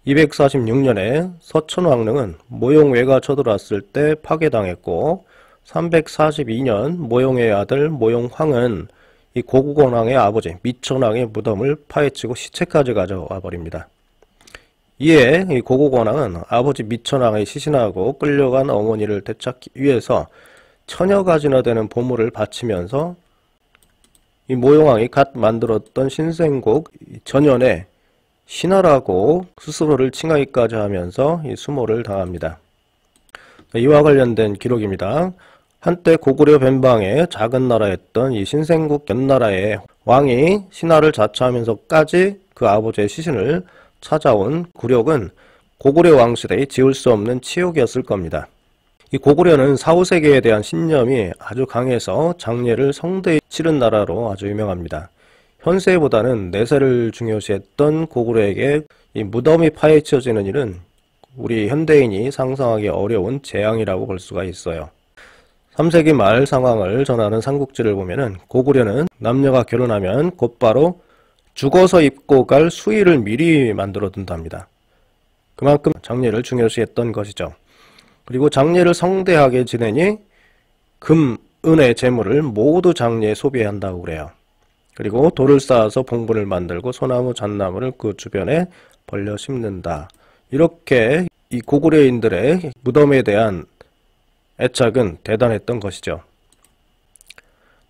246년에 서천왕릉은 모용외가 쳐들어왔을 때 파괴당했고 342년 모용의 아들 모용황은 이 고국원왕의 아버지 미천왕의 무덤을 파헤치고 시체까지 가져와 버립니다. 이에 이 고국원왕은 아버지 미천왕의 시신하고 끌려간 어머니를 되찾기 위해서 천여 가지나 되는 보물을 바치면서 이 모용왕이 갓 만들었던 신생곡 전연에 신하라고 스스로를 칭하기까지 하면서 이 수모를 당합니다. 이와 관련된 기록입니다. 한때 고구려 변방의 작은 나라였던 이 신생국 연나라의 왕이 신하를 자처하면서까지 그 아버지의 시신을 찾아온 구력은 고구려 왕실의 지울 수 없는 치욕이었을 겁니다. 이 고구려는 사후세계에 대한 신념이 아주 강해서 장례를 성대에 치른 나라로 아주 유명합니다. 현세보다는 내세를 중요시했던 고구려에게 이 무덤이 파헤쳐지는 일은 우리 현대인이 상상하기 어려운 재앙이라고 볼 수가 있어요. 3세기 말 상황을 전하는 삼국지를 보면은 고구려는 남녀가 결혼하면 곧바로 죽어서 입고 갈 수의를 미리 만들어 둔답니다. 그만큼 장례를 중요시했던 것이죠. 그리고 장례를 성대하게 지내니 금, 은의 재물을 모두 장례에 소비 한다고 그래요. 그리고 돌을 쌓아서 봉분을 만들고 소나무, 잣나무를 그 주변에 벌려 심는다. 이렇게 이 고구려인들의 무덤에 대한 애착은 대단했던 것이죠.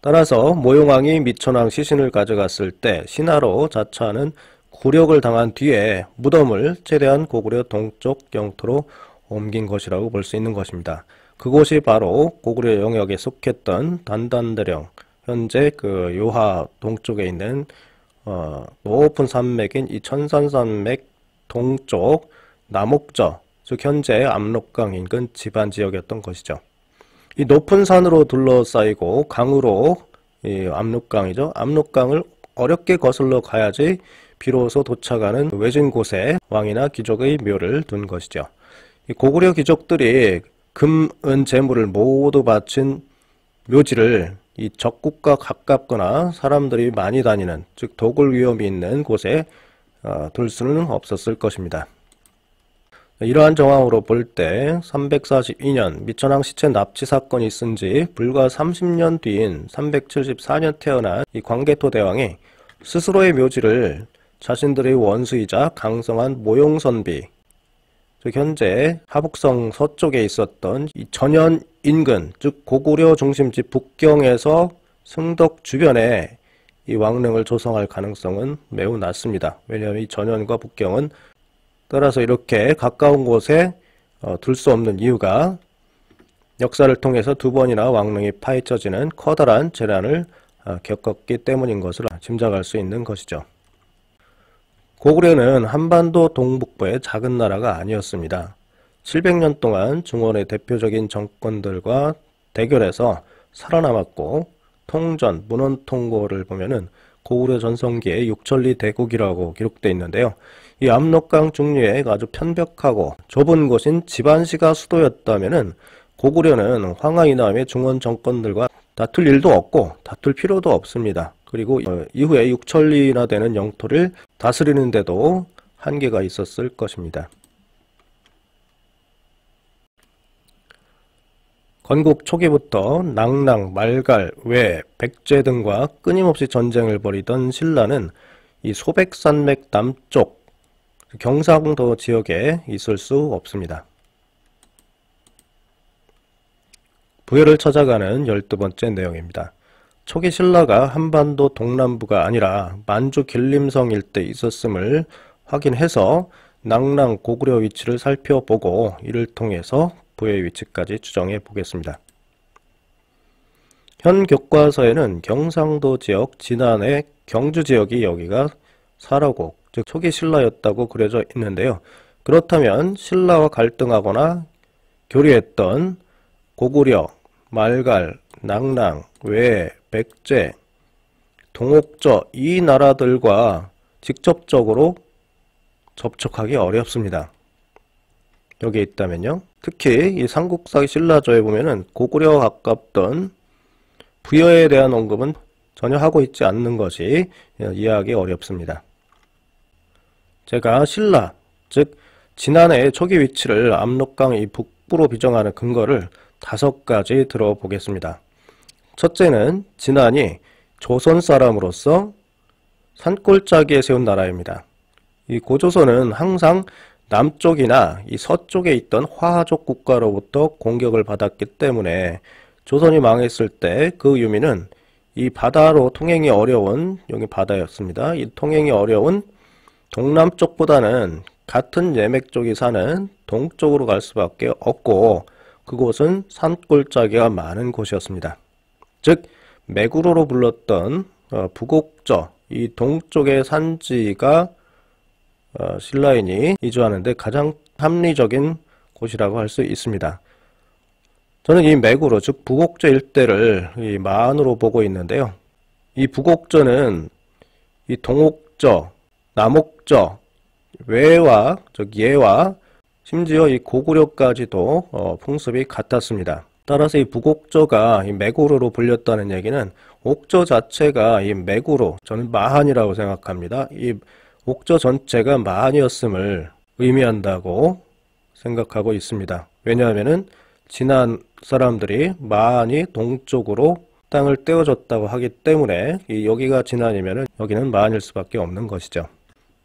따라서 모용왕이 미천왕 시신을 가져갔을 때 신하로 자처하는 굴욕을 당한 뒤에 무덤을 최대한 고구려 동쪽 영토로 옮긴 것이라고 볼 수 있는 것입니다. 그곳이 바로 고구려 영역에 속했던 단단대령, 현재 그 요하 동쪽에 있는 어, 높은 그 산맥인 이 천산산맥 동쪽 남옥저 즉 현재 압록강 인근 지반 지역이었던 것이죠. 이 높은 산으로 둘러싸이고 강으로 이 압록강이죠. 압록강을 어렵게 거슬러 가야지 비로소 도착하는 외진 곳에 왕이나 귀족의 묘를 둔 것이죠. 고구려 귀족들이 금, 은, 재물을 모두 바친 묘지를 이 적국과 가깝거나 사람들이 많이 다니는 즉 도굴 위험이 있는 곳에 어, 둘 수는 없었을 것입니다. 이러한 정황으로 볼 때 342년 미천왕 시체 납치 사건이 있은 지 불과 30년 뒤인 374년 태어난 이 광개토 대왕이 스스로의 묘지를 자신들의 원수이자 강성한 모용선비 즉 현재 하북성 서쪽에 있었던 이 전현 인근 즉 고구려 중심지 북경에서 승덕 주변에 이 왕릉을 조성할 가능성은 매우 낮습니다. 왜냐하면 이 전현과 북경은 따라서 이렇게 가까운 곳에 어, 둘수 없는 이유가 역사를 통해서 두 번이나 왕릉이 파헤쳐지는 커다란 재난을 어, 겪었기 때문인 것을 짐작할 수 있는 것이죠. 고구려는 한반도 동북부의 작은 나라가 아니었습니다. 700년 동안 중원의 대표적인 정권들과 대결해서 살아남았고 통전, 문헌통고를 보면은 고구려 전성기의 육천리 대국이라고 기록되어 있는데요. 이 압록강 중류에 아주 편벽하고 좁은 곳인 집안시가 수도였다면 고구려는 황하 이남의 중원 정권들과 다툴 일도 없고 다툴 필요도 없습니다. 그리고 어, 이후에 육천리나 되는 영토를 다스리는데도 한계가 있었을 것입니다. 건국 초기부터 낭랑, 말갈, 외, 백제 등과 끊임없이 전쟁을 벌이던 신라는 이 소백산맥 남쪽 경상도 지역에 있을 수 없습니다. 부여를 찾아가는 12번째 내용입니다. 초기 신라가 한반도 동남부가 아니라 만주 길림성 일대 있었음을 확인해서 낙랑 고구려 위치를 살펴보고 이를 통해서 부의 위치까지 추정해 보겠습니다. 현 교과서에는 경상도 지역, 지난해 경주 지역이 여기가 사라곡즉 초기 신라였다고 그려져 있는데요. 그렇다면 신라와 갈등하거나 교류했던 고구려, 말갈, 낭랑 외, 백제, 동옥저 이 나라들과 직접적으로 접촉하기 어렵습니다. 여기에 있다면요. 특히 이 삼국사기 신라조에 보면은 고구려와 가깝던 부여에 대한 언급은 전혀 하고 있지 않는 것이 예, 이해하기 어렵습니다. 제가 신라, 즉 지난해 초기 위치를 압록강 이 북부로 비정하는 근거를 다섯 가지 들어보겠습니다. 첫째는 진안이 조선 사람으로서 산골짜기에 세운 나라입니다. 이 고조선은 항상 남쪽이나 이 서쪽에 있던 화족 국가로부터 공격을 받았기 때문에 조선이 망했을 때 그 유민은 이 바다로 통행이 어려운 여기 바다였습니다. 이 통행이 어려운 동남쪽보다는 같은 예맥 쪽이 사는 동쪽으로 갈 수밖에 없고 그곳은 산골짜기가 많은 곳이었습니다. 즉 매구로로 불렀던 어, 북옥저 이 동쪽의 산지가 어, 신라인이 이주하는데 가장 합리적인 곳이라고 할 수 있습니다. 저는 이 맥으로 즉 부곡저 일대를 이 만으로 보고 있는데요. 이 부곡저는 이 동옥저, 남옥저, 외와 즉 예와 심지어 이 고구려까지도 어, 풍습이 같았습니다. 따라서 이 부곡저가 이 맥으로로 불렸다는 얘기는 옥저 자체가 이 맥으로 저는 마한이라고 생각합니다. 이 옥저 전체가 마한이었음을 의미한다고 생각하고 있습니다. 왜냐하면은 지난 사람들이 많이 동쪽으로 땅을 떼어줬다고 하기 때문에 여기가 진안이면 여기는 만일 수밖에 없는 것이죠.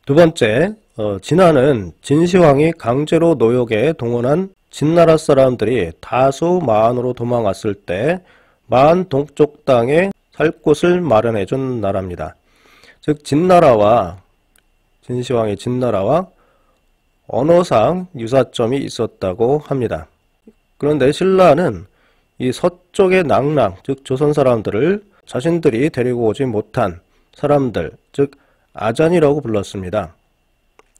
두 번째, 어, 진안은 진시황이 강제로 노역에 동원한 진나라 사람들이 다수 마안으로 도망왔을 때 마안 동쪽 땅에 살 곳을 마련해준 나라입니다. 즉 진나라와 진시황의 진나라와 언어상 유사점이 있었다고 합니다. 그런데 신라는 이 서쪽의 낭랑, 즉 조선 사람들을 자신들이 데리고 오지 못한 사람들, 즉 아잔이라고 불렀습니다.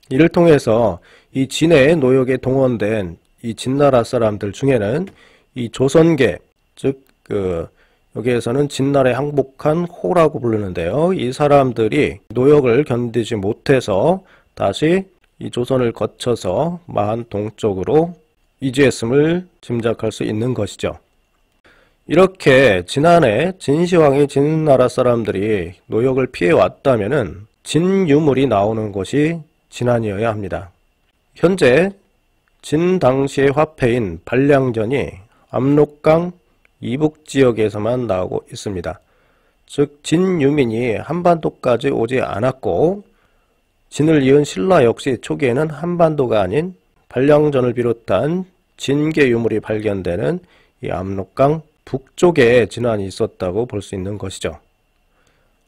이를 통해서 이진의 노역에 동원된 이 진나라 사람들 중에는 이 조선계, 즉 그 여기에서는 진나라의 항복한 호라고 부르는데요. 이 사람들이 노역을 견디지 못해서 다시 이 조선을 거쳐서 만 동쪽으로 이지했음을 짐작할 수 있는 것이죠. 이렇게 지난해 진시황이 진나라 사람들이 노역을 피해왔다면 진유물이 나오는 곳이 진안이어야 합니다. 현재 진 당시의 화폐인 발량전이 압록강 이북 지역에서만 나오고 있습니다. 즉 진유민이 한반도까지 오지 않았고 진을 이은 신라 역시 초기에는 한반도가 아닌 발량전을 비롯한 진계 유물이 발견되는 이 압록강 북쪽에 진안이 있었다고 볼 수 있는 것이죠.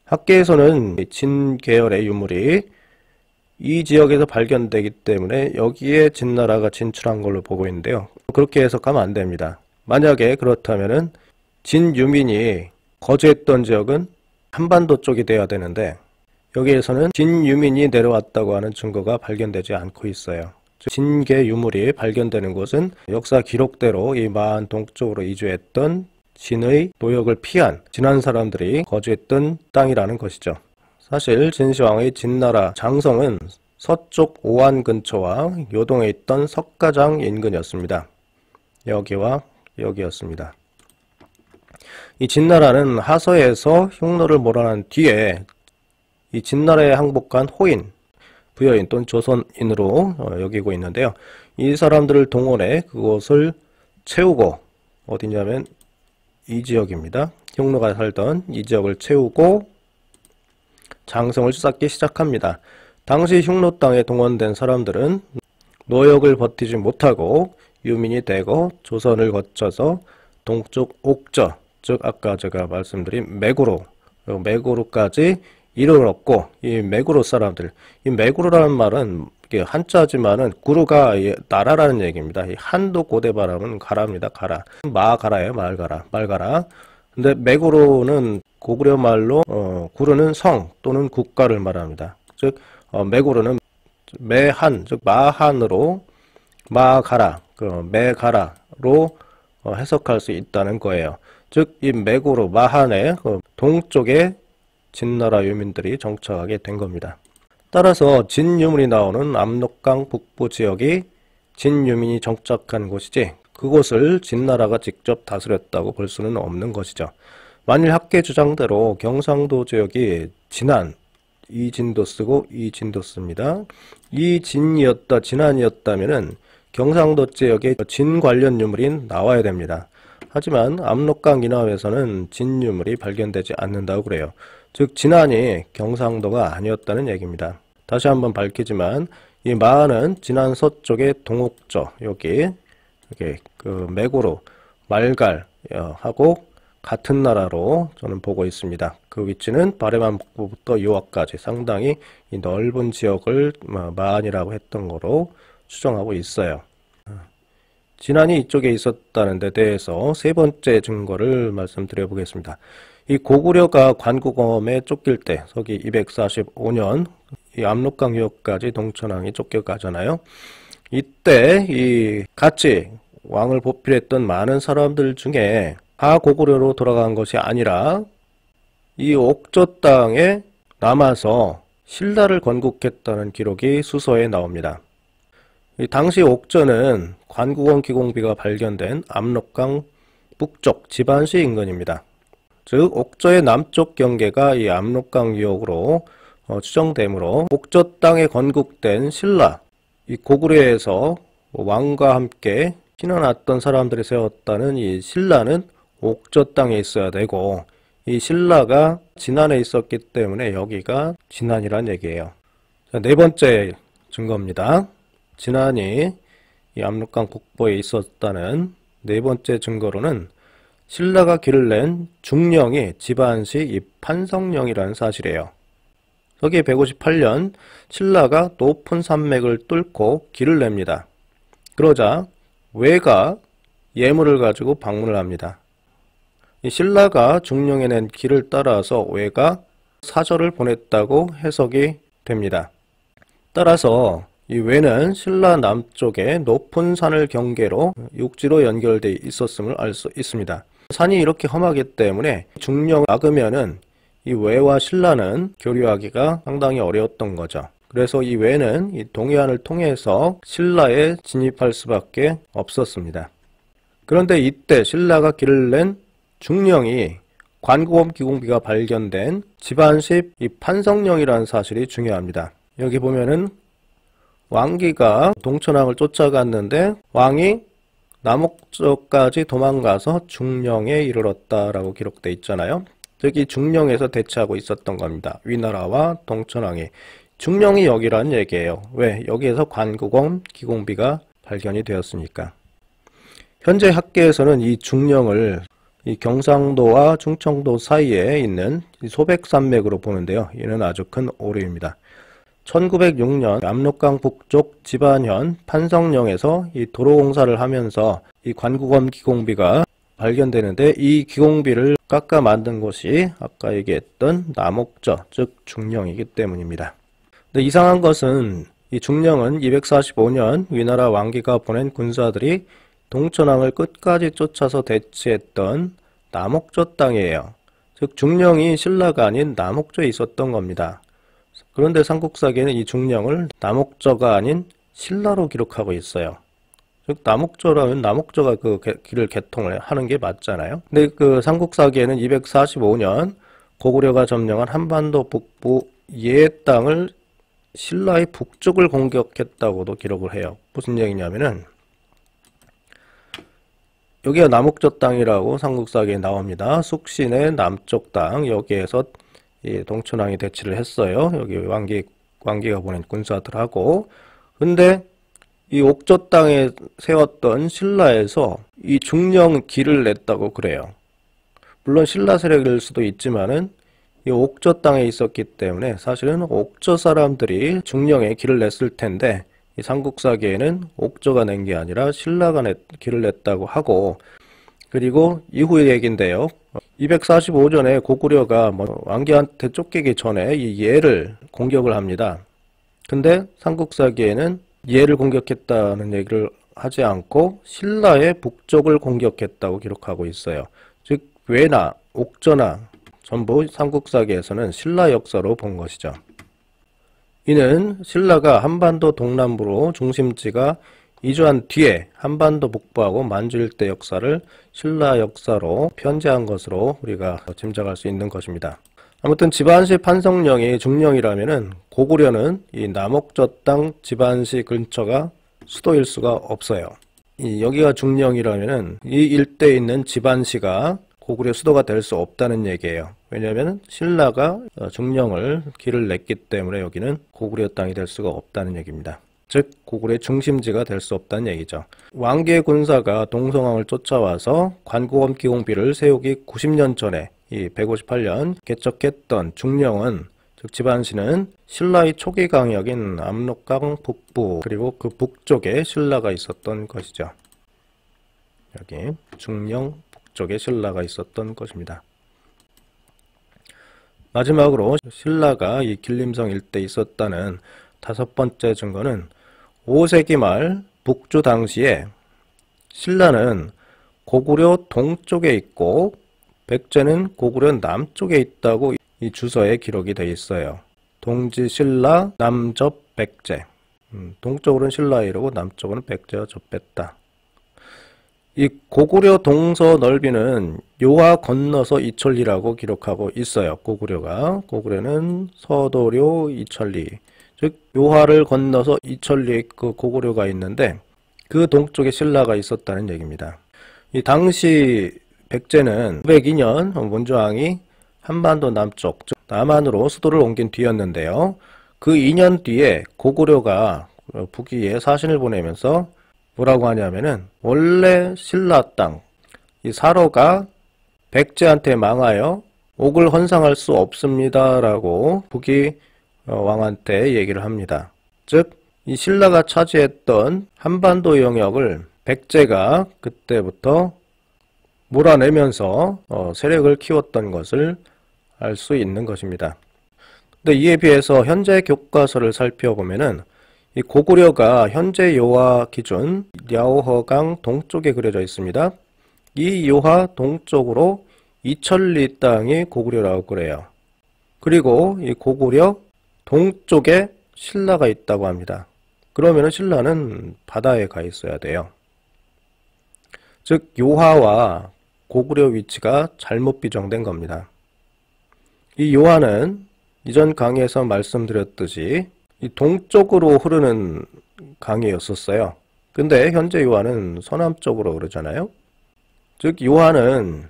학계에서는 진 계열의 유물이 이 지역에서 발견되기 때문에 여기에 진나라가 진출한 걸로 보고 있는데요. 그렇게 해석하면 안 됩니다. 만약에 그렇다면진 유민이 거주했던 지역은 한반도 쪽이 되어야 되는데 여기에서는 진 유민이 내려왔다고 하는 증거가 발견되지 않고 있어요. 진계 유물이 발견되는 곳은 역사 기록대로 이 마한 동쪽으로 이주했던 진의 도역을 피한 진한 사람들이 거주했던 땅이라는 것이죠. 사실 진시황의 진나라 장성은 서쪽 오안 근처와 요동에 있던 석가장 인근이었습니다. 여기와 여기였습니다. 이 진나라는 하서에서 흉노를 몰아낸 뒤에 이 진나라에 항복한 호인, 부여인 또는 조선인으로 어, 여기고 있는데요. 이 사람들을 동원해 그곳을 채우고 어디냐면 이 지역입니다. 흉노가 살던 이 지역을 채우고 장성을 쌓기 시작합니다. 당시 흉노 땅에 동원된 사람들은 노역을 버티지 못하고 유민이 되고 조선을 거쳐서 동쪽 옥저 즉 아까 제가 말씀드린 매고로 매고로까지 어, 이름을 없고이 메구로 사람들 이 메구로라는 말은 한자지만은 구루가 나라라는 얘기입니다. 이 한도 고대바람은 가라입니다. 가라 마가라예요. 말가라 말가라. 근데 메구로는 고구려 말로 어, 구르는 성 또는 국가를 말합니다. 즉 어, 메구로는 매한 즉 마한으로 마가라 그 메가라로 어, 해석할 수 있다는 거예요. 즉 이 메구로 마한의 그 동쪽에 진나라 유민들이 정착하게 된 겁니다. 따라서 진유물이 나오는 압록강 북부 지역이 진유민이 정착한 곳이지 그곳을 진나라가 직접 다스렸다고 볼 수는 없는 것이죠. 만일 학계 주장대로 경상도 지역이 진안, 이진도 쓰고 이진도 씁니다. 이진이었다, 진안이었다면은 경상도 지역에 진 관련 유물이 나와야 됩니다. 하지만 압록강 인하에서는 진 유물이 발견되지 않는다고 그래요. 즉 진안이 경상도가 아니었다는 얘기입니다. 다시 한번 밝히지만 이 마을은 진안 서쪽의 동옥저 여기 이렇게 그 맥으로 말갈하고 어, 같은 나라로 저는 보고 있습니다. 그 위치는 바레만 북부부터 요하까지 상당히 넓은 지역을 어, 마안이라고 했던 거로 추정하고 있어요. 진안이 이쪽에 있었다는 데 대해서 세 번째 증거를 말씀드려 보겠습니다. 이 고구려가 관구검에 쫓길 때 서기 245년 이 압록강 유역까지 동천왕이 쫓겨가잖아요. 이때 이 같이 왕을 보필했던 많은 사람들 중에 하고구려로 돌아간 것이 아니라 이 옥조 땅에 남아서 신라를 건국했다는 기록이 수서에 나옵니다. 이 당시 옥조는 관구원 기공비가 발견된 압록강 북쪽 지반시 인근입니다. 즉 옥저의 남쪽 경계가 이 압록강 유역으로 어, 추정되므로 옥저 땅에 건국된 신라 이 고구려에서 왕과 함께 피난왔던 사람들이 세웠다는 이 신라는 옥저 땅에 있어야 되고 이 신라가 진안에 있었기 때문에 여기가 진안이란 얘기예요. 자, 네 번째 증거입니다. 진안이 이 압록강 국보에 있었다는 네 번째 증거로는 신라가 길을 낸 중령이 지반시이 판성령이라는 사실이에요. 서기 158년 신라가 높은 산맥을 뚫고 길을 냅니다. 그러자 외가 예물을 가지고 방문을 합니다. 신라가 중령에 낸 길을 따라서 외가 사절을 보냈다고 해석이 됩니다. 따라서 이 외는 신라 남쪽의 높은 산을 경계로 육지로 연결되어 있었음을 알 수 있습니다. 산이 이렇게 험하기 때문에 중령 을막으면은이 외와 신라는 교류하기가 상당히 어려웠던 거죠. 그래서 이 외는 이 동해안을 통해서 신라에 진입할 수밖에 없었습니다. 그런데 이때 신라가 길을 낸 중령이 관고검 기공비가 발견된 집안식이 판성령이라는 사실이 중요합니다. 여기 보면은 왕기가 동천왕을 쫓아갔는데 왕이 남옥쪽까지 도망가서 중령에 이르렀다라고 기록돼 있잖아요. 즉기 중령에서 대치하고 있었던 겁니다. 위나라와 동천왕이 중령이 여기라는 얘기예요. 왜? 여기에서 관구공 기공비가 발견이 되었으니까. 현재 학계에서는 이 중령을 이 경상도와 충청도 사이에 있는 소백산맥으로 보는데요. 이는 아주 큰 오류입니다. 1906년 압록강 북쪽 지반현 판성령에서 이 도로 공사를 하면서 이 관구검 기공비가 발견되는데 이 기공비를 깎아 만든 곳이 아까 얘기했던 남옥저 즉 중령이기 때문입니다. 근데 이상한 것은 이 중령은 245년 위나라 왕기가 보낸 군사들이 동천왕을 끝까지 쫓아서 대치했던 남옥저 땅이에요. 즉 중령이 신라가 아닌 남옥저에 있었던 겁니다. 그런데 삼국사기에는 이 중령을 남옥저가 아닌 신라로 기록하고 있어요. 즉남옥저라면남옥저가그 길을 개통을 하는 게 맞잖아요. 근데 그 삼국사기에는 245년 고구려가 점령한 한반도 북부 옛 땅을 신라의 북쪽을 공격했다고도 기록을 해요. 무슨 얘기냐면은 여기가 남옥저 땅이라고 삼국사기에 나옵니다. 숙신의 남쪽 땅 여기에서 이 동천왕이 대치를 했어요. 여기 왕기 왕기가 보낸 군사들하고 근데 이 옥조 땅에 세웠던 신라에서 이 중령 길을 냈다고 그래요. 물론 신라 세력일 수도 있지만은 이 옥조 땅에 있었기 때문에 사실은 옥조 사람들이 중령에 길을 냈을 텐데 이 삼국사기에는 옥조가 낸 게 아니라 신라가 냈, 길을 냈다고 하고 그리고 이후의 얘기인데요. 245전에 고구려가 뭐 왕기한테 쫓기기 전에 이 예를 공격을 합니다. 근데 삼국사기에는 예를 공격했다는 얘기를 하지 않고 신라의 북쪽을 공격했다고 기록하고 있어요. 즉 외나 옥저나 전부 삼국사기에서는 신라 역사로 본 것이죠. 이는 신라가 한반도 동남부로 중심지가 이주한 뒤에 한반도 북부하고 만주 일대 역사를 신라 역사로 편제한 것으로 우리가 짐작할 수 있는 것입니다. 아무튼 지안시 판성령이 중령이라면은 고구려는 이 남옥저 땅지안시 근처가 수도일 수가 없어요. 여기가 중령이라면은 이 일대에 있는 지안시가 고구려 수도가 될 수 없다는 얘기예요. 왜냐하면 신라가 중령을 길을 냈기 때문에 여기는 고구려 땅이 될 수가 없다는 얘기입니다. 즉 고구려의 중심지가 될 수 없다는 얘기죠. 왕계 군사가 동성왕을 쫓아와서 관고검 기공비를 세우기 90년 전에 이 158년 개척했던 중령은 즉 집안시는 신라의 초기 강역인 압록강 북부 그리고 그 북쪽에 신라가 있었던 것이죠. 여기 중령 북쪽에 신라가 있었던 것입니다. 마지막으로 신라가 이 길림성 일대에 있었다는 다섯 번째 증거는 5세기 말 북주 당시에 신라는 고구려 동쪽에 있고 백제는 고구려 남쪽에 있다고 이 주서에 기록이 되어 있어요. 동지 신라 남접 백제 음, 동쪽으로는 신라 이러고 남쪽으로는 백제와 접했다. 이 고구려 동서 넓이는 요하 건너서 이천리라고 기록하고 있어요. 고구려가 고구려는 서도료 이천리 즉요하를 건너서 이천리에 그 고구려가 있는데 그 동쪽에 신라가 있었다는 얘기입니다. 이 당시 백제는 902년 문조왕이 한반도 남쪽 남한으로 수도를 옮긴 뒤였는데요. 그 2년 뒤에 고구려가 북위에 사신을 보내면서 뭐라고 하냐면은 원래 신라 땅 이 사로가 백제한테 망하여 옥을 헌상할 수 없습니다라고 북이 어, 왕한테 얘기를 합니다. 즉, 이 신라가 차지했던 한반도 영역을 백제가 그때부터 몰아내면서 어, 세력을 키웠던 것을 알 수 있는 것입니다. 근데 이에 비해서 현재 교과서를 살펴보면은 이 고구려가 현재 요하 기준 랴오허강 동쪽에 그려져 있습니다. 이 요하 동쪽으로 이천리 땅이 고구려라고 그래요. 그리고 이 고구려 동쪽에 신라가 있다고 합니다. 그러면 신라는 바다에 가 있어야 돼요. 즉 요하와 고구려 위치가 잘못 비정된 겁니다. 이 요하는 이전 강의에서 말씀드렸듯이 이 동쪽으로 흐르는 강의였었어요 근데 현재 요하는 서남쪽으로 흐르잖아요. 즉 요하는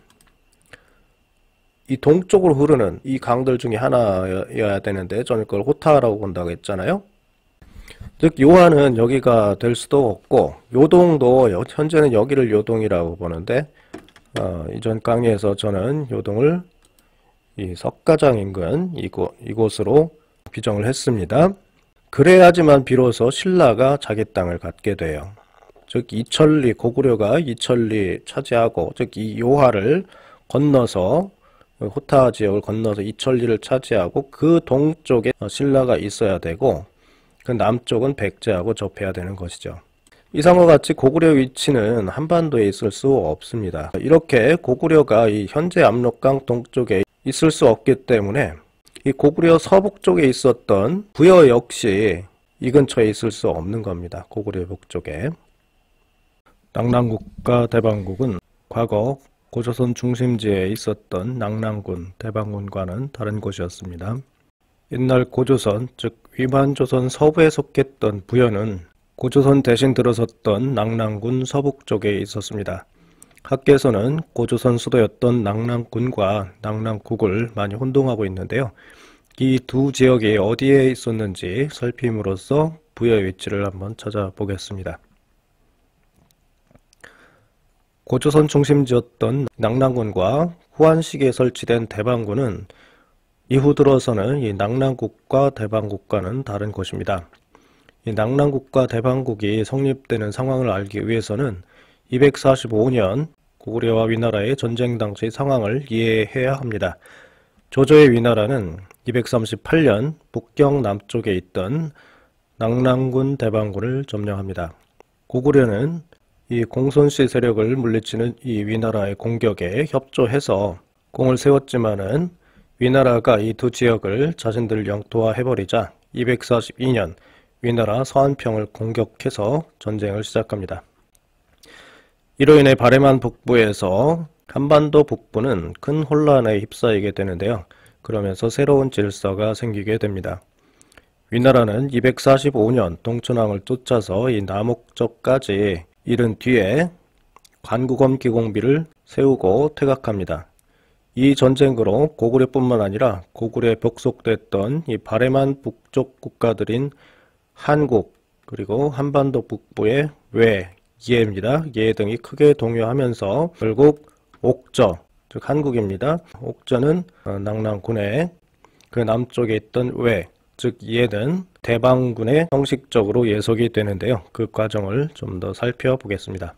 이 동쪽으로 흐르는 이 강들 중에 하나여야 되는데 저는 그걸 호타라고 본다고 했잖아요. 즉 요한은 여기가 될 수도 없고 요동도 현재는 여기를 요동이라고 보는데 어, 이전 강의에서 저는 요동을 이 석가장 인근 이곳, 이곳으로 규정을 했습니다. 그래야지만 비로소 신라가 자기 땅을 갖게 돼요. 즉 이천리 고구려가 이천리 차지하고 즉 이 요하를 건너서 호타 지역을 건너서 이천리를 차지하고 그 동쪽에 어, 신라가 있어야 되고 그 남쪽은 백제하고 접해야 되는 것이죠. 이상과 같이 고구려 위치는 한반도에 있을 수 없습니다. 이렇게 고구려가 이 현재 압록강 동쪽에 있을 수 없기 때문에 이 고구려 서북쪽에 있었던 부여 역시 이 근처에 있을 수 없는 겁니다. 고구려 북쪽에. 낙랑국과 대방국은 과거 고조선 중심지에 있었던 낙랑군, 대방군과는 다른 곳이었습니다. 옛날 고조선, 즉위반조선 서부에 속했던 부여는 고조선 대신 들어섰던 낙랑군 서북쪽에 있었습니다. 학계에서는 고조선 수도였던 낙랑군과 낙랑국을 많이 혼동하고 있는데요. 이 두 지역이 어디에 있었는지 살핌으로써 부여 위치를 한번 찾아보겠습니다. 고조선 중심지였던 낙랑군과 후한식에 설치된 대방군은 이후 들어서는 이 낙랑국과 대방국과는 다른 것입니다. 이 낙랑국과 대방국이 성립되는 상황을 알기 위해서는 245년 고구려와 위나라의 전쟁 당시 상황을 이해해야 합니다. 조조의 위나라는 238년 북경 남쪽에 있던 낙랑군 대방군을 점령합니다. 고구려는 이 공손시 세력을 물리치는 이 위나라의 공격에 협조해서 공을 세웠지만은 위나라가 이 두 지역을 자신들 영토화 해버리자 242년 위나라 서한평을 공격해서 전쟁을 시작합니다. 이로 인해 바레만 북부에서 한반도 북부는 큰 혼란에 휩싸이게 되는데요. 그러면서 새로운 질서가 생기게 됩니다. 위나라는 245년 동천왕을 쫓아서 이 남옥적까지 이른 뒤에 관구검 기공비를 세우고 퇴각합니다. 이 전쟁으로 고구려뿐만 아니라 고구려에 복속됐던 이 바레만 북쪽 국가들인 한국 그리고 한반도 북부의 외, 예입니다. 예 등이 크게 동요하면서 결국 옥저 즉 한국입니다. 옥저는 낙랑군의 어, 그 남쪽에 있던 외즉 얘는 대방군에 형식적으로 예속이 되는데요. 그 과정을 좀 더 살펴보겠습니다.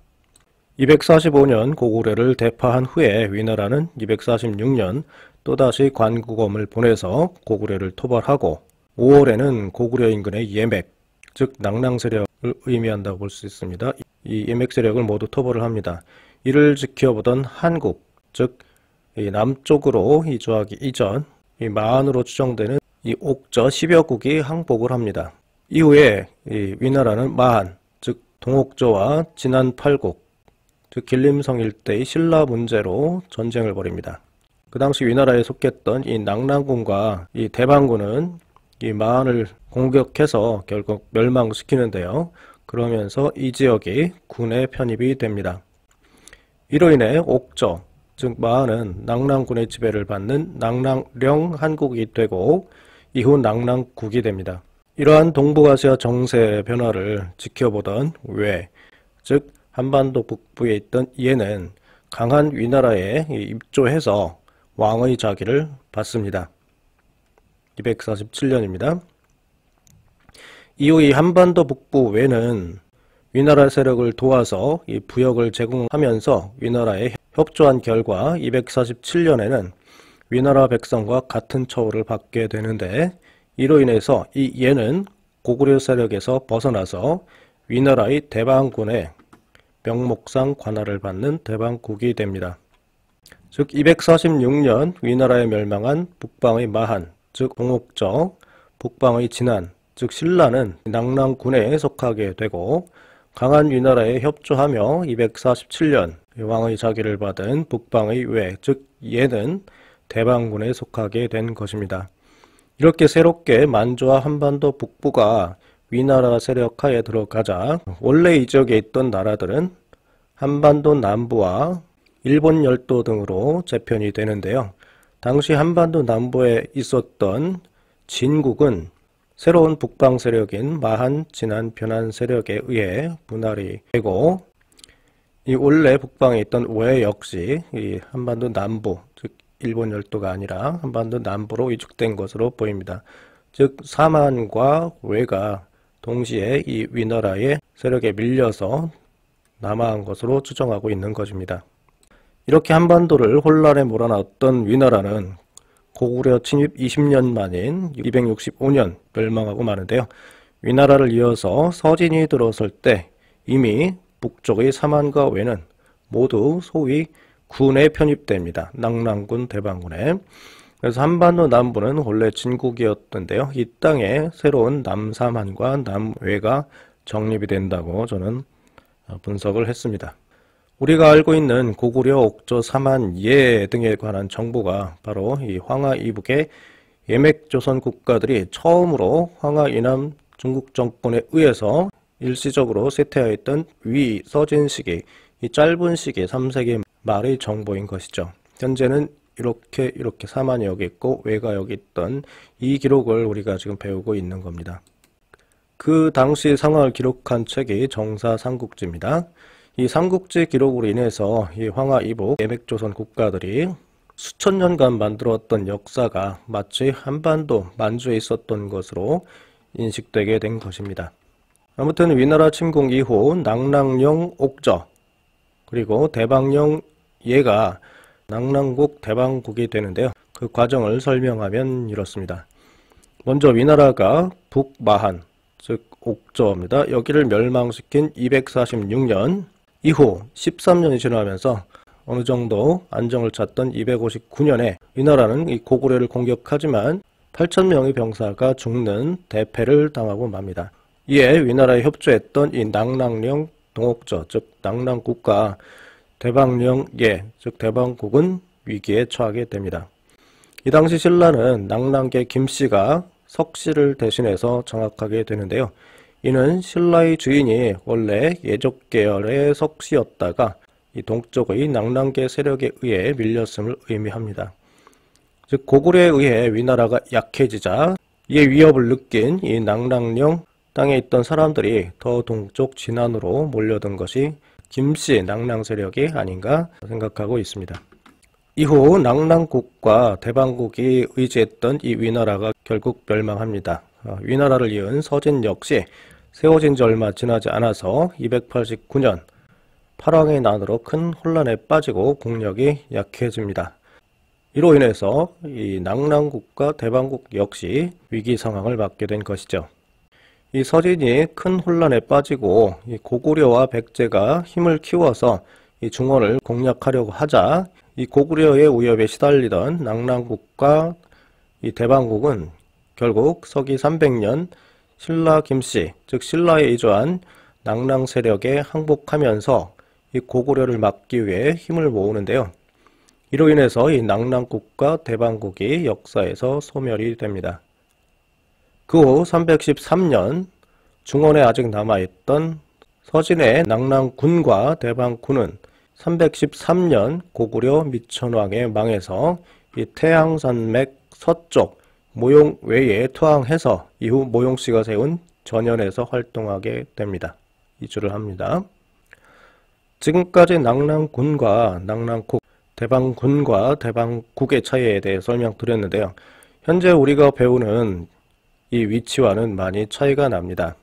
245년 고구려를 대파한 후에 위나라는 246년 또다시 관구검을 보내서 고구려를 토벌하고 5월에는 고구려 인근의 예맥, 즉 낙랑 세력을 의미한다고 볼 수 있습니다. 이 예맥 세력을 모두 토벌을 합니다. 이를 지켜보던 한국, 즉 남쪽으로 이주하기 이전 이 마한으로 추정되는 이 옥저 10여 국이 항복을 합니다. 이후에 이 위나라는 마한, 즉 동옥저와 진안 8국, 즉 길림성 일대의 신라 문제로 전쟁을 벌입니다. 그 당시 위나라에 속했던 이 낙랑군과 이 대방군은 이 마한을 공격해서 결국 멸망시키는데요. 그러면서 이 지역이 군에 편입이 됩니다. 이로 인해 옥저, 즉 마한은 낙랑군의 지배를 받는 낙랑령 한국이 되고 이후 낙랑국이 됩니다. 이러한 동북아시아 정세의 변화를 지켜보던 외, 즉 한반도 북부에 있던 예는 강한 위나라에 입조해서 왕의 자기를 받습니다. 247년입니다. 이후 이 한반도 북부 외는 위나라 세력을 도와서 이 부역을 제공하면서 위나라에 협조한 결과 247년에는 위나라 백성과 같은 처우를 받게 되는데 이로 인해서 이 예는 고구려 세력에서 벗어나서 위나라의 대방군의 명목상 관할을 받는 대방국이 됩니다. 즉 246년 위나라에 멸망한 북방의 마한, 즉동옥적 북방의 진안, 즉 신라는 낙랑군에 속하게 되고 강한 위나라에 협조하며 247년 왕의 자기를 받은 북방의 외, 즉 예는 대방군에 속하게 된 것입니다. 이렇게 새롭게 만주와 한반도 북부가 위나라 세력하에 들어가자 원래 이 지역에 있던 나라들은 한반도 남부와 일본 열도 등으로 재편이 되는데요. 당시 한반도 남부에 있었던 진국은 새로운 북방 세력인 마한, 진한, 변한 세력에 의해 분할이 되고 이 원래 북방에 있던 오 역시 이 한반도 남부 일본 열도가 아니라 한반도 남부로 위축된 것으로 보입니다. 즉 사만과 외가 동시에 이위나라의 세력에 밀려서 남하한 것으로 추정하고 있는 것입니다. 이렇게 한반도를 혼란에 몰아넣었던 위나라는 고구려 침입 20년 만인 265년 멸망하고 마는데요. 위나라를 이어서 서진이 들어설 때 이미 북쪽의 사만과 외는 모두 소위 군에 편입됩니다. 낙랑군, 대방군에. 그래서 한반도 남부는 원래 진국이었던데요이 땅에 새로운 남사만과 남외가 정립이 된다고 저는 어, 분석을 했습니다. 우리가 알고 있는 고구려, 옥조, 사만, 예 등에 관한 정보가 바로 이 황하 이북의 예맥조선 국가들이 처음으로 황하 이남 중국 정권에 의해서 일시적으로 쇠퇴하였던 위, 서진 시기, 이 짧은 시기 3세기 말의 정보인 것이죠. 현재는 이렇게 이렇게 사만이 여기 있고 외가 여기 있던 이 기록을 우리가 지금 배우고 있는 겁니다. 그 당시 상황을 기록한 책이 정사삼국지입니다. 이 삼국지 기록으로 인해서 이 황하 이북 예맥조선 국가들이 수천 년간 만들었던 역사가 마치 한반도 만주에 있었던 것으로 인식되게 된 것입니다. 아무튼 위나라 침공 이후 낙랑령 옥저 그리고 대방령 얘가 낙랑국 대방국이 되는데요. 그 과정을 설명하면 이렇습니다. 먼저 위나라가 북마한, 즉 옥저입니다. 여기를 멸망시킨 246년 이후 13년이 지나면서 어느 정도 안정을 찾던 259년에 위나라는 이 고구려를 공격하지만 8천명의 병사가 죽는 대패를 당하고 맙니다. 이에 위나라에 협조했던 이 낙랑령 동옥저, 즉 낙랑국과 대방령 예, 즉 대방국은 위기에 처하게 됩니다. 이 당시 신라는 낙랑계 김씨가 석씨를 대신해서 정확하게 되는데요. 이는 신라의 주인이 원래 예족 계열의 석씨였다가 이 동쪽의 낙랑계 세력에 의해 밀렸음을 의미합니다. 즉 고구려에 의해 위나라가 약해지자 이에 위협을 느낀 이 낙랑령 땅에 있던 사람들이 더 동쪽 진안으로 몰려든 것이 김씨 낭랑 세력이 아닌가 생각하고 있습니다. 이후 낭랑국과 대방국이 의지했던 이 위나라가 결국 멸망합니다. 어, 위나라를 이은 서진 역시 세워진 지 얼마 지나지 않아서 289년 파랑의 난으로 큰 혼란에 빠지고 국력이 약해집니다. 이로 인해서 이 낭랑국과 대방국 역시 위기 상황을 맞게 된 것이죠. 이 서진이 큰 혼란에 빠지고 이 고구려와 백제가 힘을 키워서 이 중원을 공략하려고 하자 이 고구려의 위협에 시달리던 낙랑국과 이 대방국은 결국 서기 300년 신라 김씨 즉 신라에 의존한 낙랑 세력에 항복하면서 이 고구려를 막기 위해 힘을 모으는데요. 이로 인해서 이 낙랑국과 대방국이 역사에서 소멸이 됩니다. 그후 313년 중원에 아직 남아있던 서진의 낙랑군과 대방군은 313년 고구려 미천왕의 망에서 이 태양산맥 서쪽 모용 외에 투항해서 이후 모용씨가 세운 전연에서 활동하게 됩니다. 이주를 합니다. 지금까지 낙랑군과 낙랑국, 대방군과 대방국의 차이에 대해 설명드렸는데요. 현재 우리가 배우는 이 위치와는 많이 차이가 납니다.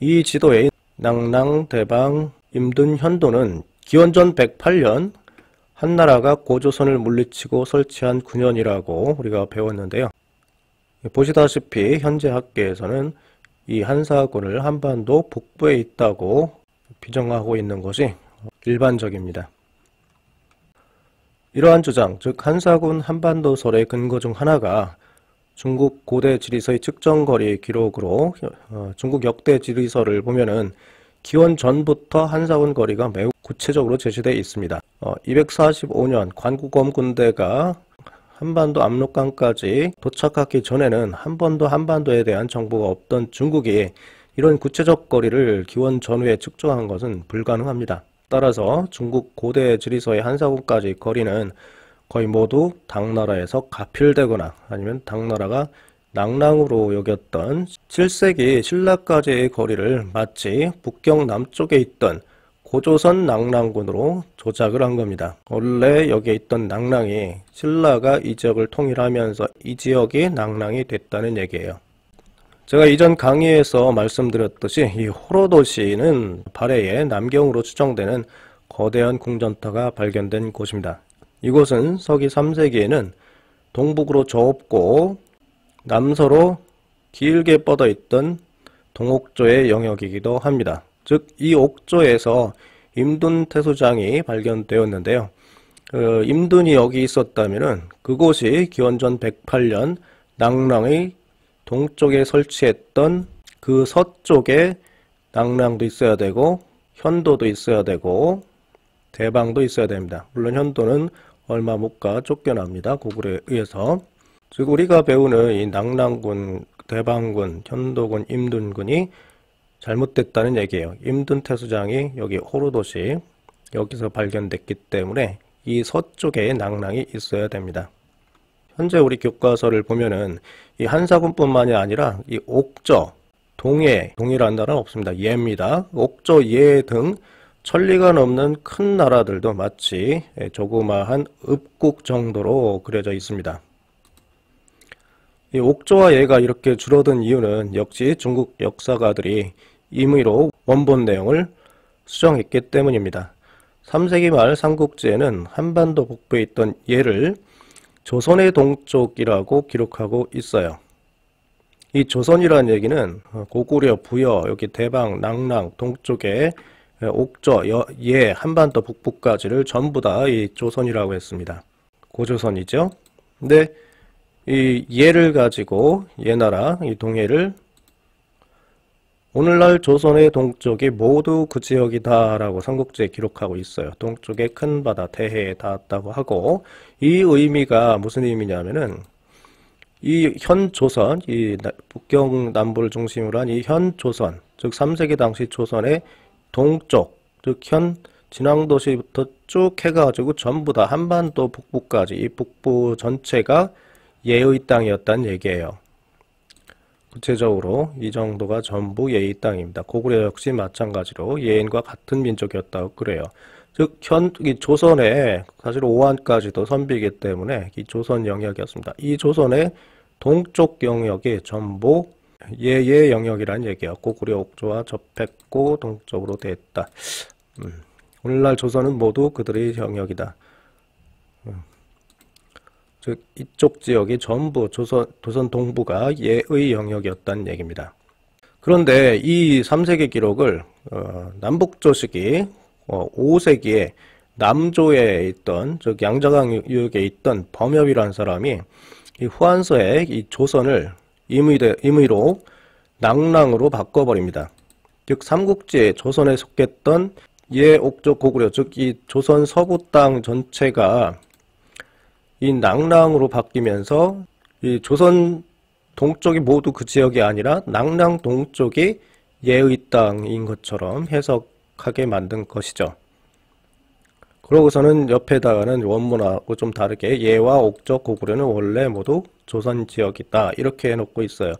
이 지도에 낭낭대방 임둔현도는 기원전 108년 한나라가 고조선을 물리치고 설치한 9년이라고 우리가 배웠는데요. 보시다시피 현재 학계에서는 이 한사군을 한반도 북부에 있다고 비정하고 있는 것이 일반적입니다. 이러한 주장, 즉 한사군 한반도설의 근거 중 하나가 중국 고대 지리서의 측정 거리 기록으로 어, 중국 역대 지리서를 보면은 기원 전부터 한사원 거리가 매우 구체적으로 제시되어 있습니다. 245년 어, 관구검 군대가 한반도 압록강까지 도착하기 전에는 한반도 한반도에 대한 정보가 없던 중국이 이런 구체적 거리를 기원 전후에 측정한 것은 불가능합니다. 따라서 중국 고대 지리서의 한사군까지 거리는 거의 모두 당나라에서 가필되거나 아니면 당나라가 낭랑으로 여겼던 7세기 신라까지의 거리를 마치 북경 남쪽에 있던 고조선 낭랑군으로 조작을 한 겁니다. 원래 여기에 있던 낭랑이 신라가 이 지역을 통일하면서 이 지역이 낭랑이 됐다는 얘기예요. 제가 이전 강의에서 말씀드렸듯이 이 호로도시는 발해의 남경으로 추정되는 거대한 궁전터가 발견된 곳입니다. 이곳은 서기 3세기에는 동북으로 저고 남서로 길게 뻗어있던 동옥조의 영역이기도 합니다. 즉 이 옥조에서 임둔 태수장이 발견되었는데요. 그 임둔이 여기 있었다면 그곳이 기원전 108년 낙랑의 동쪽에 설치했던 그 서쪽에 낙랑도 있어야 되고 현도도 있어야 되고 대방도 있어야 됩니다. 물론 현도는 얼마 못 가 쫓겨납니다. 고구려에 의해서. 즉 우리가 배우는 이 낙랑군, 대방군, 현도군, 임둔군이 잘못됐다는 얘기예요. 임둔 태수장이 여기 호루도시 여기서 발견됐기 때문에 이 서쪽에 낙랑이 있어야 됩니다. 현재 우리 교과서를 보면은 이 한사군뿐만이 아니라 이 옥저, 동해, 동해라는 나라는 없습니다. 예입니다. 옥저, 예등 천리가 넘는 큰 나라들도 마치 조그마한 읍국 정도로 그려져 있습니다. 옥조와 예가 이렇게 줄어든 이유는 역시 중국 역사가들이 임의로 원본 내용을 수정했기 때문입니다. 3세기 말 삼국지에는 한반도 북부에 있던 예를 조선의 동쪽이라고 기록하고 있어요. 이 조선이라는 얘기는 고구려, 부여, 여기 대방, 낙랑 동쪽에 예, 옥저, 여, 예, 한반도 북부까지를 전부 다 이 조선이라고 했습니다. 고조선이죠. 근데 이 예를 가지고 예나라 이 동해를 오늘날 조선의 동쪽이 모두 그 지역이다라고 삼국지에 기록하고 있어요. 동쪽의 큰 바다 대해에 닿았다고 하고 이 의미가 무슨 의미냐면은 이 현 조선, 이 북경 남부를 중심으로 한 이 현 조선, 즉 3세기 당시 조선의 동쪽, 즉 현 진앙도시부터 쭉 해가지고 전부 다 한반도 북부까지 이 북부 전체가 예의 땅이었다는 얘기예요. 구체적으로 이 정도가 전부 예의 땅입니다. 고구려 역시 마찬가지로 예인과 같은 민족이었다고 그래요. 즉, 현, 이조선의 사실 오한까지도 선비이기 때문에 이 조선 영역이었습니다. 이 조선의 동쪽 영역이 전부 예의 예, 영역이란 얘기였고 고려 옥조와 접했고 동쪽으로 됐다 음. 오늘날 조선은 모두 그들의 영역이다. 음. 즉 이쪽 지역이 전부 조선, 조선 동부가 예의 영역이었다는 얘기입니다. 그런데 이 3세기 기록을 어, 남북조식이 어, 5세기에 남조에 있던 즉 양자강 유역에 있던 범엽이라는 사람이 이 후한서에 이 조선을 임의대, 임의로 낭랑으로 바꿔버립니다. 즉 삼국지에 조선에 속했던 예옥조 고구려 즉이 조선 서부 땅 전체가 이 낭랑으로 바뀌면서 이 조선 동쪽이 모두 그 지역이 아니라 낭랑 동쪽이 예의 땅인 것처럼 해석하게 만든 것이죠. 그러고서는 옆에다가는 원문하고 좀 다르게 예와 옥적 고구려는 원래 모두 조선 지역이다 이렇게 해놓고 있어요.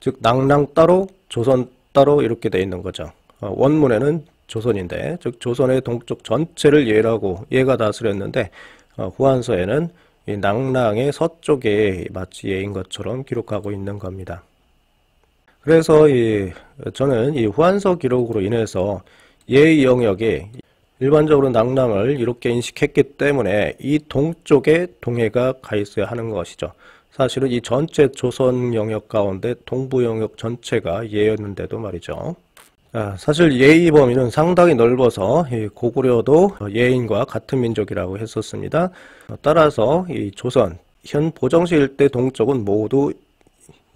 즉 낭랑 따로 조선 따로 이렇게 돼 있는 거죠. 어, 원문에는 조선인데 즉 조선의 동쪽 전체를 예라고 예가 다스렸는데 어, 후한서에는 이 낭랑의 서쪽에 마치 예인 것처럼 기록하고 있는 겁니다. 그래서 이 저는 이 후한서 기록으로 인해서 예의 영역이 일반적으로 낙랑을 이렇게 인식했기 때문에 이 동쪽에 동해가 가 있어야 하는 것이죠. 사실은 이 전체 조선 영역 가운데 동부 영역 전체가 예였는데도 말이죠. 아, 사실 예의 범위는 상당히 넓어서 고구려도 예인과 같은 민족이라고 했었습니다. 따라서 이 조선, 현 보정시 일대 동쪽은 모두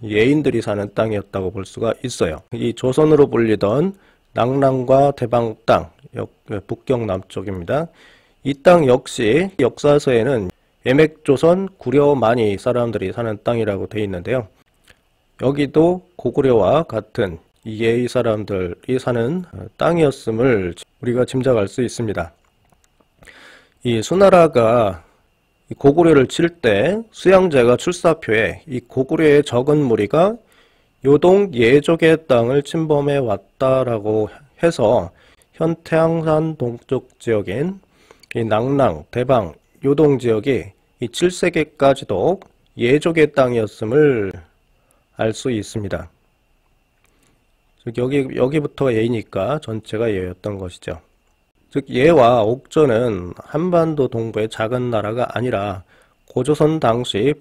예인들이 사는 땅이었다고 볼 수가 있어요. 이 조선으로 불리던 낭랑과 대방 땅, 역, 북경 남쪽입니다. 이 땅 역시 역사서에는 예맥조선 구려만이 사람들이 사는 땅이라고 되어 있는데요. 여기도 고구려와 같은 예의 사람들이 사는 땅이었음을 우리가 짐작할 수 있습니다. 이 수나라가 고구려를 칠 때 수양제가 출사표에 이 고구려의 적은 무리가 요동 예족의 땅을 침범해 왔다라고 해서 현태양산 동쪽 지역인 낙랑, 대방, 요동 지역이 이 7세기까지도 예족의 땅이었음을 알 수 있습니다. 즉 여기, 여기부터 예니까 전체가 예였던 것이죠. 즉 예와 옥조는 한반도 동부의 작은 나라가 아니라 고조선 당시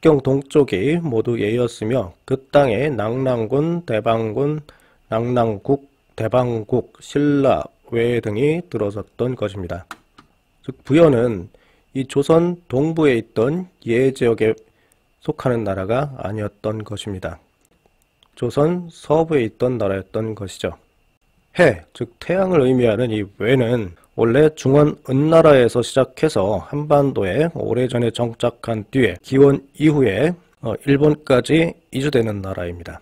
북경 동쪽이 모두 예였으며 그 땅에 낙랑군, 대방군, 낙랑국, 대방국, 신라, 외 등이 들어섰던 것입니다. 즉 부여는 이 조선 동부에 있던 예 지역에 속하는 나라가 아니었던 것입니다. 조선 서부에 있던 나라였던 것이죠. 해, 즉 태양을 의미하는 이 외는 원래 중원 은나라에서 시작해서 한반도에 오래전에 정착한 뒤에 기원 이후에 어, 일본까지 이주되는 나라입니다.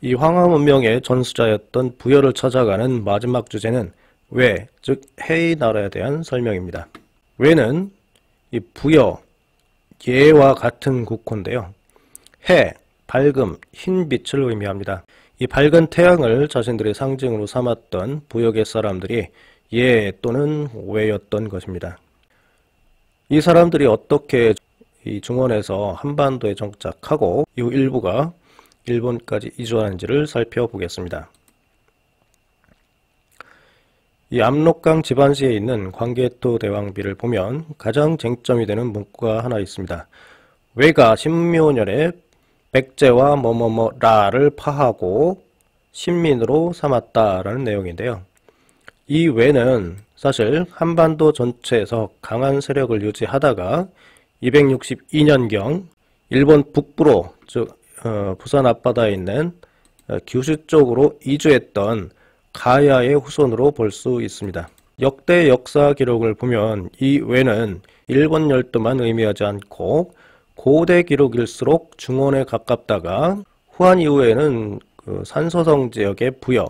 이 황하 문명의 전수자였던 부여를 찾아가는 마지막 주제는 왜, 즉 해의 나라에 대한 설명입니다. 왜는 이 부여, 예와 같은 국호인데요. 해, 밝음, 흰 빛을 의미합니다. 이 밝은 태양을 자신들의 상징으로 삼았던 부역의 사람들이 예 또는 오해였던 것입니다. 이 사람들이 어떻게 이 중원에서 한반도에 정착하고 이 일부가 일본까지 이주하는지를 살펴보겠습니다. 이 압록강 집안시에 있는 광개토 대왕비를 보면 가장 쟁점이 되는 문구가 하나 있습니다. 외가 신묘년에 백제와 뭐뭐뭐라를 파하고 신민으로 삼았다라는 내용인데요. 이 외는 사실 한반도 전체에서 강한 세력을 유지하다가 262년경 일본 북부로 즉 어, 부산 앞바다에 있는 어, 규슈 쪽으로 이주했던 가야의 후손으로 볼 수 있습니다. 역대 역사 기록을 보면 이 외는 일본 열도만 의미하지 않고 고대 기록일수록 중원에 가깝다가 후한 이후에는 그산소성 지역의 부여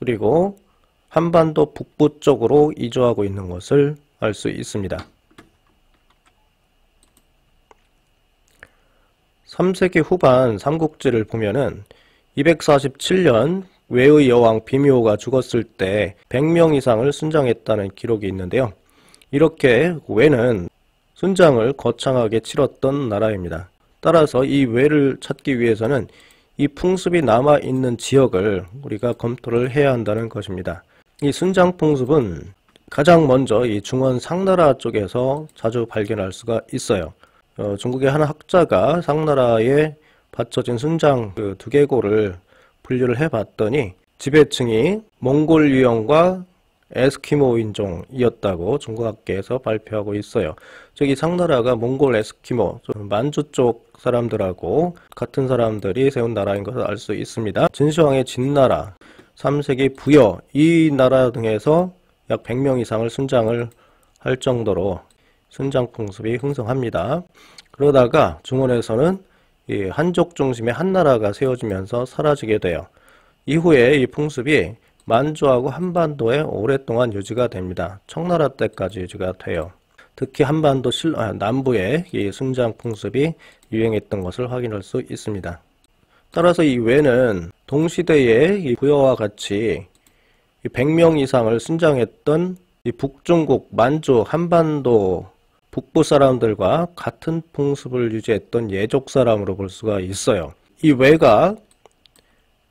그리고 한반도 북부 쪽으로 이주하고 있는 것을 알 수 있습니다. 3세기 후반 삼국지를 보면은 247년 외의 여왕 비묘가 죽었을 때 100명 이상을 순장했다는 기록이 있는데요. 이렇게 외는 순장을 거창하게 치렀던 나라입니다. 따라서 이 외를 찾기 위해서는 이 풍습이 남아있는 지역을 우리가 검토를 해야 한다는 것입니다. 이 순장풍습은 가장 먼저 이 중원 상나라 쪽에서 자주 발견할 수가 있어요. 어, 중국의 한 학자가 상나라에 받쳐진 순장 그 두개골을 분류를 해봤더니 지배층이 몽골 유형과 에스키모 인종이었다고 중국학계에서 발표하고 있어요. 저기 상나라가 몽골 에스키모, 만주 쪽 사람들하고 같은 사람들이 세운 나라인 것을 알 수 있습니다. 진시황의 진나라, 삼색기 부여 이 나라 등에서 약 100명 이상을 순장을 할 정도로 순장 풍습이 흥성합니다. 그러다가 중원에서는 한족 중심의 한나라가 세워지면서 사라지게 돼요. 이후에 이 풍습이 만주하고 한반도에 오랫동안 유지가 됩니다. 청나라 때까지 유지가 돼요. 특히 한반도 실, 아, 남부에 이 순장 풍습이 유행했던 것을 확인할 수 있습니다. 따라서 이 왜는 동시대에이 부여와 같이 100명 이상을 순장했던 이 북중국, 만주, 한반도 북부 사람들과 같은 풍습을 유지했던 예족 사람으로 볼 수가 있어요. 이 외가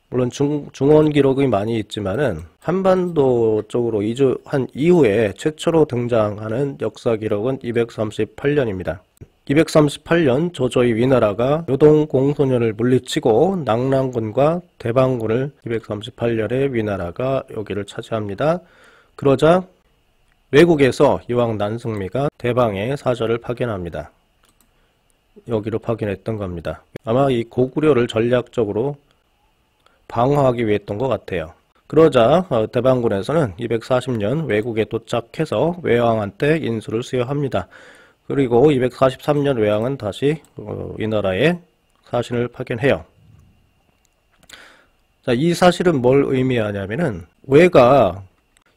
물론 중, 중원 기록이 많이 있지만은 한반도 쪽으로 이주한 이후에 최초로 등장하는 역사 기록은 238년입니다. 238년 조조의 위나라가 요동 공소년을 물리치고 낙랑군과 대방군을 238년에 위나라가 여기를 차지합니다. 그러자 외국에서 이왕 난승미가 대방의 사절을 파견합니다. 여기로 파견했던 겁니다. 아마 이 고구려를 전략적으로 방어하기 위해 했던 것 같아요. 그러자 어, 대방군에서는 240년 외국에 도착해서 외왕한테 인수를 수여합니다. 그리고 243년 외왕은 다시 어, 이 나라에 사신을 파견해요. 자, 이 사실은 뭘 의미하냐면은 외가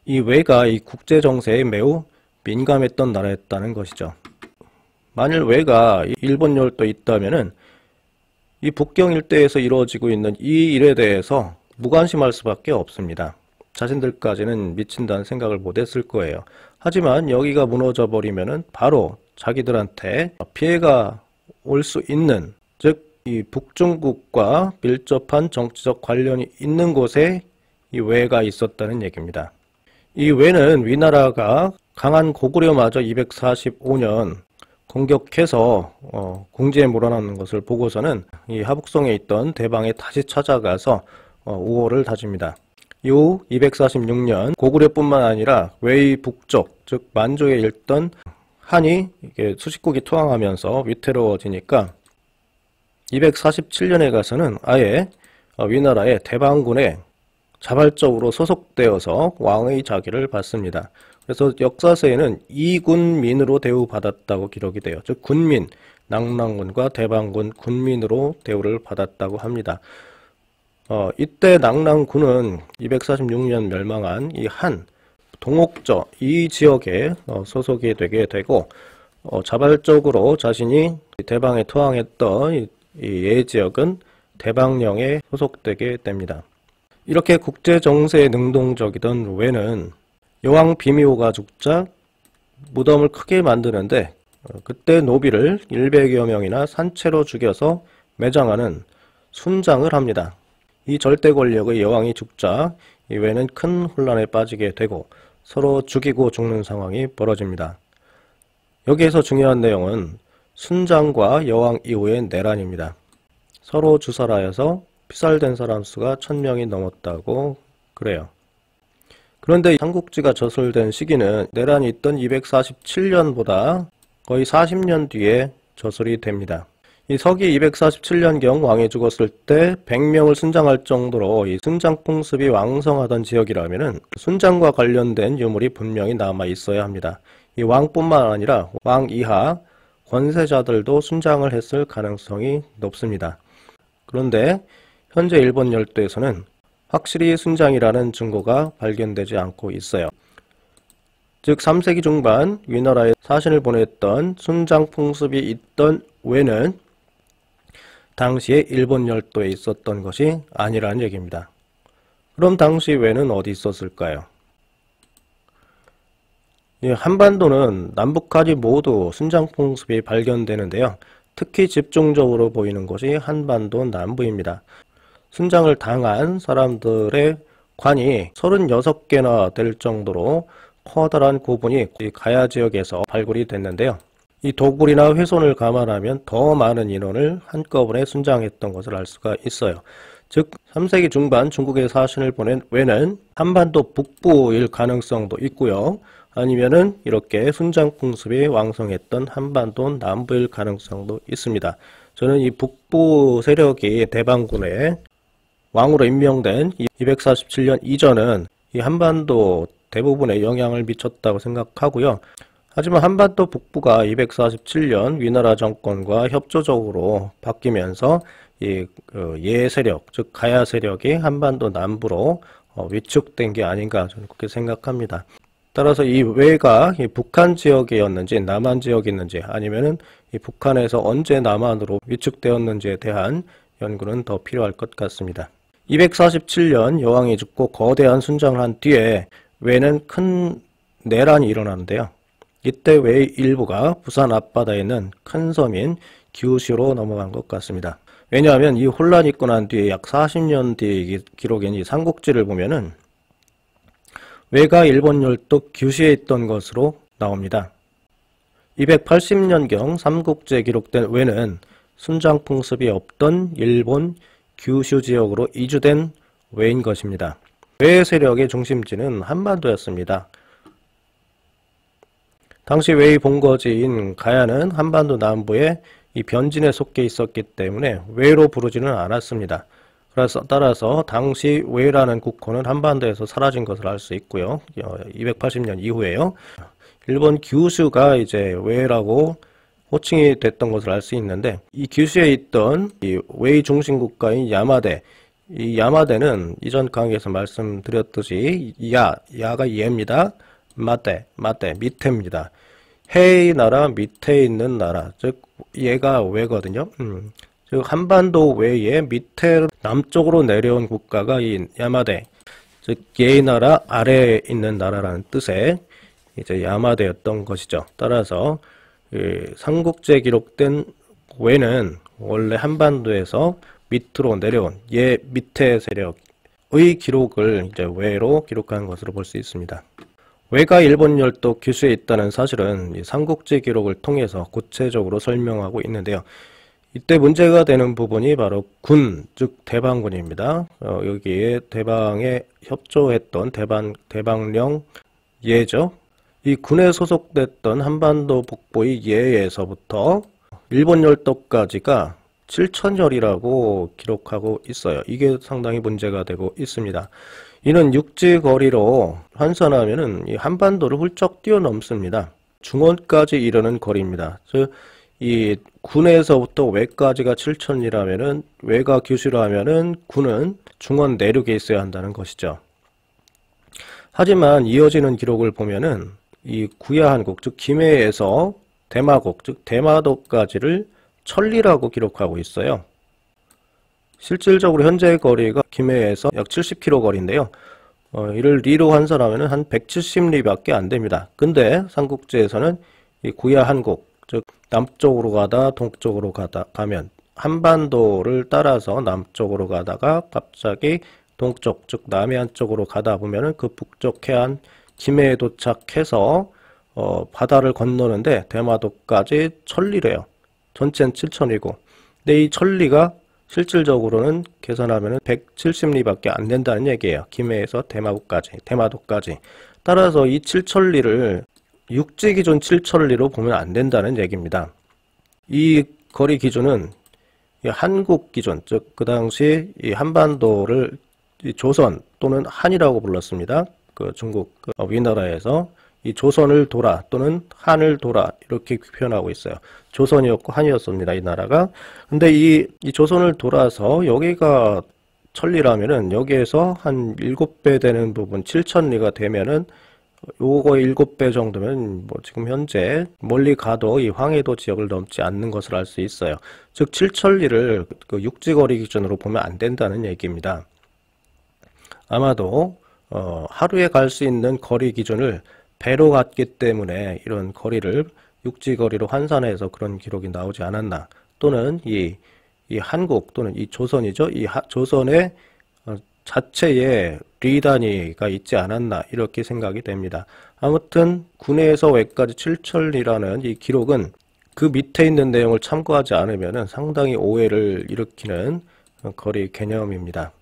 이 외가 이 국제 정세에 매우 민감했던 나라였다는 것이죠. 만일 외가 일본 열도 있다면은 이 북경 일대에서 이루어지고 있는 이 일에 대해서 무관심할 수밖에 없습니다. 자신들까지는 미친다는 생각을 못했을 거예요. 하지만 여기가 무너져 버리면 바로 자기들한테 피해가 올 수 있는 즉 이 북중국과 밀접한 정치적 관련이 있는 곳에 이 왜가 있었다는 얘기입니다. 이 왜는 위나라가 강한 고구려마저 245년 공격해서 어, 궁지에 몰아넣는 것을 보고서는 이 하북성에 있던 대방에 다시 찾아가서 어, 우호를 다집니다. 이후 246년 고구려뿐만 아니라 외의 북쪽 즉 만조에 있던 한이 이게 수식국이 투항하면서 위태로워지니까 247년에 가서는 아예 어, 위나라의 대방군에 자발적으로 소속되어서 왕의 자기를 받습니다. 그래서 역사서에는 이군민으로 대우받았다고 기록이 돼요. 즉 군민, 낙랑군과 대방군 군민으로 대우를 받았다고 합니다. 어, 이때 낙랑군은 246년 멸망한 이 한, 동옥저 이 지역에 어, 소속이 되게 되고 어, 자발적으로 자신이 대방에 투항했던 이, 예 지역은 대방령에 소속되게 됩니다. 이렇게 국제 정세에 능동적이던 루웨는 여왕 비미오가 죽자 무덤을 크게 만드는데 어, 그때 노비를 100여 명이나 산채로 죽여서 매장하는 순장을 합니다. 이 절대 권력의 여왕이 죽자 이외에는 큰 혼란에 빠지게 되고 서로 죽이고 죽는 상황이 벌어집니다. 여기에서 중요한 내용은 순장과 여왕 이후의 내란입니다. 서로 주살하여서 피살된 사람 수가 천명이 넘었다고 그래요. 그런데 삼국지가 저술된 시기는 내란이 있던 247년보다 거의 40년 뒤에 저술이 됩니다. 이 서기 247년경 왕이 죽었을 때 100명을 순장할 정도로 이 순장 풍습이 왕성하던 지역이라면 그 순장과 관련된 유물이 분명히 남아 있어야 합니다. 이 왕뿐만 아니라 왕 이하 권세자들도 순장을 했을 가능성이 높습니다. 그런데 현재 일본 열도에서는 확실히 순장이라는 증거가 발견되지 않고 있어요. 즉 3세기 중반 위나라에 사신을 보냈던 순장 풍습이 있던 외는 당시에 일본 열도에 있었던 것이 아니라는 얘기입니다. 그럼 당시 왜는 어디 있었을까요? 예, 한반도는 남북까지 모두 순장풍습이 발견되는데요. 특히 집중적으로 보이는 것이 한반도 남부입니다. 순장을 당한 사람들의 관이 36개나 될 정도로 커다란 구분이 가야 지역에서 발굴이 됐는데요. 이 도굴이나 훼손을 감안하면 더 많은 인원을 한꺼번에 순장했던 것을 알 수가 있어요. 즉 3세기 중반 중국의 사신을 보낸 외는 한반도 북부일 가능성도 있고요. 아니면은 이렇게 순장풍습이 왕성했던 한반도 남부일 가능성도 있습니다. 저는 이 북부 세력이 대방군의 왕으로 임명된 247년 이전은 이 한반도 대부분에 영향을 미쳤다고 생각하고요. 하지만 한반도 북부가 247년 위나라 정권과 협조적으로 바뀌면서 이 그 예세력, 즉 가야 세력이 한반도 남부로 어, 위축된 게 아닌가 저는 그렇게 생각합니다. 따라서 이 외가 이 북한 지역이었는지 남한 지역이었는지 아니면은 이 북한에서 언제 남한으로 위축되었는지에 대한 연구는 더 필요할 것 같습니다. 247년 여왕이 죽고 거대한 순장을 한 뒤에 왜는 큰 내란이 일어났는데요 이때 왜 일부가 부산 앞바다에 있는 큰 섬인 규슈로 넘어간 것 같습니다. 왜냐하면 이 혼란이 있고 난 뒤에 약 40년 뒤에 기록인 이 삼국지를 보면은 외가 일본 열도 규시에 있던 것으로 나옵니다. 280년경 삼국지에 기록된 외는 순장풍습이 없던 일본 규슈 지역으로 이주된 외인 것입니다. 외 세력의 중심지는 한반도였습니다. 당시 웨이 본거지인 가야는 한반도 남부에 이 변진에 속해 있었기 때문에 웨이로 부르지는 않았습니다. 그래서 따라서 당시 웨이라는 국호는 한반도에서 사라진 것을 알 수 있고요. 280년 어, 이후에요. 일본 규슈가 이제 웨이라고 호칭이 됐던 것을 알 수 있는데 이 규슈에 있던 이 웨이 중심 국가인 야마대 이 야마대는 이전 강의에서 말씀드렸듯이 야, 야가 예입니다. 마테, 마테, 밑에입니다. 헤이 나라 밑에 있는 나라, 즉 얘가 왜거든요. 음, 즉 한반도 외에 밑에 남쪽으로 내려온 국가가 이 야마대, 즉 예의 나라 아래에 있는 나라라는 뜻의 이제 야마대였던 것이죠. 따라서 삼국지 기록된 왜는 원래 한반도에서 밑으로 내려온 예 밑에 세력의 기록을 이제 외로 기록한 것으로 볼 수 있습니다. 외가 일본 열도 규슈에 있다는 사실은 이 삼국지 기록을 통해서 구체적으로 설명하고 있는데요. 이때 문제가 되는 부분이 바로 군, 즉 대방군입니다. 어, 여기에 대방에 협조했던 대방, 대방령 예죠. 이 군에 소속됐던 한반도 북부의 예에서부터 일본 열도까지가 7천열이라고 기록하고 있어요. 이게 상당히 문제가 되고 있습니다. 이는 육지거리로 환산하면 은 한반도를 훌쩍 뛰어넘습니다. 중원까지 이르는 거리입니다. 즉, 이 군에서부터 외까지가 7천이라면은 외가 규슈로 하면은 군은 중원 내륙에 있어야 한다는 것이죠. 하지만 이어지는 기록을 보면은 이 구야한국 즉 김해에서 대마곡 즉 대마도까지를 천리라고 기록하고 있어요. 실질적으로 현재 의 거리가 김해에서 약 70km 거리인데요. 어, 이를 리로 환산하면 한 170리밖에 안 됩니다. 근데 삼국지에서는 이 구야 한국, 즉 남쪽으로 가다 동쪽으로 가다 가면 한반도를 따라서 남쪽으로 가다가 갑자기 동쪽, 즉 남해안 쪽으로 가다 보면은 그 북쪽 해안 김해에 도착해서 어, 바다를 건너는데 대마도까지 천리래요. 전체는 7천이고 근데 이 천리가 실질적으로는 계산하면 170리밖에 안 된다는 얘기예요. 김해에서 대마도까지, 대마도까지. 따라서 이 7천리를 육지 기준 7천리로 보면 안 된다는 얘기입니다. 이 거리 기준은 한국 기준, 즉 그 당시 이 한반도를 조선 또는 한이라고 불렀습니다. 그 중국 그 우리나라에서 이 조선을 돌아 또는 한을 돌아 이렇게 표현하고 있어요. 조선이었고 한이었습니다. 이 나라가. 근데 이, 이 조선을 돌아서 여기가 천리라면은 여기에서 한 7배 되는 부분 7천리가 되면은 요거 7배 정도면 뭐 지금 현재 멀리 가도 이 황해도 지역을 넘지 않는 것을 알 수 있어요. 즉 7천리를 그 육지거리 기준으로 보면 안 된다는 얘기입니다. 아마도 어, 하루에 갈 수 있는 거리 기준을 배로 갔기 때문에 이런 거리를 육지 거리로 환산해서 그런 기록이 나오지 않았나 또는 이, 이 한국 또는 이 조선이죠 이 하, 조선의 어, 자체에 리 단위가 있지 않았나 이렇게 생각이 됩니다. 아무튼 군에서 외까지 칠천리라는 이 기록은 그 밑에 있는 내용을 참고하지 않으면 상당히 오해를 일으키는 어, 거리 개념입니다.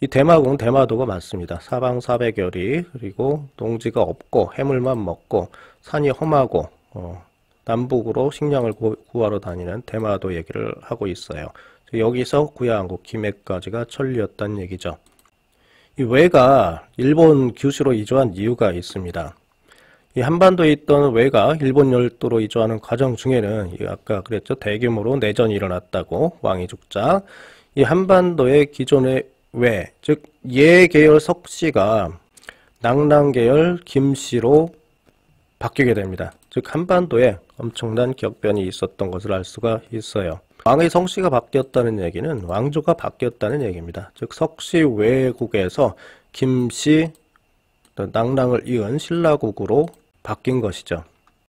이 대마궁 대마도가 많습니다. 사방 400여리 그리고 농지가 없고 해물만 먹고 산이 험하고 어, 남북으로 식량을 구, 하러 다니는 대마도 얘기를 하고 있어요. 여기서 구야왕국 김해까지가 천리였단 얘기죠. 이 왜가 일본 규슈로 이주한 이유가 있습니다. 이 한반도에 있던 왜가 일본 열도로 이주하는 과정 중에는 아까 그랬죠 대규모로 내전이 일어났다고 왕이 죽자 이 한반도의 기존의 왜? 즉, 예 계열 석씨가 낭랑 계열 김씨로 바뀌게 됩니다. 즉, 한반도에 엄청난 격변이 있었던 것을 알 수가 있어요. 왕의 성씨가 바뀌었다는 얘기는 왕조가 바뀌었다는 얘기입니다. 즉, 석씨 외국에서 김씨, 낭랑을 이은 신라국으로 바뀐 것이죠.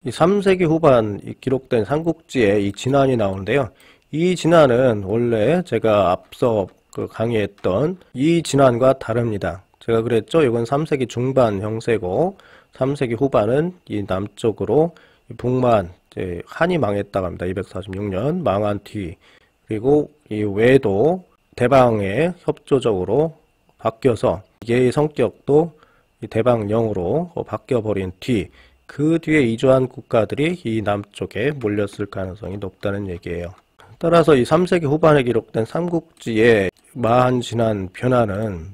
이 3세기 후반 기록된 삼국지에 이 진안이 나오는데요. 이 진안은 원래 제가 앞서 그 강의했던 이 진환과 다릅니다. 제가 그랬죠? 이건 3세기 중반 형세고 3세기 후반은 이 남쪽으로 북만 한이 망했다고 합니다. 246년 망한 뒤 그리고 이 외도 대방에 협조적으로 바뀌어서 이게 성격도 대방령으로 바뀌어버린 뒤 그 뒤에 이주한 국가들이 이 남쪽에 몰렸을 가능성이 높다는 얘기예요. 따라서 이 3세기 후반에 기록된 삼국지의 마한 진한 변화는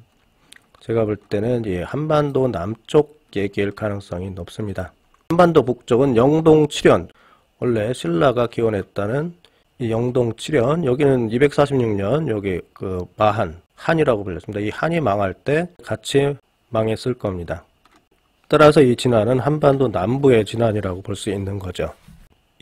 제가 볼 때는 예, 한반도 남쪽 얘기일 가능성이 높습니다. 한반도 북쪽은 영동 7년 원래 신라가 기원했다는 이 영동 7년 여기는 246년 여기 그 마한 한이라고 불렸습니다. 이 한이 망할 때 같이 망했을 겁니다. 따라서 이 진화는 한반도 남부의 진안이라고볼 수 있는 거죠.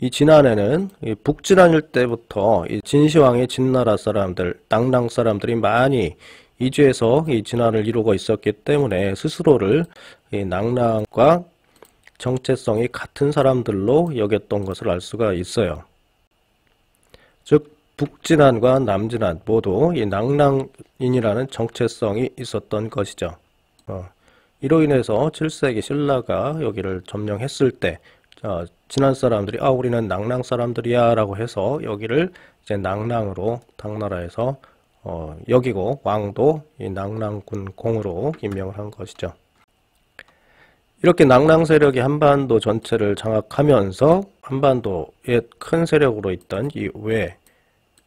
이 지난해는 북진환일 때부터 이 진시황의 진나라 사람들, 당랑 사람들이 많이 이주해서 이진화을 이루고 있었기 때문에 스스로를 이 낭랑과 정체성이 같은 사람들로 여겼던 것을 알 수가 있어요. 즉 북진한과 남진한 모두 이 낭랑인이라는 정체성이 있었던 것이죠. 어, 이로 인해서 7세기 신라가 여기를 점령했을 때 어, 지난 사람들이 아 우리는 낭랑 사람들이야 라고 해서 여기를 이제 낭랑으로 당나라에서 어, 여기고 왕도 이 낭랑군 공으로 임명을 한 것이죠. 이렇게 낭랑 세력이 한반도 전체를 장악하면서 한반도의 큰 세력으로 있던 이 외,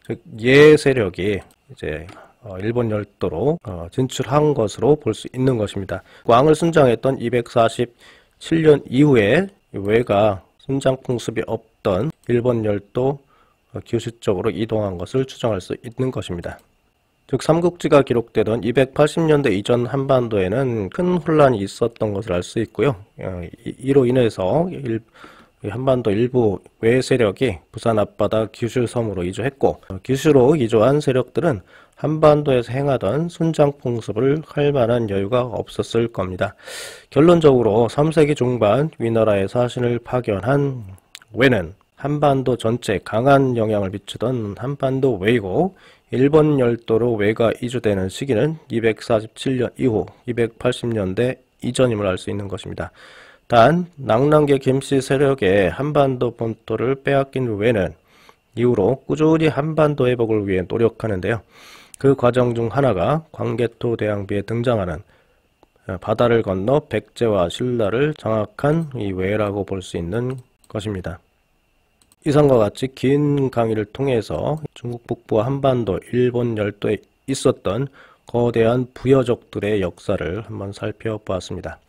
즉예 세력이 이제 어, 일본 열도로 어, 진출한 것으로 볼 수 있는 것입니다. 왕을 순장했던 247년 이후에 외가 선장 풍습이 없던 일본 열도 규슈 어, 쪽으로 이동한 것을 추정할 수 있는 것입니다. 즉 삼국지가 기록되던 280년대 이전 한반도에는 큰 혼란이 있었던 것을 알 수 있고요. 어, 이로 인해서 한반도 일부 외 세력이 부산 앞바다 규슈 섬으로 이주했고 규슈로 어, 이주한 세력들은 한반도에서 행하던 순장풍습을 할 만한 여유가 없었을 겁니다. 결론적으로 3세기 중반 위나라의사 신을 파견한 외는 한반도 전체 강한 영향을 미치던 한반도 외고 이 일본 열도로 외가 이주되는 시기는 247년 이후 280년대 이전임을 알 수 있는 것입니다. 단 낙랑계 김씨 세력의 한반도 본토를 빼앗긴 외는 이후로 꾸준히 한반도 회복을 위해 노력하는데요. 그 과정 중 하나가 광개토 대왕비에 등장하는 어, 바다를 건너 백제와 신라를 장악한 이 외라고 볼 수 있는 것입니다. 이상과 같이 긴 강의를 통해서 중국 북부와 한반도, 일본 열도에 있었던 거대한 부여족들의 역사를 한번 살펴보았습니다.